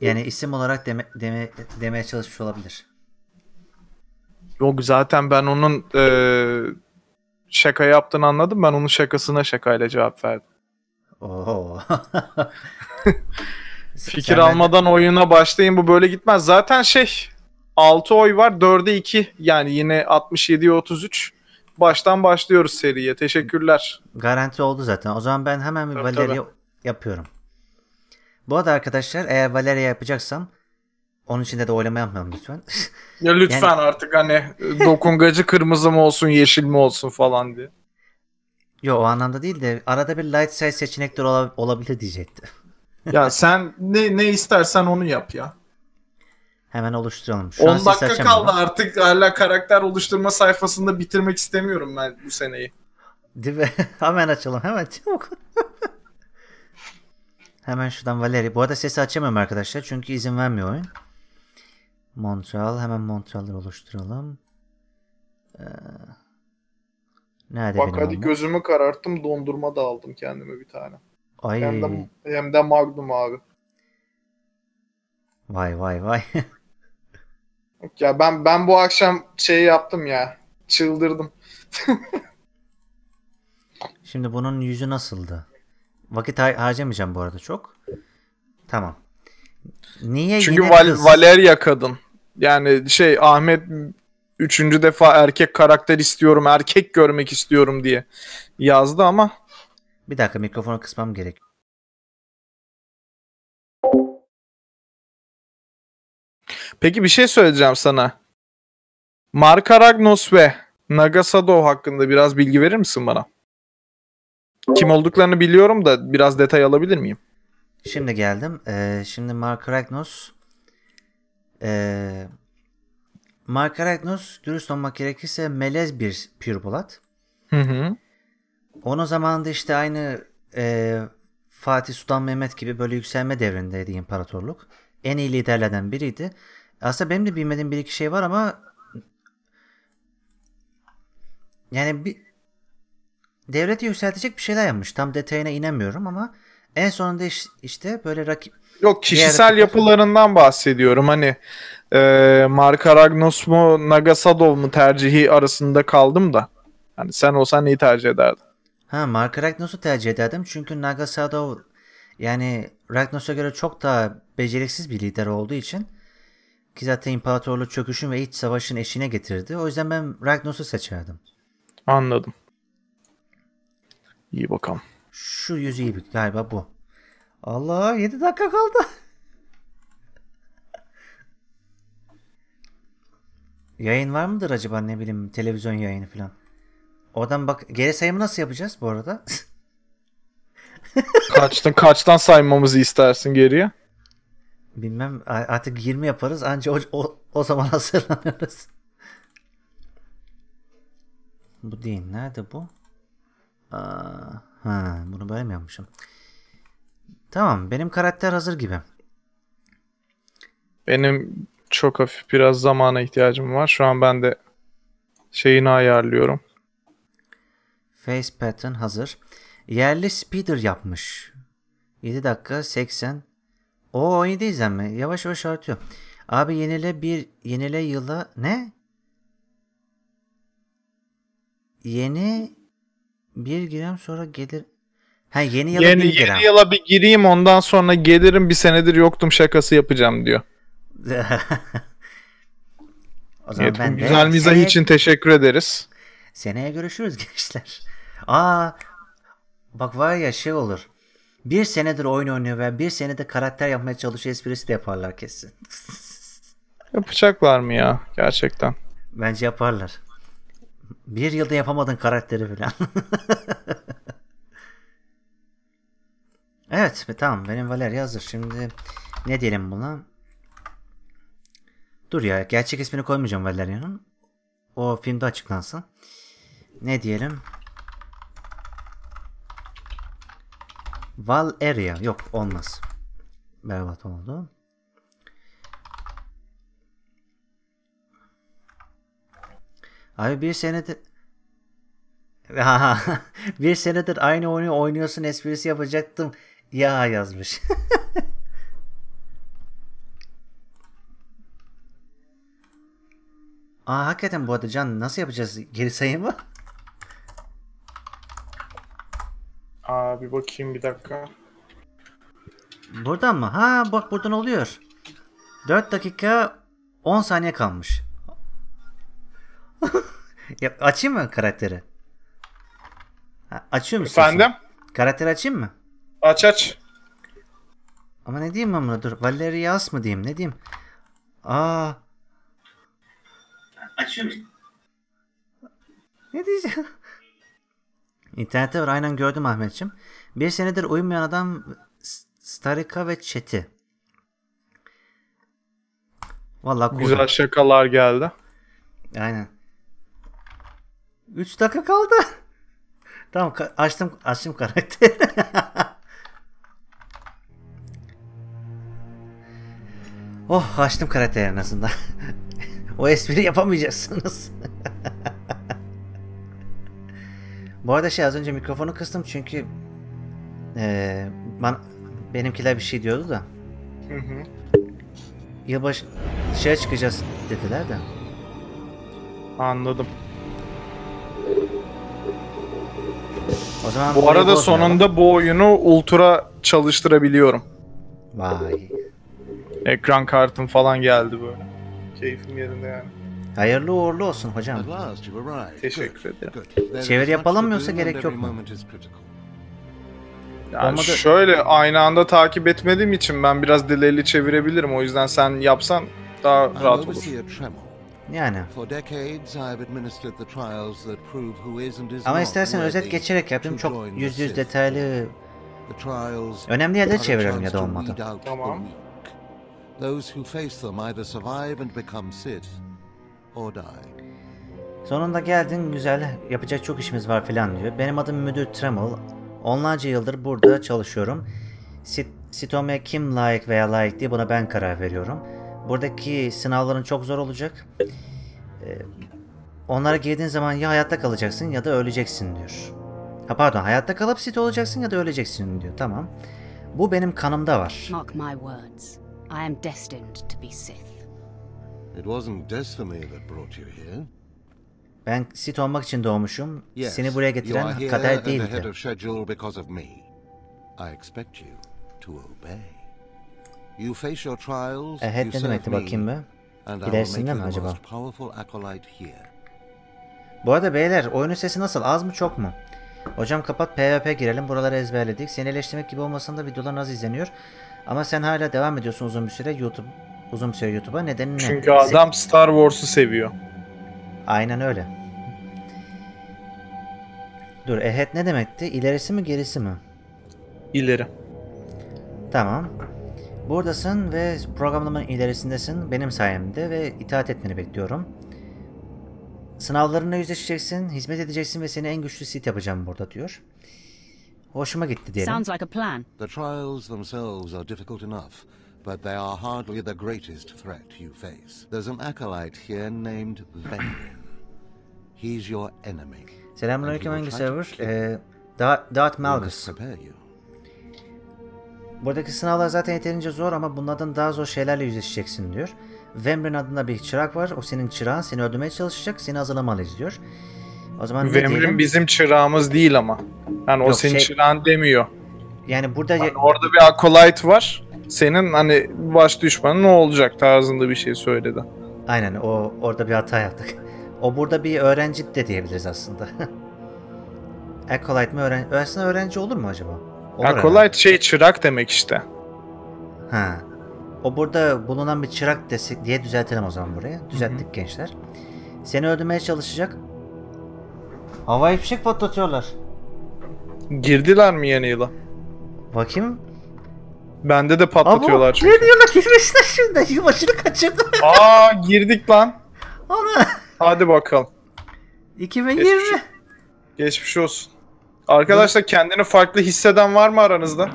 yani isim olarak deme, deme, demeye çalışmış olabilir. Yok zaten ben onun e, şaka yaptığını anladım. Ben onun şakasına şakayla cevap verdim. Oo. [LAUGHS] Fikir Sen almadan de... oyuna başlayın bu böyle gitmez. Zaten şey 6 oy var 4'e 2 yani yine 67'ye 33. Baştan başlıyoruz seriye. Teşekkürler. Garanti oldu zaten. O zaman ben hemen bir Valeri yapıyorum. Bu arada arkadaşlar eğer Valeria yapacaksam onun içinde de oylama yapmayalım lütfen. [LAUGHS] ya lütfen yani... artık hani dokungacı kırmızı mı olsun yeşil mi olsun falan diye. Yo o anlamda değil de arada bir light size seçenekler olab- olabilir diyecekti. ya sen ne, ne istersen onu yap ya. Hemen oluşturalım. Şu 10 dakika kaldı ama. artık hala karakter oluşturma sayfasında bitirmek istemiyorum ben bu seneyi. Değil mi? [LAUGHS] hemen açalım hemen çabuk. Hemen şuradan Valeri. Bu arada sesi açamıyorum arkadaşlar. Çünkü izin vermiyor oyun. Montreal. Hemen Montreal'ları oluşturalım. Ee, nerede Bak hadi onlar? gözümü kararttım. Dondurma da aldım kendime bir tane. Ay. Hem, de, hem de Magnum abi. Vay vay vay. ya ben ben bu akşam şey yaptım ya. Çıldırdım. [LAUGHS] Şimdi bunun yüzü nasıldı? Vakit har- harcamayacağım bu arada çok. Tamam. Niye Çünkü Val- kız? Valeria kadın. Yani şey Ahmet üçüncü defa erkek karakter istiyorum, erkek görmek istiyorum diye yazdı ama. Bir dakika mikrofonu kısmam gerek. Peki bir şey söyleyeceğim sana. Mark Aragnos ve Nagasado hakkında biraz bilgi verir misin bana? Kim olduklarını biliyorum da biraz detay alabilir miyim? Şimdi geldim. Ee, şimdi Mark Ragnos ee, Mark Ragnos dürüst olmak gerekirse melez bir pürbulat. Hı hı. Onun zamanında işte aynı e, Fatih Sultan Mehmet gibi böyle yükselme devrindeydi imparatorluk. En iyi liderlerden biriydi. Aslında benim de bilmediğim bir iki şey var ama yani bir, Devleti yükseltecek bir şeyler yapmış. Tam detayına inemiyorum ama en sonunda işte böyle rakip Yok kişisel yapılarından bahsediyorum. Hani e, Mark Aragnos mu Nagasadov mu tercihi arasında kaldım da. Hani sen olsan neyi tercih ederdin? Ha Mark Aragnos'u tercih ederdim. Çünkü Nagasadov yani Ragnos'a göre çok daha beceriksiz bir lider olduğu için ki zaten imparatorluğu çöküşün ve iç savaşın eşine getirdi. O yüzden ben Ragnos'u seçerdim. Anladım. İyi bakalım. Şu yüzü iyi bir galiba bu. Allah 7 dakika kaldı. [LAUGHS] Yayın var mıdır acaba ne bileyim televizyon yayını falan. Oradan bak geri sayımı nasıl yapacağız bu arada? [LAUGHS] kaçtan kaçtan saymamızı istersin geriye? Bilmem artık 20 yaparız ancak o, o, o zaman [LAUGHS] hazırlanırız. Bu değil nerede bu? Aa, ha, bunu böyle mi yapmışım? Tamam benim karakter hazır gibi. Benim çok hafif biraz zamana ihtiyacım var. Şu an ben de şeyini ayarlıyorum. Face pattern hazır. Yerli speeder yapmış. 7 dakika 80. O iyi değil izlenme. Yavaş yavaş artıyor. Abi yenile bir yenile yıla ne? Yeni bir girem sonra gelir. Ha yeni yıla yeni, bir girem. Yeni yıla bir gireyim ondan sonra gelirim bir senedir yoktum şakası yapacağım diyor. [LAUGHS] o zaman evet, ben de güzel mizah seneye... için teşekkür ederiz. Seneye görüşürüz [LAUGHS] gençler. Aa bak var ya şey olur. Bir senedir oyun oynuyor ve bir senede karakter yapmaya çalışıyor esprisi de yaparlar kesin. [LAUGHS] Yapacaklar mı ya gerçekten? Bence yaparlar. Bir yılda yapamadın karakteri falan. [LAUGHS] evet tamam benim Valeria hazır. Şimdi ne diyelim buna? Dur ya gerçek ismini koymayacağım Valeria'nın. O filmde açıklansın. Ne diyelim? Valeria. Yok olmaz. Berbat oldu. Abi bir senedir [LAUGHS] bir senedir aynı oyunu oynuyorsun esprisi yapacaktım ya yazmış. [LAUGHS] Aa hakikaten bu arada Can nasıl yapacağız geri sayımı? Aa bir bakayım bir dakika. Buradan mı? Ha bak buradan oluyor. 4 dakika 10 saniye kalmış. [LAUGHS] ya, açayım mı karakteri? Ha, açıyor musun? Efendim? Sen? Karakteri açayım mı? Aç aç. Ama ne diyeyim ben buna? Dur. yaz mı diyeyim? Ne diyeyim? Aa. Açıyor Ne diyeceğim? İnternette var. Aynen gördüm Ahmetciğim. Bir senedir uyumayan adam Starika ve Çeti. Vallahi Güzel şakalar geldi. Aynen. 3 dakika kaldı. [LAUGHS] tamam açtım açtım karakteri. [LAUGHS] oh açtım karakteri en azından. [LAUGHS] o espri yapamayacaksınız. Bu arada şey az önce mikrofonu kıstım çünkü ee, ben, benimkiler bir şey diyordu da. Hı hı. Yılbaşı şeye çıkacağız dediler de. Anladım. O zaman bu arada sonunda ya. bu oyunu ultra çalıştırabiliyorum. Vay. Ekran kartım falan geldi böyle. Keyfim yerinde yani. Hayırlı uğurlu olsun hocam. Teşekkür ederim. Çevir yapalım mı yoksa gerek yok mu? Yani Olmadı. şöyle aynı anda takip etmediğim için ben biraz delay'li çevirebilirim. O yüzden sen yapsan daha rahat olur. Yani. Ama istersen özet geçerek yaptım Çok yüz yüz detaylı önemli yerlere çevirelim ya da olmadı. Tamam. Sonunda geldin güzel yapacak çok işimiz var filan diyor. Benim adım Müdür Tremel. Onlarca yıldır burada çalışıyorum. Sit sitome kim layık veya layık diye buna ben karar veriyorum. Buradaki sınavların çok zor olacak. Ee, onlara girdiğin zaman ya hayatta kalacaksın ya da öleceksin diyor. Ha pardon hayatta kalıp sit olacaksın ya da öleceksin diyor. Tamam. Bu benim kanımda var. Mark my words. I am destined to be Sith. It wasn't destiny that brought you here. Ben Sith olmak için doğmuşum. Yes, Seni buraya getiren kader değildi. I expect you to obey. You e, ne your bakayım be, serve me, and I Bu arada beyler oyunun sesi nasıl? Az mı çok mu? Hocam kapat PvP girelim. Buraları ezberledik. Seni eleştirmek gibi olmasında videolar az izleniyor. Ama sen hala devam ediyorsun uzun bir süre YouTube uzun bir süre YouTube'a. Nedeni ne? Çünkü adam Se Star Wars'u seviyor. Aynen öyle. Dur ehet ne demekti? İlerisi mi gerisi mi? İleri. Tamam. Buradasın ve programlamanın ilerisindesin benim sayemde ve itaat etmeni bekliyorum. Sınavlarına yüzleşeceksin, hizmet edeceksin ve seni en güçlü sit yapacağım burada diyor. Hoşuma gitti diyelim. Sounds like a plan. The trials themselves are difficult enough, but they are hardly the greatest threat you face. There's an acolyte here named Vendrin. He's your enemy. Selamünaleyküm hangi server? Ee, Dart Malgus. Buradaki sınavlar zaten yeterince zor ama bunlardan daha zor şeylerle yüzleşeceksin diyor. Vemrin adında bir çırak var. O senin çırağın. Seni öldürmeye çalışacak. Seni hazırlamalıyız diyor. O zaman Vemrin bizim çırağımız değil ama. Yani Yok, o senin şey... çırağın demiyor. Yani burada yani orada bir acolyte var. Senin hani baş düşmanın ne olacak tarzında bir şey söyledi. Aynen o orada bir hata yaptık. [LAUGHS] O burada bir öğrenci de diyebiliriz aslında. [LAUGHS] acolyte mi öğrenci? aslında öğrenci olur mu acaba? Olur Acolyte şey çırak demek işte. Ha. O burada bulunan bir çırak desek diye düzeltelim o zaman buraya. Düzelttik Hı-hı. gençler. Seni öldürmeye çalışacak. Havai fişek patlatıyorlar. Girdiler mi yeni yıla? Bakayım. Bende de patlatıyorlar Abi çünkü. Yeni yıla girmişler şimdi. Yılbaşını kaçırdı. Aa girdik lan. Ana. Hadi bakalım. 2020. Geçmiş, geçmiş olsun. Arkadaşlar kendini farklı hisseden var mı aranızda?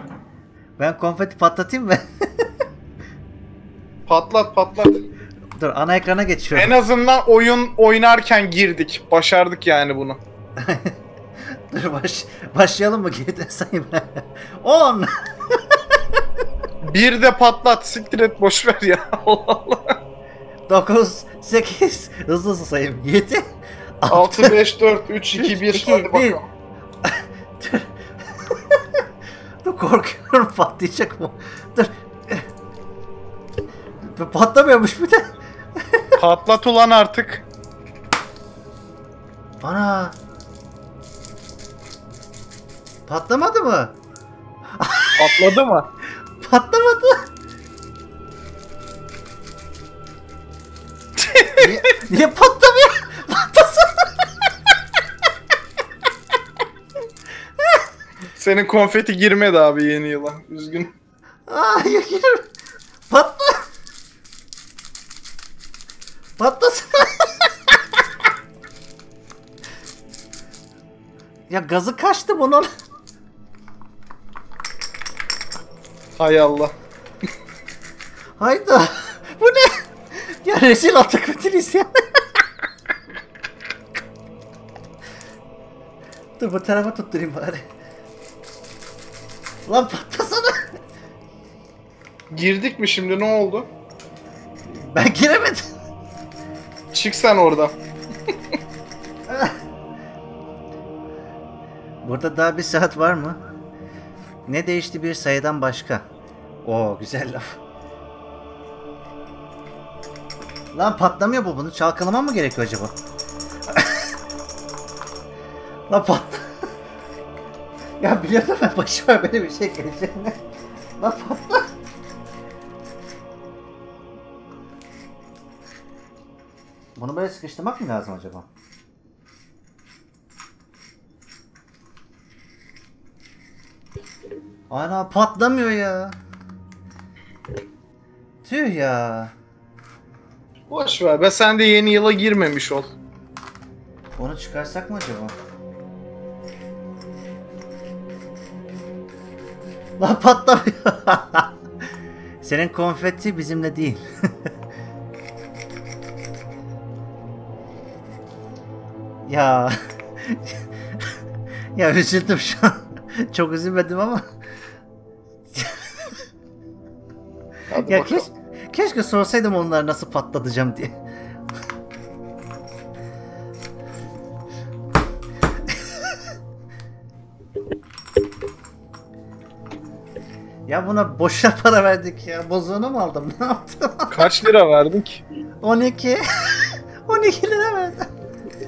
Ben konfeti patlatayım mı? [LAUGHS] patlat patlat. Dur ana ekrana geçiyorum. En azından oyun oynarken girdik. Başardık yani bunu. [LAUGHS] Dur baş, başlayalım mı GTA sayım? 10! Bir de patlat siktir et boş ver ya. [LAUGHS] Allah Allah. 9, 8, hızlı hızlı sayayım. 7, 6, 5, 4, 3, 2, 1. 2, 1. Dur korkuyorum patlayacak mı? Dur. Patlamıyormuş bir de. Patlat ulan artık. Ana. Patlamadı mı? Patladı mı? Patlamadı. niye, niye patlamıyor? Patlasın. Senin konfeti girmedi abi yeni yıla. Üzgün. Aa ya girme. Patla. Patlasın. ya gazı kaçtı bunun. Hay Allah. Hayda. Bu ne? Ya rezil olduk bütün isyan. Dur bu tarafa tutturayım bari. Lan patlasana. Girdik mi şimdi ne oldu? Ben giremedim. Çık sen oradan. Burada daha bir saat var mı? Ne değişti bir sayıdan başka? Oo güzel laf. Lan patlamıyor bu bunu. Çalkalamam mı gerekiyor acaba? [LAUGHS] Lan patla. Ya biliyorsun başıma böyle bir şey geleceğini. Lan patla. Bunu böyle sıkıştırmak mı lazım acaba? Ana patlamıyor ya. Tüh ya. Boş ver be sen de yeni yıla girmemiş ol. Onu çıkarsak mı acaba? Lan [LAUGHS] patlamıyor. [LAUGHS] Senin konfeti bizimle değil. [LAUGHS] ya. ya üzüldüm şu an. Çok üzülmedim ama. ya keş, keşke sorsaydım onlar nasıl patlatacağım diye. Ya buna boşa para verdik ya. Bozuğunu mu aldım? [LAUGHS] Ne yaptım? Kaç lira verdik? 12. 12 [LAUGHS] lira verdim.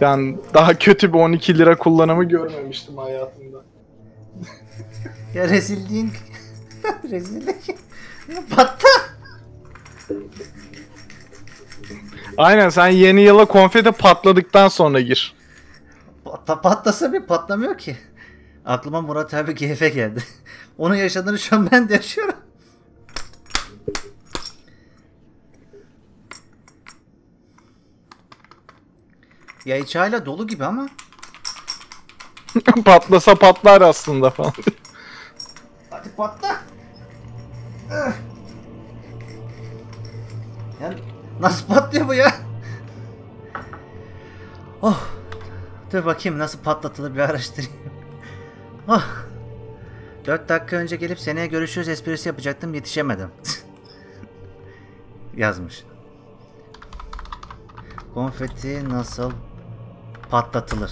Yani daha kötü bir 12 lira kullanımı görmemiştim hayatımda. ya rezilliğin... [LAUGHS] Rezillik. Battı. Aynen sen yeni yıla konfeti patladıktan sonra gir. Pat patlasa bir patlamıyor ki. Aklıma Murat abi GF geldi. [LAUGHS] Onun yaşadığını şu an ben de yaşıyorum. Ya içi hala dolu gibi ama. [LAUGHS] Patlasa patlar aslında falan. Hadi patla. Yani nasıl patlıyor bu ya? Oh. Dur bakayım nasıl patlatılır bir araştırayım. Oh. Ah. 4 dakika önce gelip seneye görüşürüz esprisi yapacaktım yetişemedim. [LAUGHS] Yazmış. Konfeti nasıl patlatılır?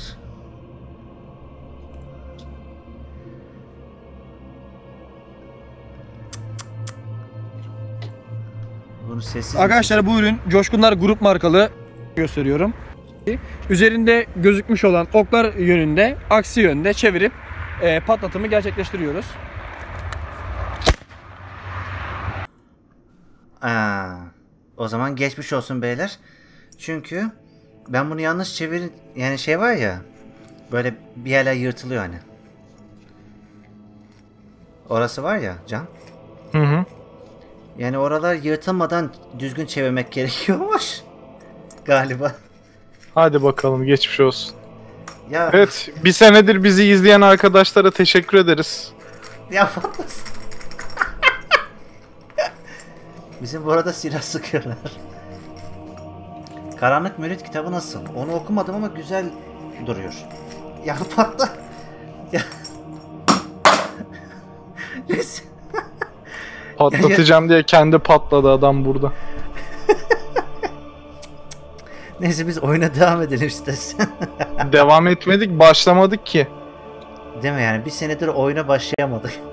Bunu sessiz Arkadaşlar bu ürün Coşkunlar Grup markalı gösteriyorum. Üzerinde gözükmüş olan oklar yönünde aksi yönde çevirip e, patlatımı gerçekleştiriyoruz. Aa, o zaman geçmiş olsun beyler. Çünkü ben bunu yanlış çevir yani şey var ya böyle bir yerler yırtılıyor hani. Orası var ya Can. Hı hı. Yani oralar yırtılmadan düzgün çevirmek gerekiyormuş. [LAUGHS] Galiba. Hadi bakalım geçmiş olsun. Ya. Evet, bir senedir bizi izleyen arkadaşlara teşekkür ederiz. Ya patlasın. [LAUGHS] Bizim bu arada silah sıkıyorlar. Karanlık Mürit kitabı nasıl? Onu okumadım ama güzel duruyor. Ya patla. Ya. Patlatacağım diye kendi patladı adam burada. [LAUGHS] Neyse biz oyuna devam edelim istersen. devam etmedik başlamadık ki. Değil mi yani bir senedir oyuna başlayamadık.